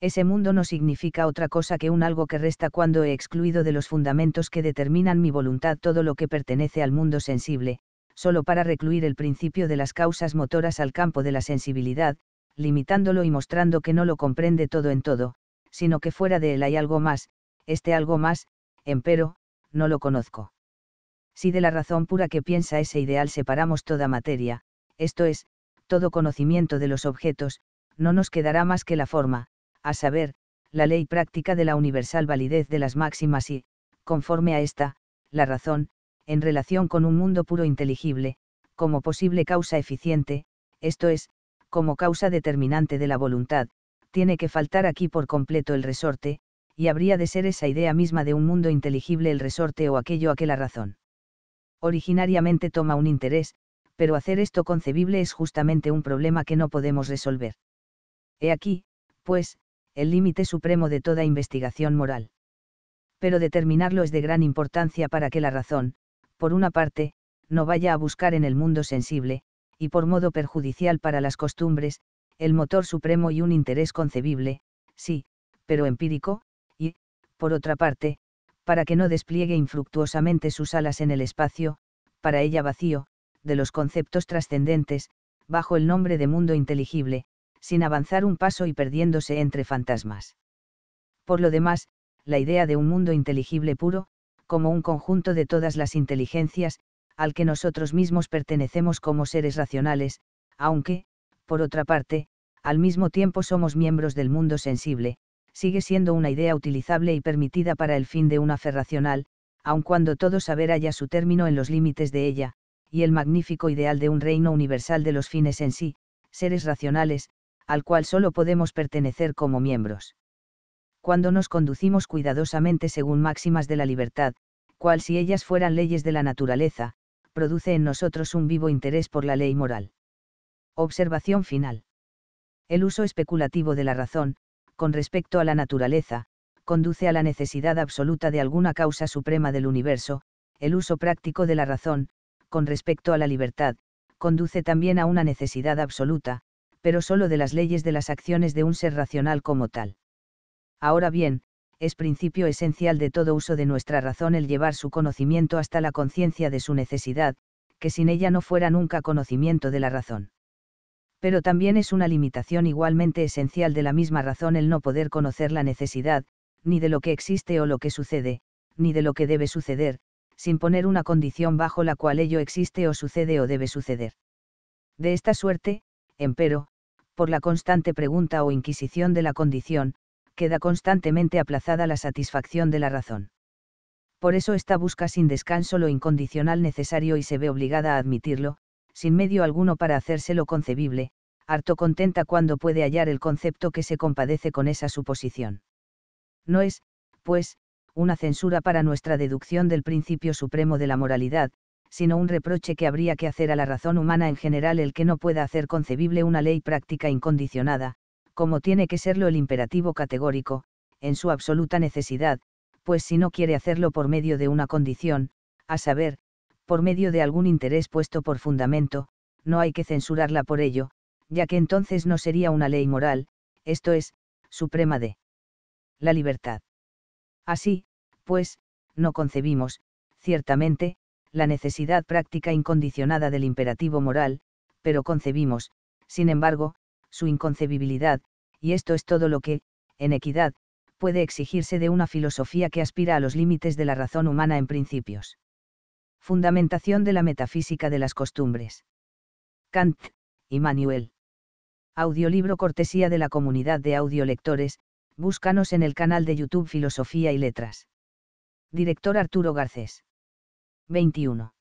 Ese mundo no significa otra cosa que un algo que resta cuando he excluido de los fundamentos que determinan mi voluntad todo lo que pertenece al mundo sensible, solo para recluir el principio de las causas motoras al campo de la sensibilidad, limitándolo y mostrando que no lo comprende todo en todo, sino que fuera de él hay algo más, este algo más, empero, no lo conozco. Si de la razón pura que piensa ese ideal separamos toda materia, esto es, todo conocimiento de los objetos, no nos quedará más que la forma, a saber, la ley práctica de la universal validez de las máximas y, conforme a esta, la razón, en relación con un mundo puro inteligible, como posible causa eficiente, esto es, como causa determinante de la voluntad, tiene que faltar aquí por completo el resorte, y habría de ser esa idea misma de un mundo inteligible el resorte o aquello a que la razón originariamente toma un interés, pero hacer esto concebible es justamente un problema que no podemos resolver. He aquí, pues, el límite supremo de toda investigación moral. Pero determinarlo es de gran importancia para que la razón, por una parte, no vaya a buscar en el mundo sensible, y por modo perjudicial para las costumbres, el motor supremo y un interés concebible, sí, pero empírico, y, por otra parte, para que no despliegue infructuosamente sus alas en el espacio, para ella vacío, de los conceptos trascendentes, bajo el nombre de mundo inteligible, sin avanzar un paso y perdiéndose entre fantasmas. Por lo demás, la idea de un mundo inteligible puro, como un conjunto de todas las inteligencias, al que nosotros mismos pertenecemos como seres racionales, aunque, por otra parte, al mismo tiempo somos miembros del mundo sensible, sigue siendo una idea utilizable y permitida para el fin de una fe racional, aun cuando todo saber haya su término en los límites de ella, y el magnífico ideal de un reino universal de los fines en sí, seres racionales, al cual solo podemos pertenecer como miembros cuando nos conducimos cuidadosamente según máximas de la libertad, cual si ellas fueran leyes de la naturaleza, produce en nosotros un vivo interés por la ley moral. Observación final. El uso especulativo de la razón, con respecto a la naturaleza, conduce a la necesidad absoluta de alguna causa suprema del universo, el uso práctico de la razón, con respecto a la libertad, conduce también a una necesidad absoluta, pero solo de las leyes de las acciones de un ser racional como tal. Ahora bien, es principio esencial de todo uso de nuestra razón el llevar su conocimiento hasta la conciencia de su necesidad, que sin ella no fuera nunca conocimiento de la razón. Pero también es una limitación igualmente esencial de la misma razón el no poder conocer la necesidad, ni de lo que existe o lo que sucede, ni de lo que debe suceder, sin poner una condición bajo la cual ello existe o sucede o debe suceder. De esta suerte, empero, por la constante pregunta o inquisición de la condición, queda constantemente aplazada la satisfacción de la razón. Por eso esta busca sin descanso lo incondicional necesario y se ve obligada a admitirlo, sin medio alguno para hacérselo concebible, harto contenta cuando puede hallar el concepto que se compadece con esa suposición. No es, pues, una censura para nuestra deducción del principio supremo de la moralidad, sino un reproche que habría que hacer a la razón humana en general el que no pueda hacer concebible una ley práctica incondicionada, como tiene que serlo el imperativo categórico, en su absoluta necesidad, pues si no quiere hacerlo por medio de una condición, a saber, por medio de algún interés puesto por fundamento, no hay que censurarla por ello, ya que entonces no sería una ley moral, esto es, suprema de la libertad. Así, pues, no concebimos, ciertamente, la necesidad práctica incondicionada del imperativo moral, pero concebimos, sin embargo, su inconcebibilidad, y esto es todo lo que, en equidad, puede exigirse de una filosofía que aspira a los límites de la razón humana en principios. Fundamentación de la metafísica de las costumbres. Kant, Immanuel. Audiolibro cortesía de la comunidad de audiolectores, búscanos en el canal de YouTube Filosofía y Letras. Director Arturo Garcés. 21.